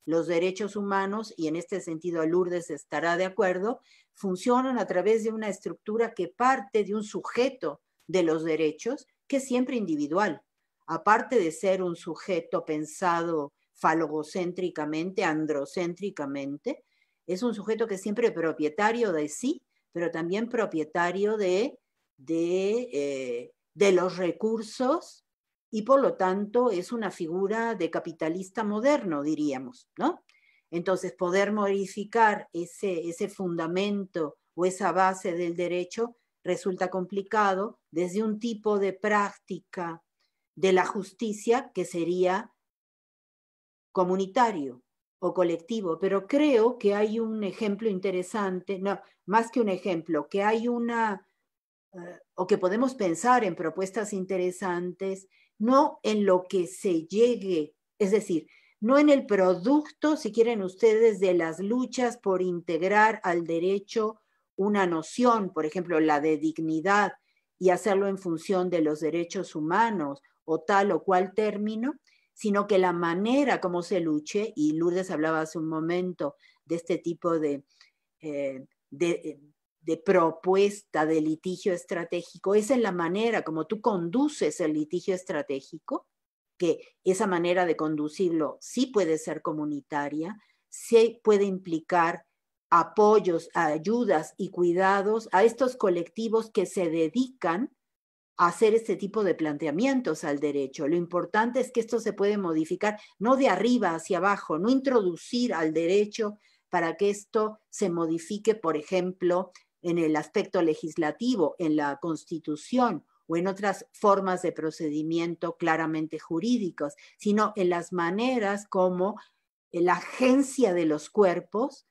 los derechos humanos, y en este sentido Lourdes estará de acuerdo, funcionan a través de una estructura que parte de un sujeto de los derechos, que es siempre individual. Aparte de ser un sujeto pensado falogocéntricamente, androcéntricamente, es un sujeto que es siempre propietario de sí, pero también propietario de, de eh, de los recursos y por lo tanto es una figura de capitalista moderno, diríamos, ¿no? Entonces, poder modificar ese, ese fundamento o esa base del derecho resulta complicado desde un tipo de práctica de la justicia que sería comunitario o colectivo, pero creo que hay un ejemplo interesante, no, más que un ejemplo, que hay una, eh, o que podemos pensar en propuestas interesantes, no en lo que se llegue, es decir, no en el producto, si quieren ustedes, de las luchas por integrar al derecho una noción, por ejemplo, la de dignidad, y hacerlo en función de los derechos humanos o tal o cual término, sino que la manera como se luche, y Lourdes hablaba hace un momento de este tipo de, eh, de, eh, de propuesta de litigio estratégico es en la manera como tú conduces el litigio estratégico, que esa manera de conducirlo sí puede ser comunitaria, sí puede implicar apoyos, ayudas y cuidados a estos colectivos que se dedican a hacer este tipo de planteamientos al derecho. Lo importante es que esto se puede modificar, no de arriba hacia abajo, no introducir al derecho para que esto se modifique, por ejemplo, en el aspecto legislativo, en la constitución o en otras formas de procedimiento claramente jurídicos, sino en las maneras como la agencia de los cuerpos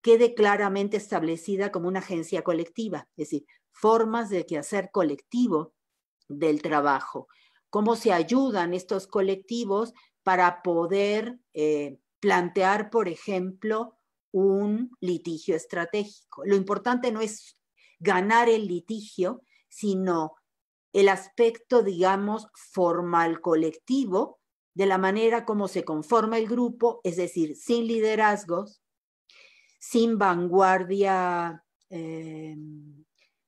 quede claramente establecida como una agencia colectiva, es decir, formas de quehacer colectivo del trabajo, cómo se ayudan estos colectivos para poder eh, plantear, por ejemplo, un litigio estratégico. Lo importante no es ganar el litigio, sino el aspecto, digamos, formal colectivo de la manera como se conforma el grupo, es decir, sin liderazgos, sin vanguardia eh,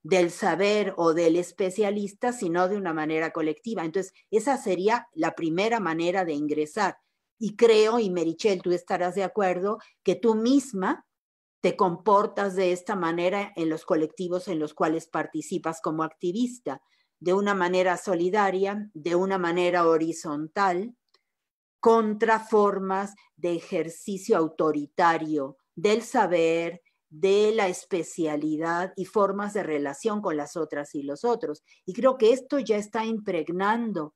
del saber o del especialista, sino de una manera colectiva. Entonces, esa sería la primera manera de ingresar, y creo, y Merichel, tú estarás de acuerdo, que tú misma te comportas de esta manera en los colectivos en los cuales participas como activista, de una manera solidaria, de una manera horizontal, contra formas de ejercicio autoritario del saber, de la especialidad y formas de relación con las otras y los otros. Y creo que esto ya está impregnando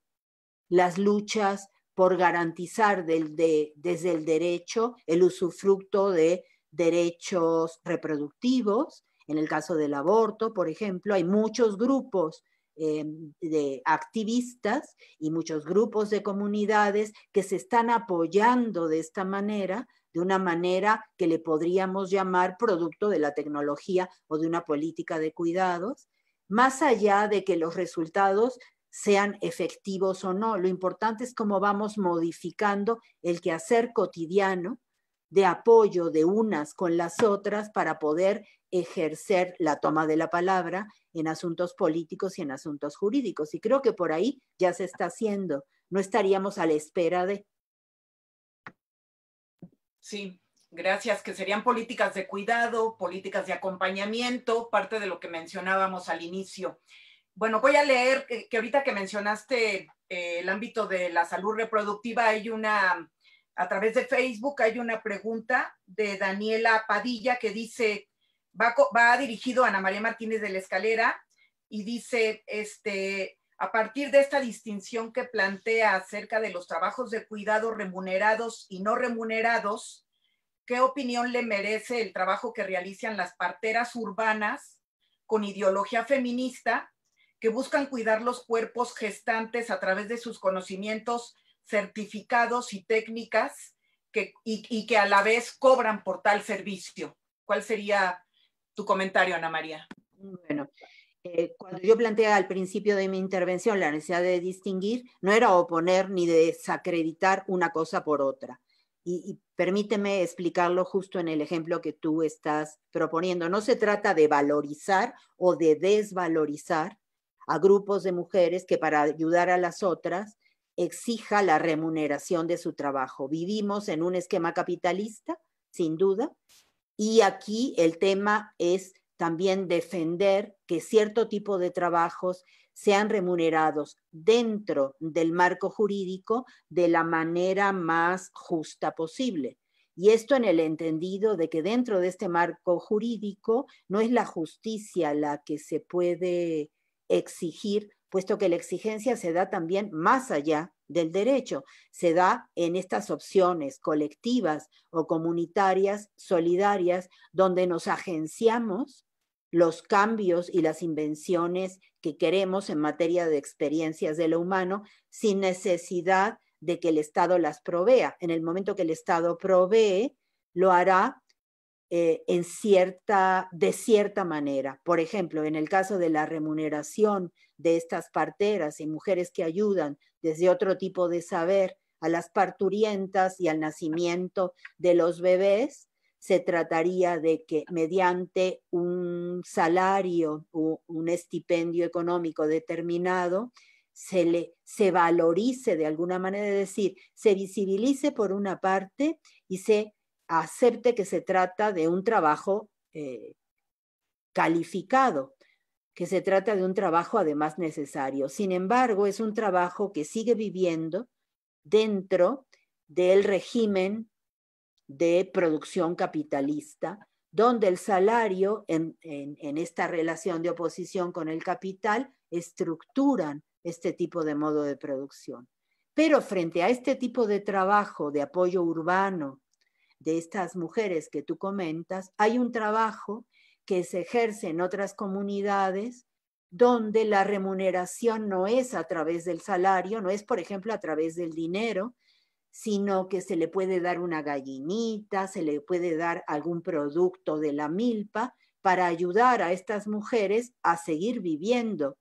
las luchas por garantizar desde el derecho el usufructo de derechos reproductivos. En el caso del aborto, por ejemplo, hay muchos grupos eh, de activistas y muchos grupos de comunidades que se están apoyando de esta manera, de una manera que le podríamos llamar producto de la tecnología o de una política de cuidados, más allá de que los resultados sean efectivos o no. Lo importante es cómo vamos modificando el quehacer cotidiano de apoyo de unas con las otras para poder ejercer la toma de la palabra en asuntos políticos y en asuntos jurídicos. Y creo que por ahí ya se está haciendo. No estaríamos a la espera de... Sí, gracias, que serían políticas de cuidado, políticas de acompañamiento, parte de lo que mencionábamos al inicio. Bueno, voy a leer que, ahorita que mencionaste eh, el ámbito de la salud reproductiva, hay una, a través de Facebook, hay una pregunta de Daniela Padilla que dice, va, va dirigido a Ana María Martínez de la Escalera y dice, este, a partir de esta distinción que plantea acerca de los trabajos de cuidado remunerados y no remunerados, ¿qué opinión le merece el trabajo que realizan las parteras urbanas con ideología feminista que buscan cuidar los cuerpos gestantes a través de sus conocimientos certificados y técnicas y, que a la vez cobran por tal servicio. ¿Cuál sería tu comentario, Ana María? Bueno, eh, cuando yo planteé al principio de mi intervención la necesidad de distinguir, no era oponer ni desacreditar una cosa por otra. y, permíteme explicarlo justo en el ejemplo que tú estás proponiendo. No se trata de valorizar o de desvalorizar a grupos de mujeres que para ayudar a las otras exija la remuneración de su trabajo. Vivimos en un esquema capitalista, sin duda, y aquí el tema es también defender que cierto tipo de trabajos sean remunerados dentro del marco jurídico de la manera más justa posible. Y esto en el entendido de que dentro de este marco jurídico no es la justicia la que se puede exigir, puesto que la exigencia se da también más allá del derecho, se da en estas opciones colectivas o comunitarias, solidarias, donde nos agenciamos los cambios y las invenciones que queremos en materia de experiencias de lo humano sin necesidad de que el Estado las provea. En el momento que el Estado provee, lo hará eh, en cierta, de cierta manera. Por ejemplo, en el caso de la remuneración de estas parteras y mujeres que ayudan desde otro tipo de saber a las parturientas y al nacimiento de los bebés, se trataría de que mediante un salario o un estipendio económico determinado, se, le, se valorice de alguna manera, es decir, se visibilice por una parte y se acepte que se trata de un trabajo eh, calificado, que se trata de un trabajo además necesario. Sin embargo, es un trabajo que sigue viviendo dentro del régimen de producción capitalista, donde el salario en, esta relación de oposición con el capital estructuran este tipo de modo de producción. Pero frente a este tipo de trabajo de apoyo urbano, de estas mujeres que tú comentas, hay un trabajo que se ejerce en otras comunidades donde la remuneración no es a través del salario, no es, por ejemplo, a través del dinero, sino que se le puede dar una gallinita, se le puede dar algún producto de la milpa para ayudar a estas mujeres a seguir viviendo.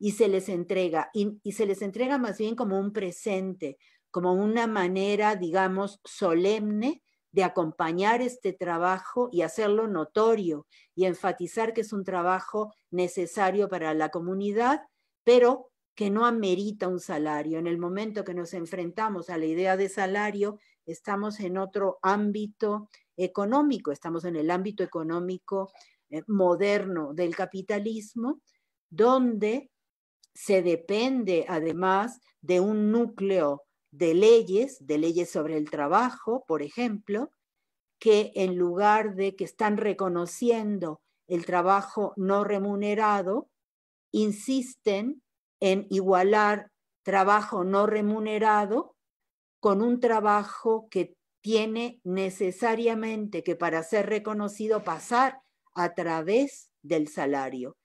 Y se les entrega, y, se les entrega más bien como un presente, como una manera, digamos, solemne de acompañar este trabajo y hacerlo notorio y enfatizar que es un trabajo necesario para la comunidad, pero que no amerita un salario. En el momento que nos enfrentamos a la idea de salario, estamos en otro ámbito económico, estamos en el ámbito económico eh, moderno del capitalismo, donde se depende además de un núcleo de leyes, de leyes sobre el trabajo, por ejemplo, que en lugar de que están reconociendo el trabajo no remunerado, insisten en igualar trabajo no remunerado con un trabajo que tiene necesariamente que para ser reconocido pasar a través del salario.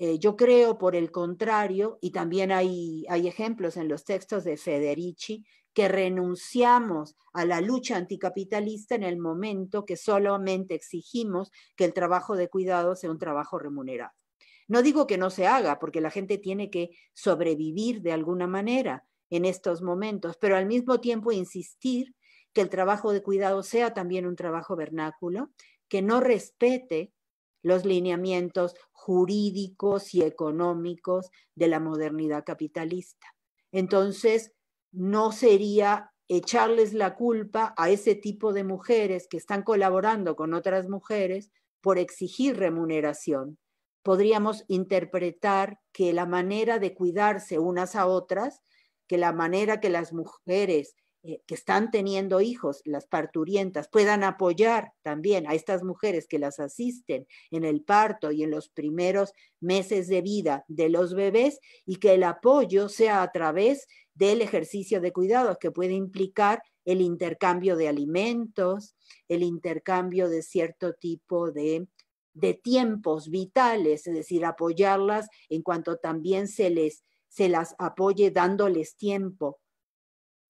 Eh, yo creo, por el contrario, y también hay, hay ejemplos en los textos de Federici, que renunciamos a la lucha anticapitalista en el momento que solamente exigimos que el trabajo de cuidado sea un trabajo remunerado. No digo que no se haga, porque la gente tiene que sobrevivir de alguna manera en estos momentos, pero al mismo tiempo insistir que el trabajo de cuidado sea también un trabajo vernáculo, que no respete los lineamientos jurídicos y económicos de la modernidad capitalista. Entonces, no sería echarles la culpa a ese tipo de mujeres que están colaborando con otras mujeres por exigir remuneración. Podríamos interpretar que la manera de cuidarse unas a otras, que la manera que las mujeres eh, que están teniendo hijos, las parturientas, puedan apoyar también a estas mujeres que las asisten en el parto y en los primeros meses de vida de los bebés y que el apoyo sea a través del ejercicio de cuidados que puede implicar el intercambio de alimentos, el intercambio de cierto tipo de, de tiempos vitales, es decir, apoyarlas en cuanto también se les se las apoye dándoles tiempo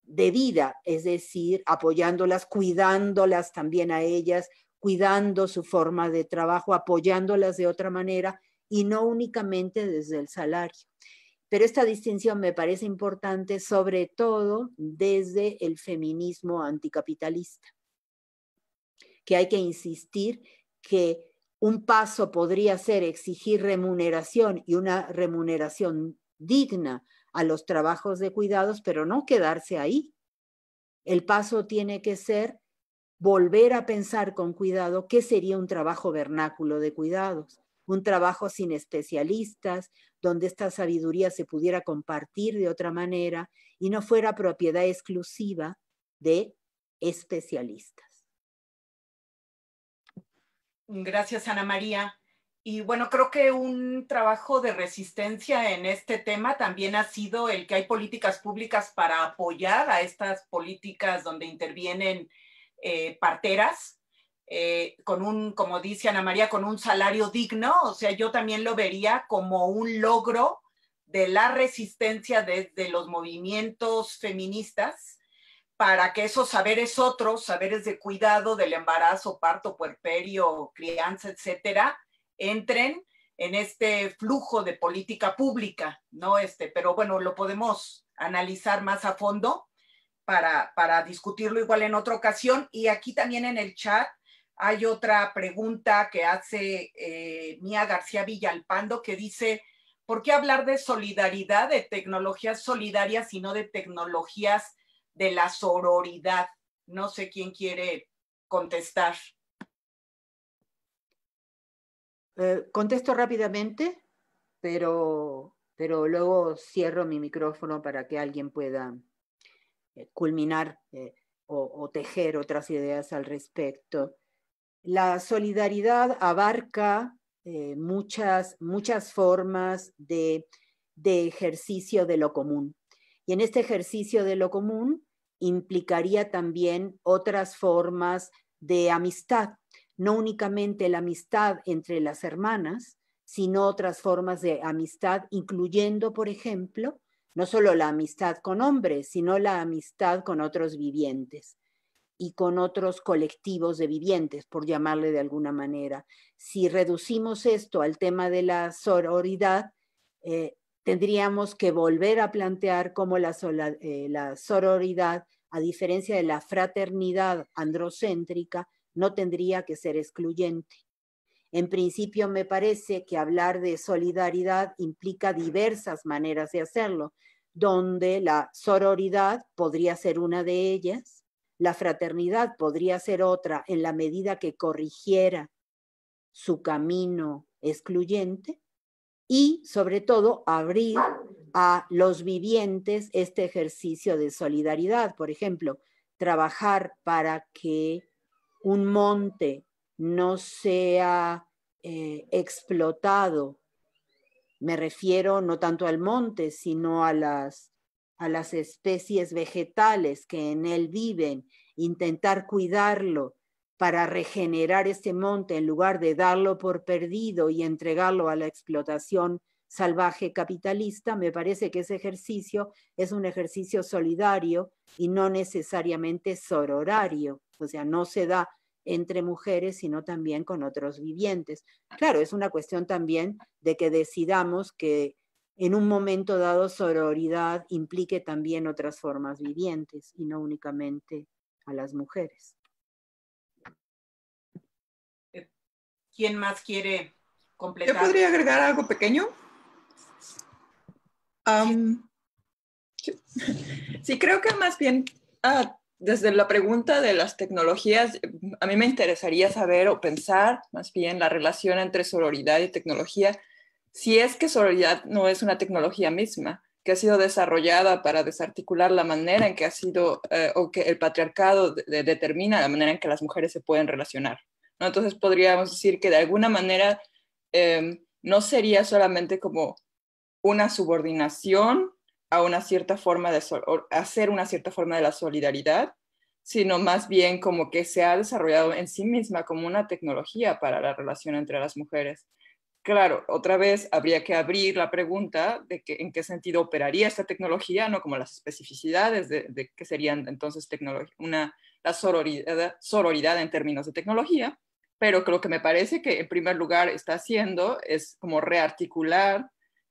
de vida, es decir, apoyándolas, cuidándolas también a ellas, cuidando su forma de trabajo, apoyándolas de otra manera y no únicamente desde el salario. Pero esta distinción me parece importante sobre todo desde el feminismo anticapitalista, que hay que insistir que un paso podría ser exigir remuneración y una remuneración digna a los trabajos de cuidados, pero no quedarse ahí. El paso tiene que ser volver a pensar con cuidado qué sería un trabajo vernáculo de cuidados, un trabajo sin especialistas, donde esta sabiduría se pudiera compartir de otra manera y no fuera propiedad exclusiva de especialistas. Gracias, Ana María. Y bueno, creo que un trabajo de resistencia en este tema también ha sido el que hay políticas públicas para apoyar a estas políticas donde intervienen eh, parteras, eh, con un, como dice Ana María, con un salario digno. O sea, yo también lo vería como un logro de la resistencia desde de los movimientos feministas para que esos saberes otros, saberes de cuidado del embarazo, parto, puerperio, crianza, etcétera, entren en este flujo de política pública, ¿no? Este, pero bueno, lo podemos analizar más a fondo para, para discutirlo igual en otra ocasión. Y aquí también en el chat hay otra pregunta que hace eh, Mía García Villalpando que dice, ¿por qué hablar de solidaridad, de tecnologías solidarias y no de tecnologías de la sororidad? No sé quién quiere contestar. Eh, contesto rápidamente, pero, pero luego cierro mi micrófono para que alguien pueda eh, culminar eh, o, tejer otras ideas al respecto. La solidaridad abarca muchas, muchas formas de, de, ejercicio de lo común. Y en este ejercicio de lo común implicaría también otras formas de amistad, no únicamente la amistad entre las hermanas, sino otras formas de amistad, incluyendo, por ejemplo, no solo la amistad con hombres, sino la amistad con otros vivientes y con otros colectivos de vivientes, por llamarle de alguna manera. Si reducimos esto al tema de la sororidad, eh, tendríamos que volver a plantear cómo eh, la sororidad, a diferencia de la fraternidad androcéntrica, no tendría que ser excluyente. En principio me parece que hablar de solidaridad implica diversas maneras de hacerlo, donde la sororidad podría ser una de ellas, la fraternidad podría ser otra en la medida que corrigiera su camino excluyente y sobre todo abrir a los vivientes este ejercicio de solidaridad, por ejemplo, trabajar para que un monte no sea eh, explotado, me refiero no tanto al monte, sino a las, a las especies vegetales que en él viven, intentar cuidarlo para regenerar ese monte en lugar de darlo por perdido y entregarlo a la explotación salvaje capitalista, me parece que ese ejercicio es un ejercicio solidario y no necesariamente sororario o sea, no se da entre mujeres, sino también con otros vivientes. Claro, es una cuestión también de que decidamos que en un momento dado sororidad implique también otras formas vivientes y no únicamente a las mujeres. ¿Quién más quiere completar? Yo podría agregar algo pequeño. sí. creo que más bien ah, desde la pregunta de las tecnologías, a mí me interesaría saber o pensar más bien la relación entre sororidad y tecnología, si es que sororidad no es una tecnología misma, que ha sido desarrollada para desarticular la manera en que ha sido eh, o que el patriarcado determina la manera en que las mujeres se pueden relacionar. Entonces podríamos decir que de alguna manera em, no sería solamente como una subordinación a una cierta forma de hacer una cierta forma de la solidaridad, sino más bien como que se ha desarrollado en sí misma como una tecnología para la relación entre las mujeres. Claro, otra vez habría que abrir la pregunta de que, en qué sentido operaría esta tecnología, no como las especificidades de, que serían entonces una, la sororidad, sororidad en términos de tecnología, pero que lo que me parece que en primer lugar está haciendo es como rearticular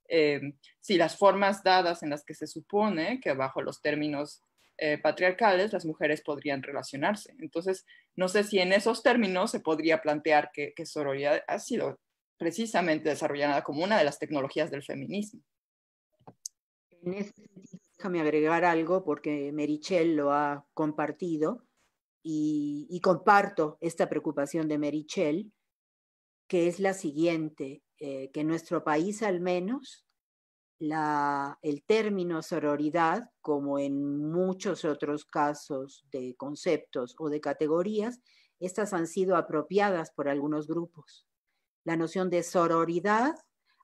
Em, si las formas dadas en las que se supone que bajo los términos eh, patriarcales las mujeres podrían relacionarse. Entonces, no sé si en esos términos se podría plantear que, que sororidad ha sido precisamente desarrollada como una de las tecnologías del feminismo. En déjame agregar algo porque Merichel lo ha compartido y, y comparto esta preocupación de Merichel, que es la siguiente. Eh, que en nuestro país al menos el término sororidad, como en muchos otros casos de conceptos o de categorías, estas han sido apropiadas por algunos grupos. La noción de sororidad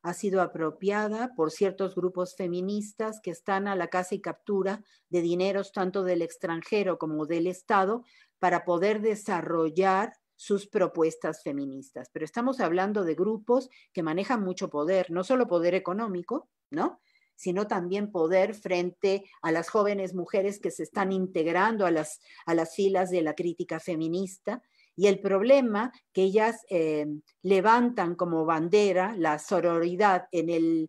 ha sido apropiada por ciertos grupos feministas que están a la casa y captura de dineros tanto del extranjero como del Estado para poder desarrollar sus propuestas feministas. Pero estamos hablando de grupos que manejan mucho poder, no solo poder económico, ¿no? sino también poder frente a las jóvenes mujeres que se están integrando a las, a las filas de la crítica feminista y el problema que ellas eh, levantan como bandera, la sororidad en el,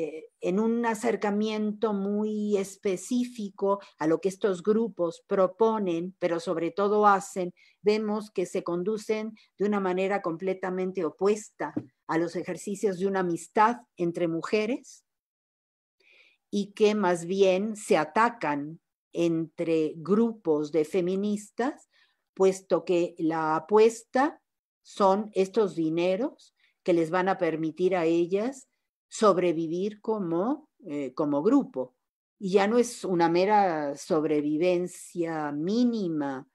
eh, en un acercamiento muy específico a lo que estos grupos proponen, pero sobre todo hacen, vemos que se conducen de una manera completamente opuesta a los ejercicios de una amistad entre mujeres y que más bien se atacan entre grupos de feministas, puesto que la apuesta son estos dineros que les van a permitir a ellas sobrevivir como, eh, como grupo. Y ya no es una mera sobrevivencia mínima,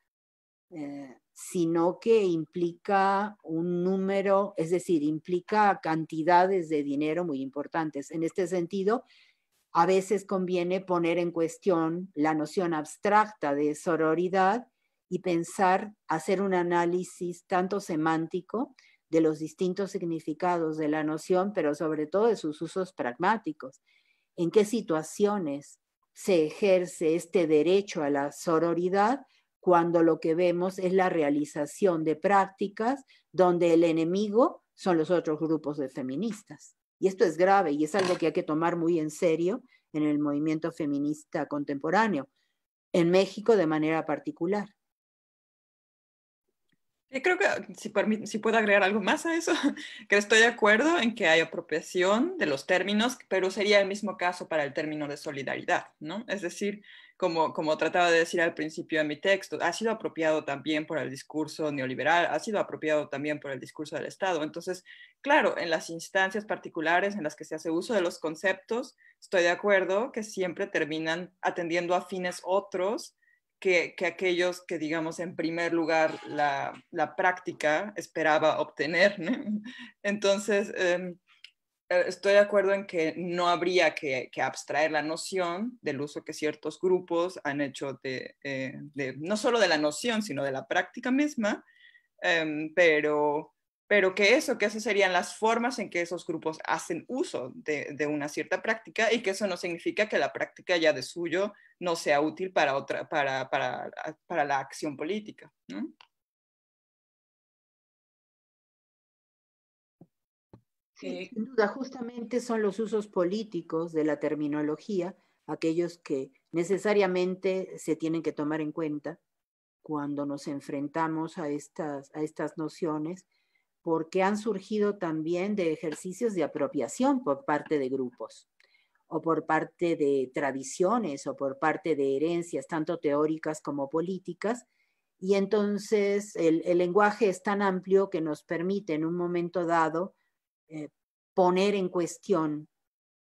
eh, sino que implica un número, es decir, implica cantidades de dinero muy importantes. En este sentido, a veces conviene poner en cuestión la noción abstracta de sororidad y pensar, hacer un análisis tanto semántico, de los distintos significados de la noción, pero sobre todo de sus usos pragmáticos. ¿En qué situaciones se ejerce este derecho a la sororidad cuando lo que vemos es la realización de prácticas donde el enemigo son los otros grupos de feministas? Y esto es grave y es algo que hay que tomar muy en serio en el movimiento feminista contemporáneo, en México de manera particular. Y creo que ah, si, si puedo agregar algo más a eso, que estoy de acuerdo en que hay apropiación de los términos, pero sería el mismo caso para el término de solidaridad, ¿no? Es decir, como, como trataba de decir al principio de mi texto, ha sido apropiado también por el discurso neoliberal, ha sido apropiado también por el discurso del Estado. Entonces, claro, en las instancias particulares en las que se hace uso de los conceptos, estoy de acuerdo que siempre terminan atendiendo a fines otros que, aquellos que, digamos, en primer lugar la, práctica esperaba obtener. Entonces, em, eh, estoy de acuerdo en que no habría que, que, abstraer la noción del uso que ciertos grupos han hecho de, eh, no solo de la noción, sino de la práctica misma, em, pero pero que eso, que esas serían las formas en que esos grupos hacen uso de, de, una cierta práctica y que eso no significa que la práctica ya de suyo no sea útil para, otra, para, para, ah, para la acción política. Eh, sin duda, justamente son los usos políticos de la terminología aquellos que necesariamente se tienen que tomar en cuenta cuando nos enfrentamos a estas, a estas nociones porque han surgido también de ejercicios de apropiación por parte de grupos o por parte de tradiciones o por parte de herencias, tanto teóricas como políticas. Y entonces el, lenguaje es tan amplio que nos permite en un momento dado eh, poner en cuestión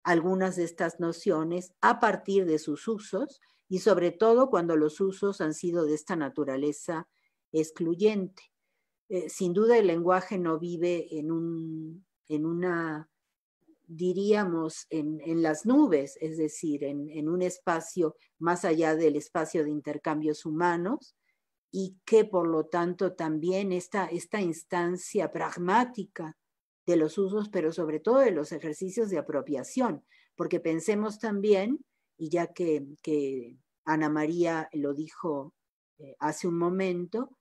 algunas de estas nociones a partir de sus usos y sobre todo cuando los usos han sido de esta naturaleza excluyente. Eh, sin duda el lenguaje no vive en, un, en una, diríamos, en, las nubes, es decir, en, un espacio más allá del espacio de intercambios humanos y que por lo tanto también esta, esta instancia pragmática de los usos, pero sobre todo de los ejercicios de apropiación, porque pensemos también, y ya que, Ana María lo dijo eh, hace un momento,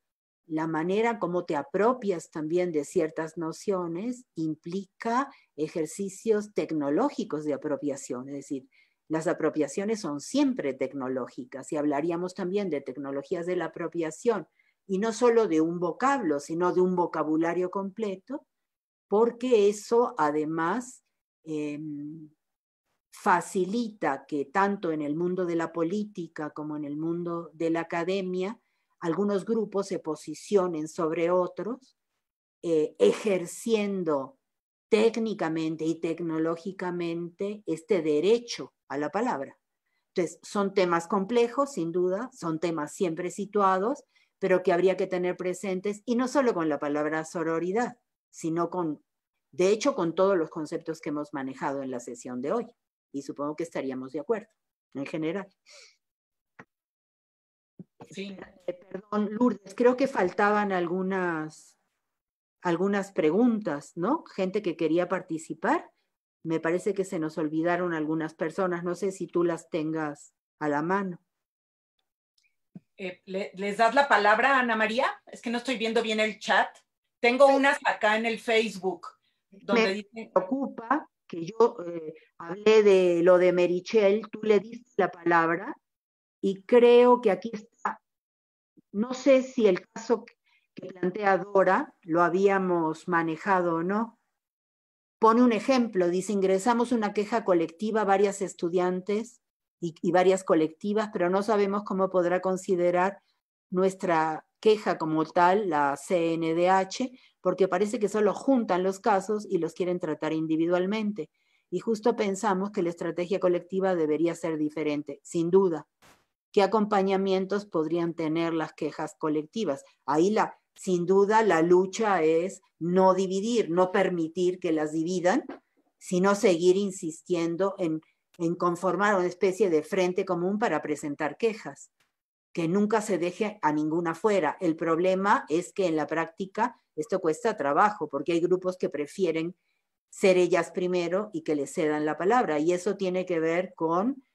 la manera como te apropias también de ciertas nociones implica ejercicios tecnológicos de apropiación, es decir, las apropiaciones son siempre tecnológicas y hablaríamos también de tecnologías de la apropiación y no solo de un vocablo, sino de un vocabulario completo, porque eso además em, facilita que tanto en el mundo de la política como en el mundo de la academia algunos grupos se posicionen sobre otros, eh, ejerciendo técnicamente y tecnológicamente este derecho a la palabra. Entonces, son temas complejos, sin duda, son temas siempre situados, pero que habría que tener presentes, y no solo con la palabra sororidad, sino con, de hecho, con todos los conceptos que hemos manejado en la sesión de hoy. Y supongo que estaríamos de acuerdo, en general. Eh, perdón, Lourdes, creo que faltaban algunas, algunas preguntas, ¿no? Gente que quería participar. Me parece que se nos olvidaron algunas personas. No sé si tú las tengas a la mano. Eh, ¿Les das la palabra, Ana María? Es que no estoy viendo bien el chat. Tengo unas acá en el Facebook. Donde me que yo eh, hablé de lo de Merichel, tú le diste la palabra y creo que aquí está no sé si el caso que plantea Dora lo habíamos manejado o no. Pone un ejemplo, dice, ingresamos una queja colectiva, varias estudiantes y, y varias colectivas, pero no sabemos cómo podrá considerar nuestra queja como tal la CNDH, porque parece que solo juntan los casos y los quieren tratar individualmente. Y justo pensamos que la estrategia colectiva debería ser diferente, sin duda qué acompañamientos podrían tener las quejas colectivas. Ahí la, sin duda la lucha es no dividir, no permitir que las dividan, sino seguir insistiendo en, en conformar una especie de frente común para presentar quejas, que nunca se deje a ninguna fuera. El problema es que en la práctica esto cuesta trabajo, porque hay grupos que prefieren ser ellas primero y que les cedan la palabra. Y eso tiene que ver con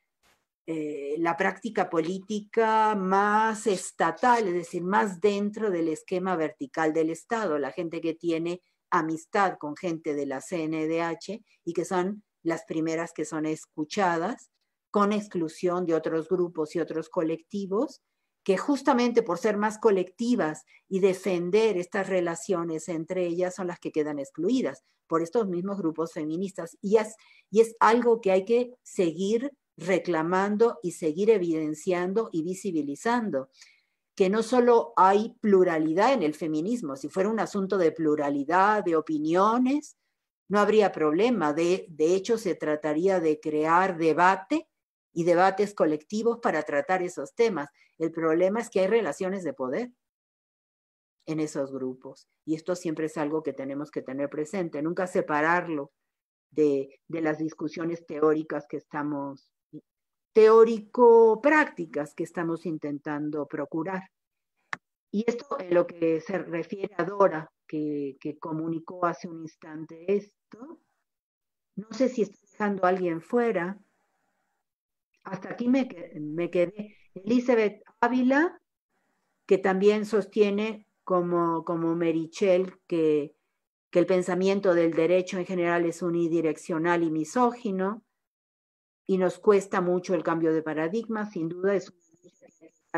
eh, la práctica política más estatal, es decir, más dentro del esquema vertical del Estado, la gente que tiene amistad con gente de la CNDH y que son las primeras que son escuchadas, con exclusión de otros grupos y otros colectivos, que justamente por ser más colectivas y defender estas relaciones entre ellas son las que quedan excluidas por estos mismos grupos feministas. Y es, y es algo que hay que seguir reclamando y seguir evidenciando y visibilizando que no solo hay pluralidad en el feminismo, si fuera un asunto de pluralidad, de opiniones, no habría problema. De, de, hecho, se trataría de crear debate y debates colectivos para tratar esos temas. El problema es que hay relaciones de poder en esos grupos. Y esto siempre es algo que tenemos que tener presente, nunca separarlo de las discusiones teóricas que estamos teórico-prácticas que estamos intentando procurar. Y esto es lo que se refiere a Dora, que, comunicó hace un instante esto. No sé si está dejando a alguien fuera. Hasta aquí me, quedé. Elizabeth Ávila, que también sostiene como, como Merichel que, que el pensamiento del derecho en general es unidireccional y misógino y nos cuesta mucho el cambio de paradigma, sin duda es un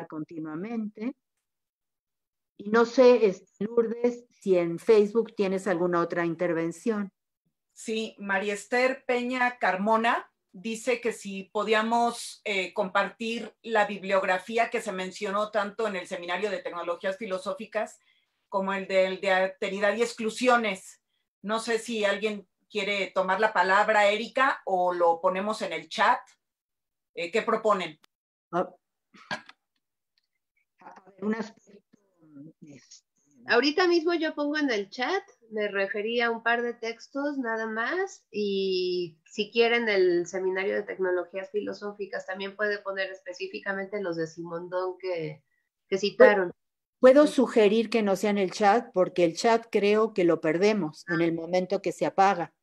continuamente. Y no sé, este, Lourdes, si en Facebook tienes alguna otra intervención. Sí, María Esther Peña Carmona dice que si podíamos eh, compartir la bibliografía que se mencionó tanto en el Seminario de Tecnologías Filosóficas como el de, el de Alteridad y Exclusiones. No sé si alguien quiere tomar la palabra, Erika, o lo ponemos en el chat. Eh, ¿Qué proponen? Ah. Este, ahorita mismo yo pongo en el chat, me refería a un par de textos nada más y si quieren el seminario de tecnologías filosóficas también puede poner específicamente los de Simondón que, que citaron. Puedo sugerir que no sea en el chat porque el chat creo que lo perdemos en el momento que se apaga.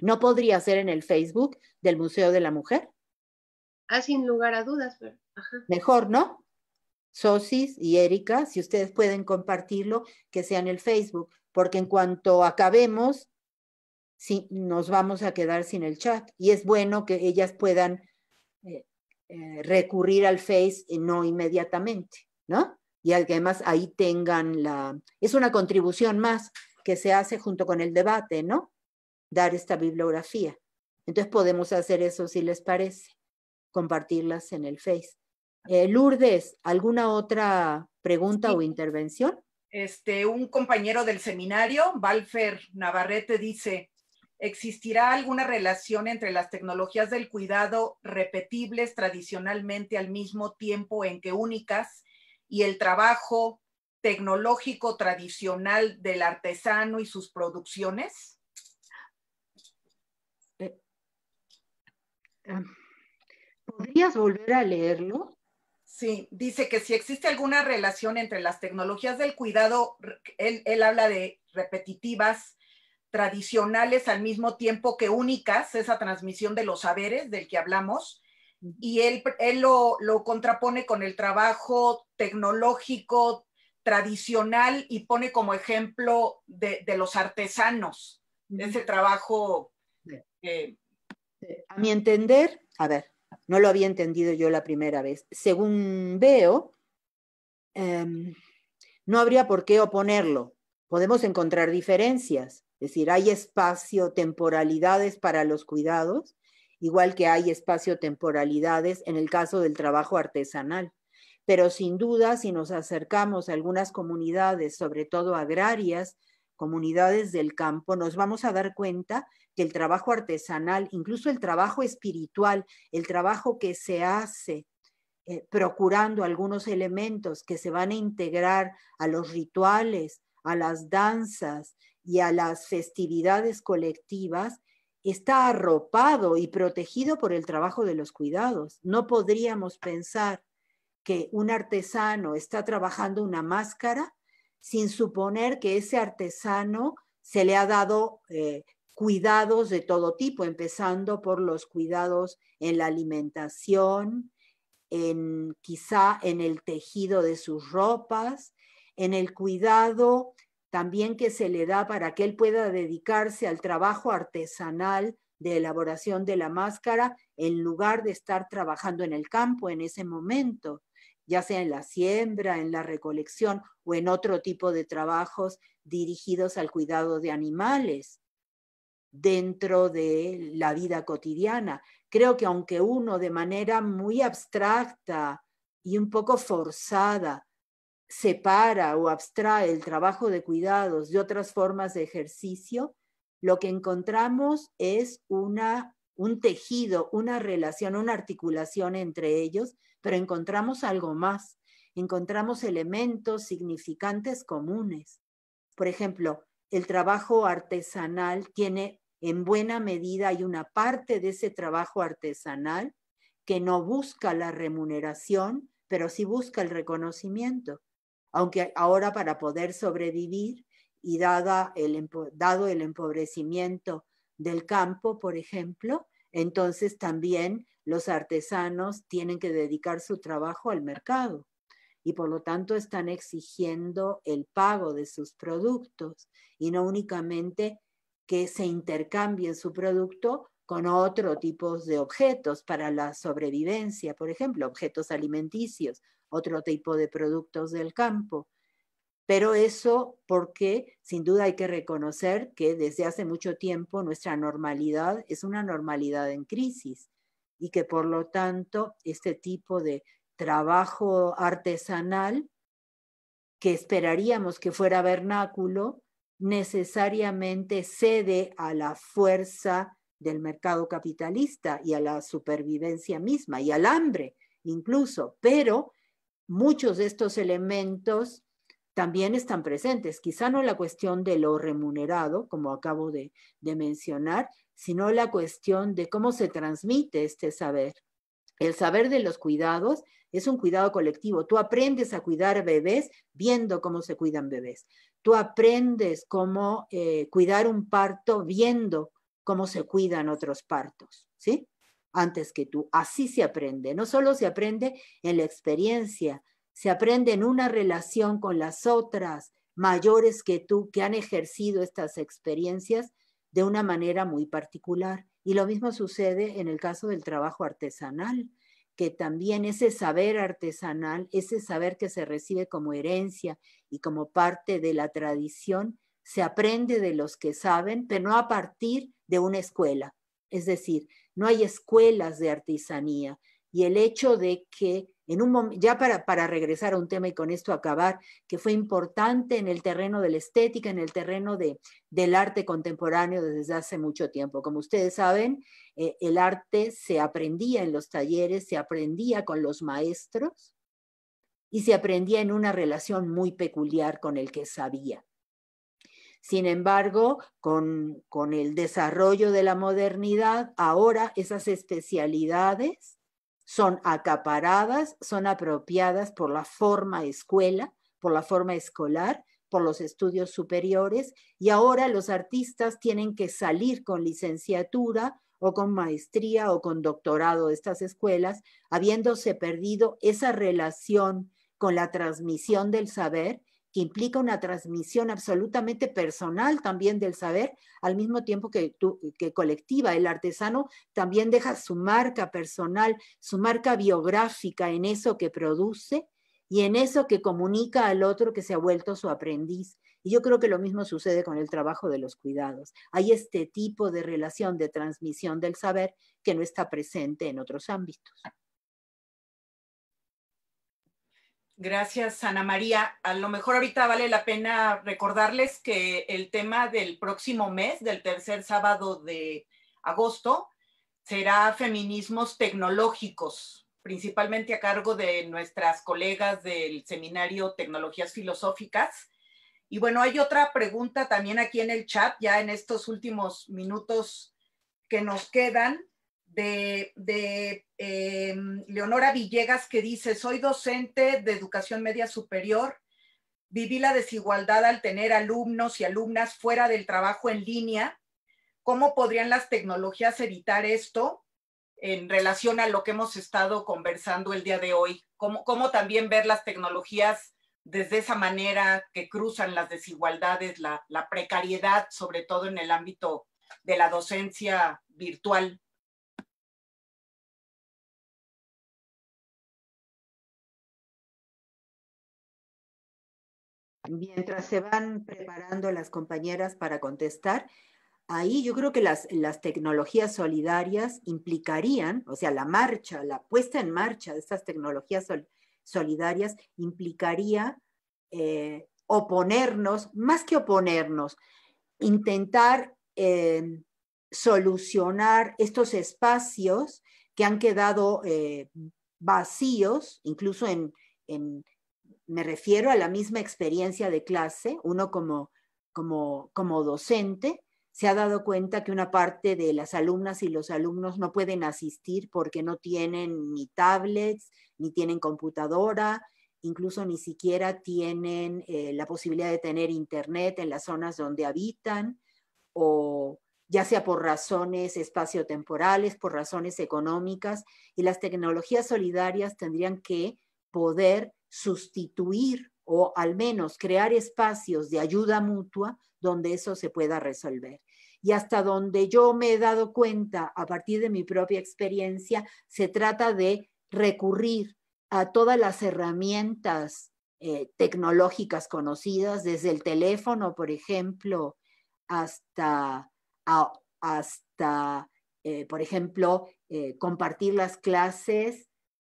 ¿No podría ser en el Facebook del Museo de la Mujer? Ah, sin lugar a dudas. Pero, Mejor, ¿no? Sosis y Erika, si ustedes pueden compartirlo, que sea en el Facebook, porque en cuanto acabemos, sí, nos vamos a quedar sin el chat. Y es bueno que ellas puedan eh, eh, recurrir al Face y eh, no inmediatamente, ¿no? Y además ahí tengan la... Es una contribución más que se hace junto con el debate, ¿no? dar esta bibliografía. Entonces podemos hacer eso si les parece, compartirlas en el Face. Eh, Lourdes, ¿alguna otra pregunta o intervención? Este, un compañero del seminario, Valfer Navarrete, dice, ¿existirá alguna relación entre las tecnologías del cuidado repetibles tradicionalmente al mismo tiempo en que únicas y el trabajo tecnológico tradicional del artesano y sus producciones? Ah, ¿Podrías volver a leerlo? Sí, dice que si existe alguna relación entre las tecnologías del cuidado, él, habla de repetitivas, tradicionales al mismo tiempo que únicas, esa transmisión de los saberes del que hablamos, y él, lo, contrapone con el trabajo tecnológico tradicional y pone como ejemplo de, los artesanos, ese trabajo que este, a mi entender, a ver, no lo había entendido yo la primera vez. Según veo, em, no habría por qué oponerlo. Podemos encontrar diferencias, es decir, hay espacio, temporalidades para los cuidados, igual que hay espacio, temporalidades en el caso del trabajo artesanal. Pero sin duda, si nos acercamos a algunas comunidades, sobre todo agrarias, comunidades del campo, nos vamos a dar cuenta que el trabajo artesanal, incluso el trabajo espiritual, el trabajo que se hace eh, procurando algunos elementos que se van a integrar a los rituales, a las danzas y a las festividades colectivas, está arropado y protegido por el trabajo de los cuidados. No podríamos pensar que un artesano está trabajando una máscara sin suponer que ese artesano se le ha dado eh, cuidados de todo tipo, empezando por los cuidados en la alimentación, en, quizá en el tejido de sus ropas, en el cuidado también que se le da para que él pueda dedicarse al trabajo artesanal de elaboración de la máscara en lugar de estar trabajando en el campo en ese momento ya sea en la siembra, en la recolección o en otro tipo de trabajos dirigidos al cuidado de animales dentro de la vida cotidiana. Creo que aunque uno de manera muy abstracta y un poco forzada separa o abstrae el trabajo de cuidados de otras formas de ejercicio, lo que encontramos es una, un tejido, una relación, una articulación entre ellos pero encontramos algo más, encontramos elementos significantes comunes. Por ejemplo, el trabajo artesanal tiene en buena medida, hay una parte de ese trabajo artesanal que no busca la remuneración, pero sí busca el reconocimiento. Aunque ahora para poder sobrevivir y dado el empobrecimiento del campo, por ejemplo, entonces también los artesanos tienen que dedicar su trabajo al mercado y por lo tanto están exigiendo el pago de sus productos y no únicamente que se intercambien su producto con otro tipo de objetos para la sobrevivencia, por ejemplo, objetos alimenticios, otro tipo de productos del campo. Pero eso porque sin duda hay que reconocer que desde hace mucho tiempo nuestra normalidad es una normalidad en crisis y que por lo tanto este tipo de trabajo artesanal que esperaríamos que fuera vernáculo necesariamente cede a la fuerza del mercado capitalista y a la supervivencia misma y al hambre incluso, pero muchos de estos elementos también están presentes. Quizá no la cuestión de lo remunerado, como acabo de, mencionar, sino la cuestión de cómo se transmite este saber. El saber de los cuidados es un cuidado colectivo. Tú aprendes a cuidar bebés viendo cómo se cuidan bebés. Tú aprendes cómo eh, cuidar un parto viendo cómo se cuidan otros partos, ¿sí? Antes que tú. Así se aprende. No solo se aprende en la experiencia se aprende en una relación con las otras mayores que tú que han ejercido estas experiencias de una manera muy particular. Y lo mismo sucede en el caso del trabajo artesanal, que también ese saber artesanal, ese saber que se recibe como herencia y como parte de la tradición, se aprende de los que saben, pero no a partir de una escuela. Es decir, no hay escuelas de artesanía, y el hecho de que en un ya para, regresar a un tema y con esto acabar, que fue importante en el terreno de la estética, en el terreno del arte contemporáneo desde hace mucho tiempo. Como ustedes saben, eh, el arte se aprendía en los talleres, se aprendía con los maestros y se aprendía en una relación muy peculiar con el que sabía. Sin embargo, con el desarrollo de la modernidad, ahora esas especialidades son acaparadas, son apropiadas por la forma escuela, por la forma escolar, por los estudios superiores y ahora los artistas tienen que salir con licenciatura o con maestría o con doctorado de estas escuelas, habiéndose perdido esa relación con la transmisión del saber que implica una transmisión absolutamente personal también del saber, al mismo tiempo que, que colectiva. El artesano también deja su marca personal, su marca biográfica en eso que produce y en eso que comunica al otro que se ha vuelto su aprendiz. Y yo creo que lo mismo sucede con el trabajo de los cuidados. Hay este tipo de relación de transmisión del saber que no está presente en otros ámbitos. Gracias, Ana María. A lo mejor ahorita vale la pena recordarles que el tema del próximo mes, del tercer sábado de agosto, será feminismos tecnológicos, principalmente a cargo de nuestras colegas del seminario Tecnologías Filosóficas. Y bueno, hay otra pregunta también aquí en el chat, ya en estos últimos minutos que nos quedan de, em, Leonora Villegas que dice, soy docente de educación media superior, viví la desigualdad al tener alumnos y alumnas fuera del trabajo en línea. ¿Cómo podrían las tecnologías evitar esto en relación a lo que hemos estado conversando el día de hoy? ¿Cómo, también ver las tecnologías desde esa manera que cruzan las desigualdades, la precariedad, sobre todo en el ámbito de la docencia virtual? Mientras se van preparando las compañeras para contestar, ahí yo creo que las, tecnologías solidarias implicarían, o sea, la marcha, la puesta en marcha de estas tecnologías solidarias implicaría eh, oponernos, más que oponernos, intentar em, solucionar estos espacios que han quedado eh, vacíos, incluso en, me refiero a la misma experiencia de clase, uno como, como, como docente se ha dado cuenta que una parte de las alumnas y los alumnos no pueden asistir porque no tienen ni tablets, ni tienen computadora, incluso ni siquiera tienen eh, la posibilidad de tener internet en las zonas donde habitan, o ya sea por razones espaciotemporales, por razones económicas, y las tecnologías solidarias tendrían que poder sustituir o al menos crear espacios de ayuda mutua donde eso se pueda resolver. Y hasta donde yo me he dado cuenta a partir de mi propia experiencia, se trata de recurrir a todas las herramientas eh, tecnológicas conocidas, desde el teléfono, por ejemplo, hasta, hasta eh, por ejemplo, eh, compartir las clases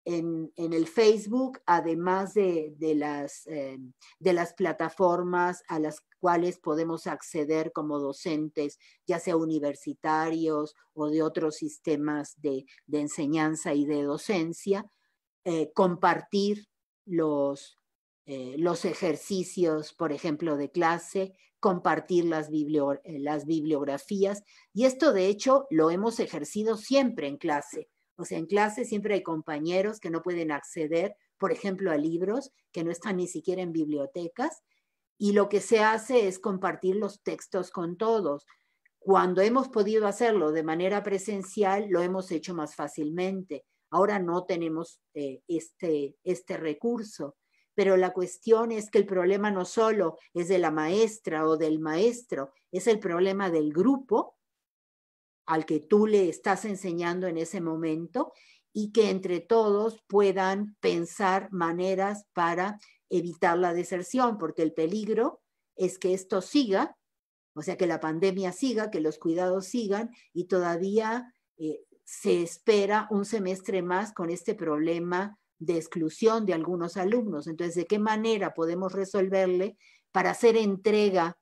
en, el Facebook, además eh, de, las, plataformas a las cuales podemos acceder como docentes, ya sea universitarios o de otros sistemas de, enseñanza y de docencia, eh, compartir eh, los, ejercicios, por ejemplo, de clase, compartir las bibliografías. Y esto, de hecho, lo hemos ejercido siempre en clase. O sea, en clase siempre hay compañeros que no pueden acceder, por ejemplo, a libros que no están ni siquiera en bibliotecas. Y lo que se hace es compartir los textos con todos. Cuando hemos podido hacerlo de manera presencial, lo hemos hecho más fácilmente. Ahora no tenemos eh, este, este recurso pero la cuestión es que el problema no solo es de la maestra o del maestro, es el problema del grupo al que tú le estás enseñando en ese momento y que entre todos puedan pensar maneras para evitar la deserción, porque el peligro es que esto siga, o sea, que la pandemia siga, que los cuidados sigan y todavía eh, se espera un semestre más con este problema de exclusión de algunos alumnos. Entonces, ¿de qué manera podemos resolverle para hacer entrega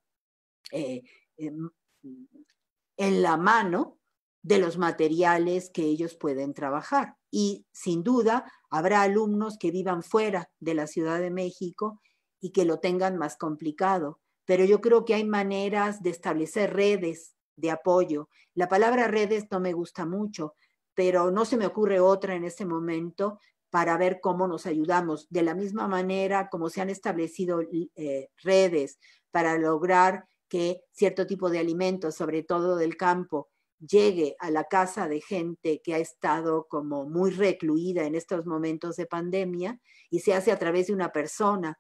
eh, em, en la mano de los materiales que ellos pueden trabajar. Y sin duda habrá alumnos que vivan fuera de la Ciudad de México y que lo tengan más complicado. Pero yo creo que hay maneras de establecer redes de apoyo. La palabra redes no me gusta mucho, pero no se me ocurre otra en este momento para ver cómo nos ayudamos. De la misma manera como se han establecido eh, redes para lograr que cierto tipo de alimentos, sobre todo del campo, llegue a la casa de gente que ha estado como muy recluida en estos momentos de pandemia y se hace a través de una persona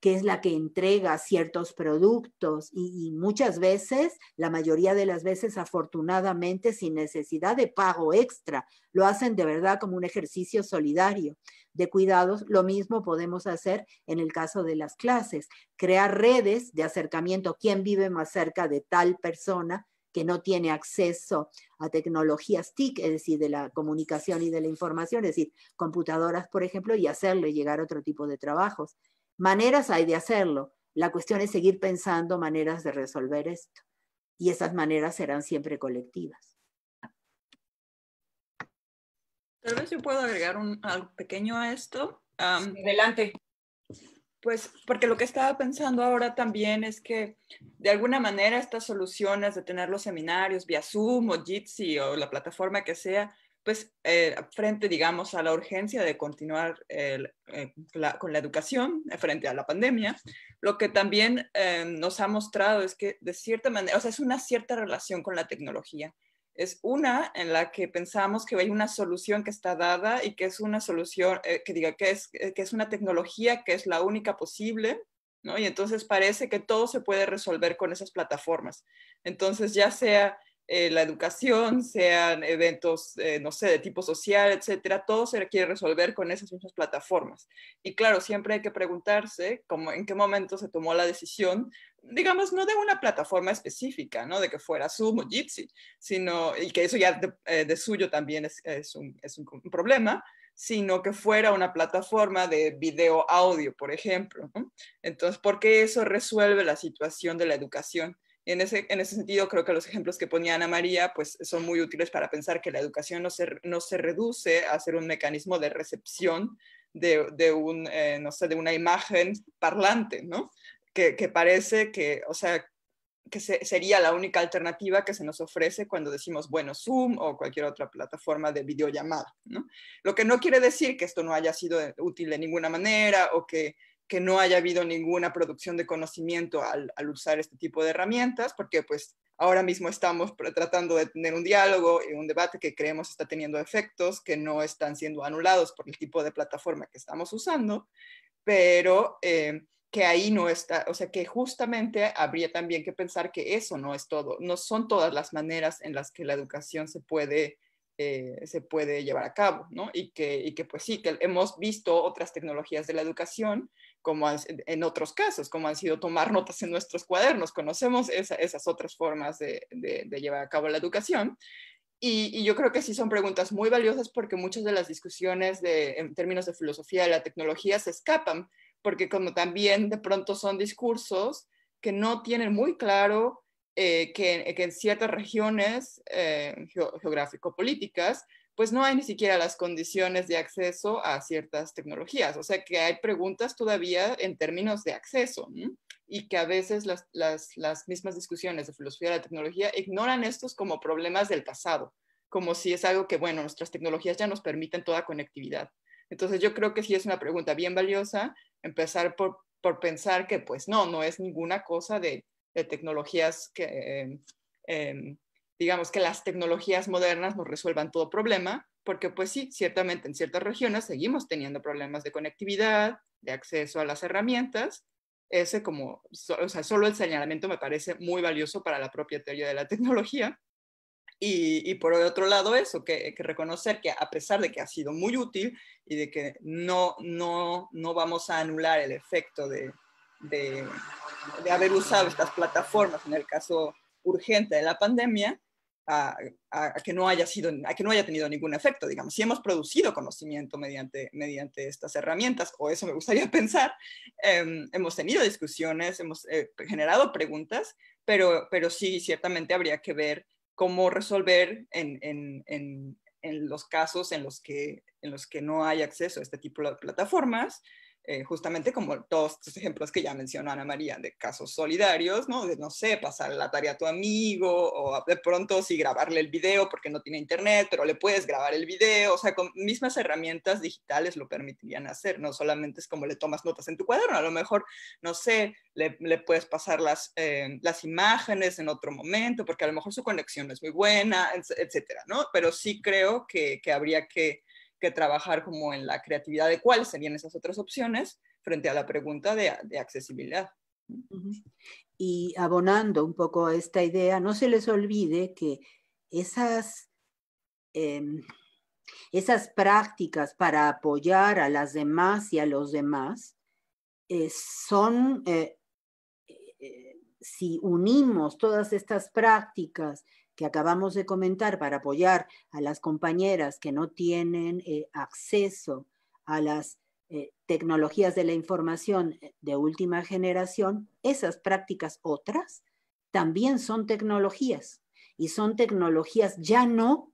que es la que entrega ciertos productos y, y, muchas veces, la mayoría de las veces afortunadamente sin necesidad de pago extra, lo hacen de verdad como un ejercicio solidario de cuidados, lo mismo podemos hacer en el caso de las clases, crear redes de acercamiento, quién vive más cerca de tal persona que no tiene acceso a tecnologías TIC, es decir, de la comunicación y de la información, es decir, computadoras, por ejemplo, y hacerle llegar otro tipo de trabajos. Maneras hay de hacerlo. La cuestión es seguir pensando maneras de resolver esto. Y esas maneras serán siempre colectivas. Tal vez yo puedo agregar un, algo pequeño a esto. Adelante. Pues porque lo que estaba pensando ahora también es que de alguna manera estas soluciones de tener los seminarios vía Zoom o Jitsi o la plataforma que sea, pues eh, frente, digamos, a la urgencia de continuar eh, con la educación eh, frente a la pandemia, lo que también nos ha mostrado es que de cierta manera, o sea, es una cierta relación con la tecnología es una en la que pensamos que hay una solución que está dada y que es una solución, eh, que diga que es, eh, que es una tecnología que es la única posible, ¿no? Y entonces parece que todo se puede resolver con esas plataformas. Entonces, ya sea eh, la educación, sean eventos, eh, no sé, de tipo social, etcétera, todo se quiere resolver con esas mismas plataformas. Y claro, siempre hay que preguntarse cómo, en qué momento se tomó la decisión, digamos, no de una plataforma específica, ¿no? De que fuera Zoom o Jitsi, sino, y que eso ya de, eh, suyo también es, un, problema, sino que fuera una plataforma de video audio, por ejemplo. Entonces, ¿por qué eso resuelve la situación de la educación? En ese, sentido, creo que los ejemplos que ponía Ana María pues, son muy útiles para pensar que la educación no se, no se reduce a ser un mecanismo de recepción de, un, eh, no de una imagen parlante, Que, parece que, o sea, que sería la única alternativa que se nos ofrece cuando decimos, bueno, Zoom o cualquier otra plataforma de videollamada. ¿no? Lo que no quiere decir que esto no haya sido útil de ninguna manera o que que no haya habido ninguna producción de conocimiento al, al, usar este tipo de herramientas, porque pues ahora mismo estamos tratando de tener un diálogo y un debate que creemos está teniendo efectos que no están siendo anulados por el tipo de plataforma que estamos usando, pero eh, que ahí no está, o sea, que justamente habría también que pensar que eso no es todo, no son todas las maneras en las que la educación se puede eh, se puede llevar a cabo, ¿no? Y que, y que pues sí, que hemos visto otras tecnologías de la educación como en otros casos, como han sido tomar notas en nuestros cuadernos. Conocemos esas otras formas de, llevar a cabo la educación. Y, yo creo que sí son preguntas muy valiosas porque muchas de las discusiones en términos de filosofía de la tecnología se escapan, porque como también de pronto son discursos que no tienen muy claro eh, que, en ciertas regiones eh, geográfico-políticas pues no hay ni siquiera las condiciones de acceso a ciertas tecnologías. O sea que hay preguntas todavía en términos de acceso y que a veces las, mismas discusiones de filosofía de la tecnología ignoran estos como problemas del pasado, como si es algo que, bueno, nuestras tecnologías ya nos permiten toda conectividad. Entonces yo creo que sí es una pregunta bien valiosa empezar por, pensar que pues no, no es ninguna cosa de, tecnologías que... Em, em, digamos, que las tecnologías modernas nos resuelvan todo problema, porque pues sí, ciertamente en ciertas regiones seguimos teniendo problemas de conectividad, de acceso a las herramientas. Ese como, o sea, solo el señalamiento me parece muy valioso para la propia teoría de la tecnología. Y, y por otro lado, eso, que, que, reconocer que a pesar de que ha sido muy útil y de que no, no, no vamos a anular el efecto de, de haber usado estas plataformas en el caso urgente de la pandemia, a, que no haya sido, que no haya tenido ningún efecto, digamos. Si hemos producido conocimiento mediante, mediante estas herramientas, o eso me gustaría pensar, em, hemos tenido discusiones, hemos eh, generado preguntas, pero, pero sí, ciertamente habría que ver cómo resolver en, en, en, en los casos en los, que, en los que no hay acceso a este tipo de plataformas, eh, justamente como todos estos ejemplos que ya mencionó Ana María, de casos solidarios, ¿no? De, no sé, pasar la tarea a tu amigo o de pronto sí grabarle el video porque no tiene internet, pero le puedes grabar el video, o sea, con mismas herramientas digitales lo permitirían hacer, no solamente es como le tomas notas en tu cuaderno, a lo mejor, no sé, le, puedes pasar las, eh, las imágenes en otro momento porque a lo mejor su conexión es muy buena, etcétera, ¿no? Pero sí creo que habría que que trabajar como en la creatividad de cuáles serían esas otras opciones frente a la pregunta de, accesibilidad. Y abonando un poco esta idea, no se les olvide que esas, em, esas prácticas para apoyar a las demás y a los demás eh, son, eh, eh, si unimos todas estas prácticas que acabamos de comentar para apoyar a las compañeras que no tienen eh, acceso a las eh, tecnologías de la información eh, de última generación, esas prácticas otras también son tecnologías y son tecnologías ya no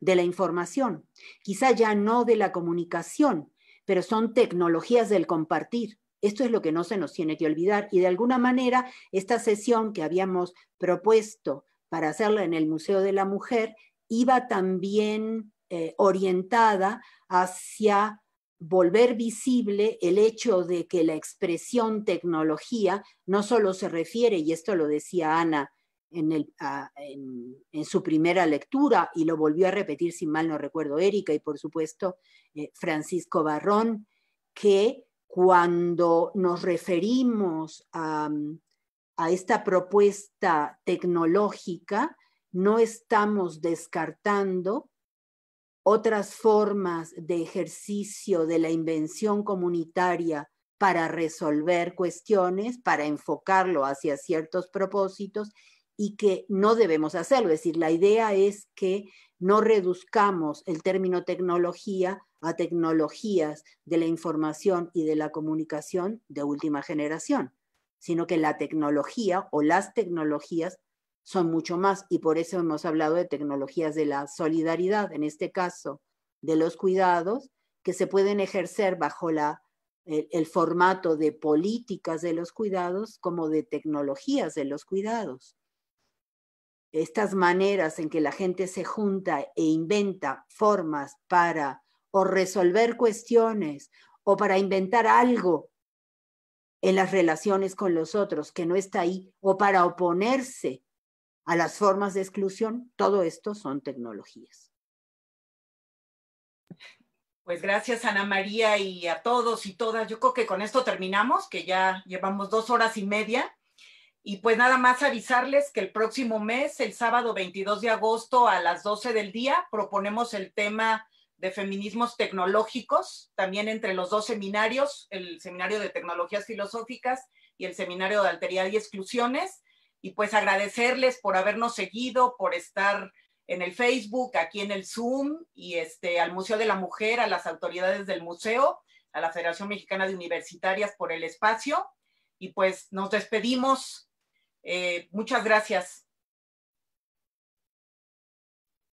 de la información, quizá ya no de la comunicación, pero son tecnologías del compartir. Esto es lo que no se nos tiene que olvidar y de alguna manera esta sesión que habíamos propuesto para hacerla en el Museo de la Mujer, iba también eh, orientada hacia volver visible el hecho de que la expresión tecnología no solo se refiere, y esto lo decía Ana en, su primera lectura, y lo volvió a repetir, si mal no recuerdo, Erika y por supuesto eh, Francisco Barrón, que cuando nos referimos a a esta propuesta tecnológica, no estamos descartando otras formas de ejercicio de la invención comunitaria para resolver cuestiones, para enfocarlo hacia ciertos propósitos y que no debemos hacerlo. Es decir, la idea es que no reduzcamos el término tecnología a tecnologías de la información y de la comunicación de última generación sino que la tecnología o las tecnologías son mucho más y por eso hemos hablado de tecnologías de la solidaridad, en este caso de los cuidados, que se pueden ejercer bajo la, el, el formato de políticas de los cuidados como de tecnologías de los cuidados. Estas maneras en que la gente se junta e inventa formas para o resolver cuestiones o para inventar algo en las relaciones con los otros, que no está ahí, o para oponerse a las formas de exclusión, todo esto son tecnologías. Pues gracias Ana María y a todos y todas. Yo creo que con esto terminamos, que ya llevamos dos horas y media. Y pues nada más avisarles que el próximo mes, el sábado 22 de agosto a las 12 del día, proponemos el tema de feminismos tecnológicos, también entre los dos seminarios, el seminario de tecnologías filosóficas y el seminario de alteridad y exclusiones. Y pues agradecerles por habernos seguido, por estar en el Facebook, aquí en el Zoom y este, al Museo de la Mujer, a las autoridades del museo, a la Federación Mexicana de Universitarias por el espacio. Y pues nos despedimos. Eh, muchas gracias.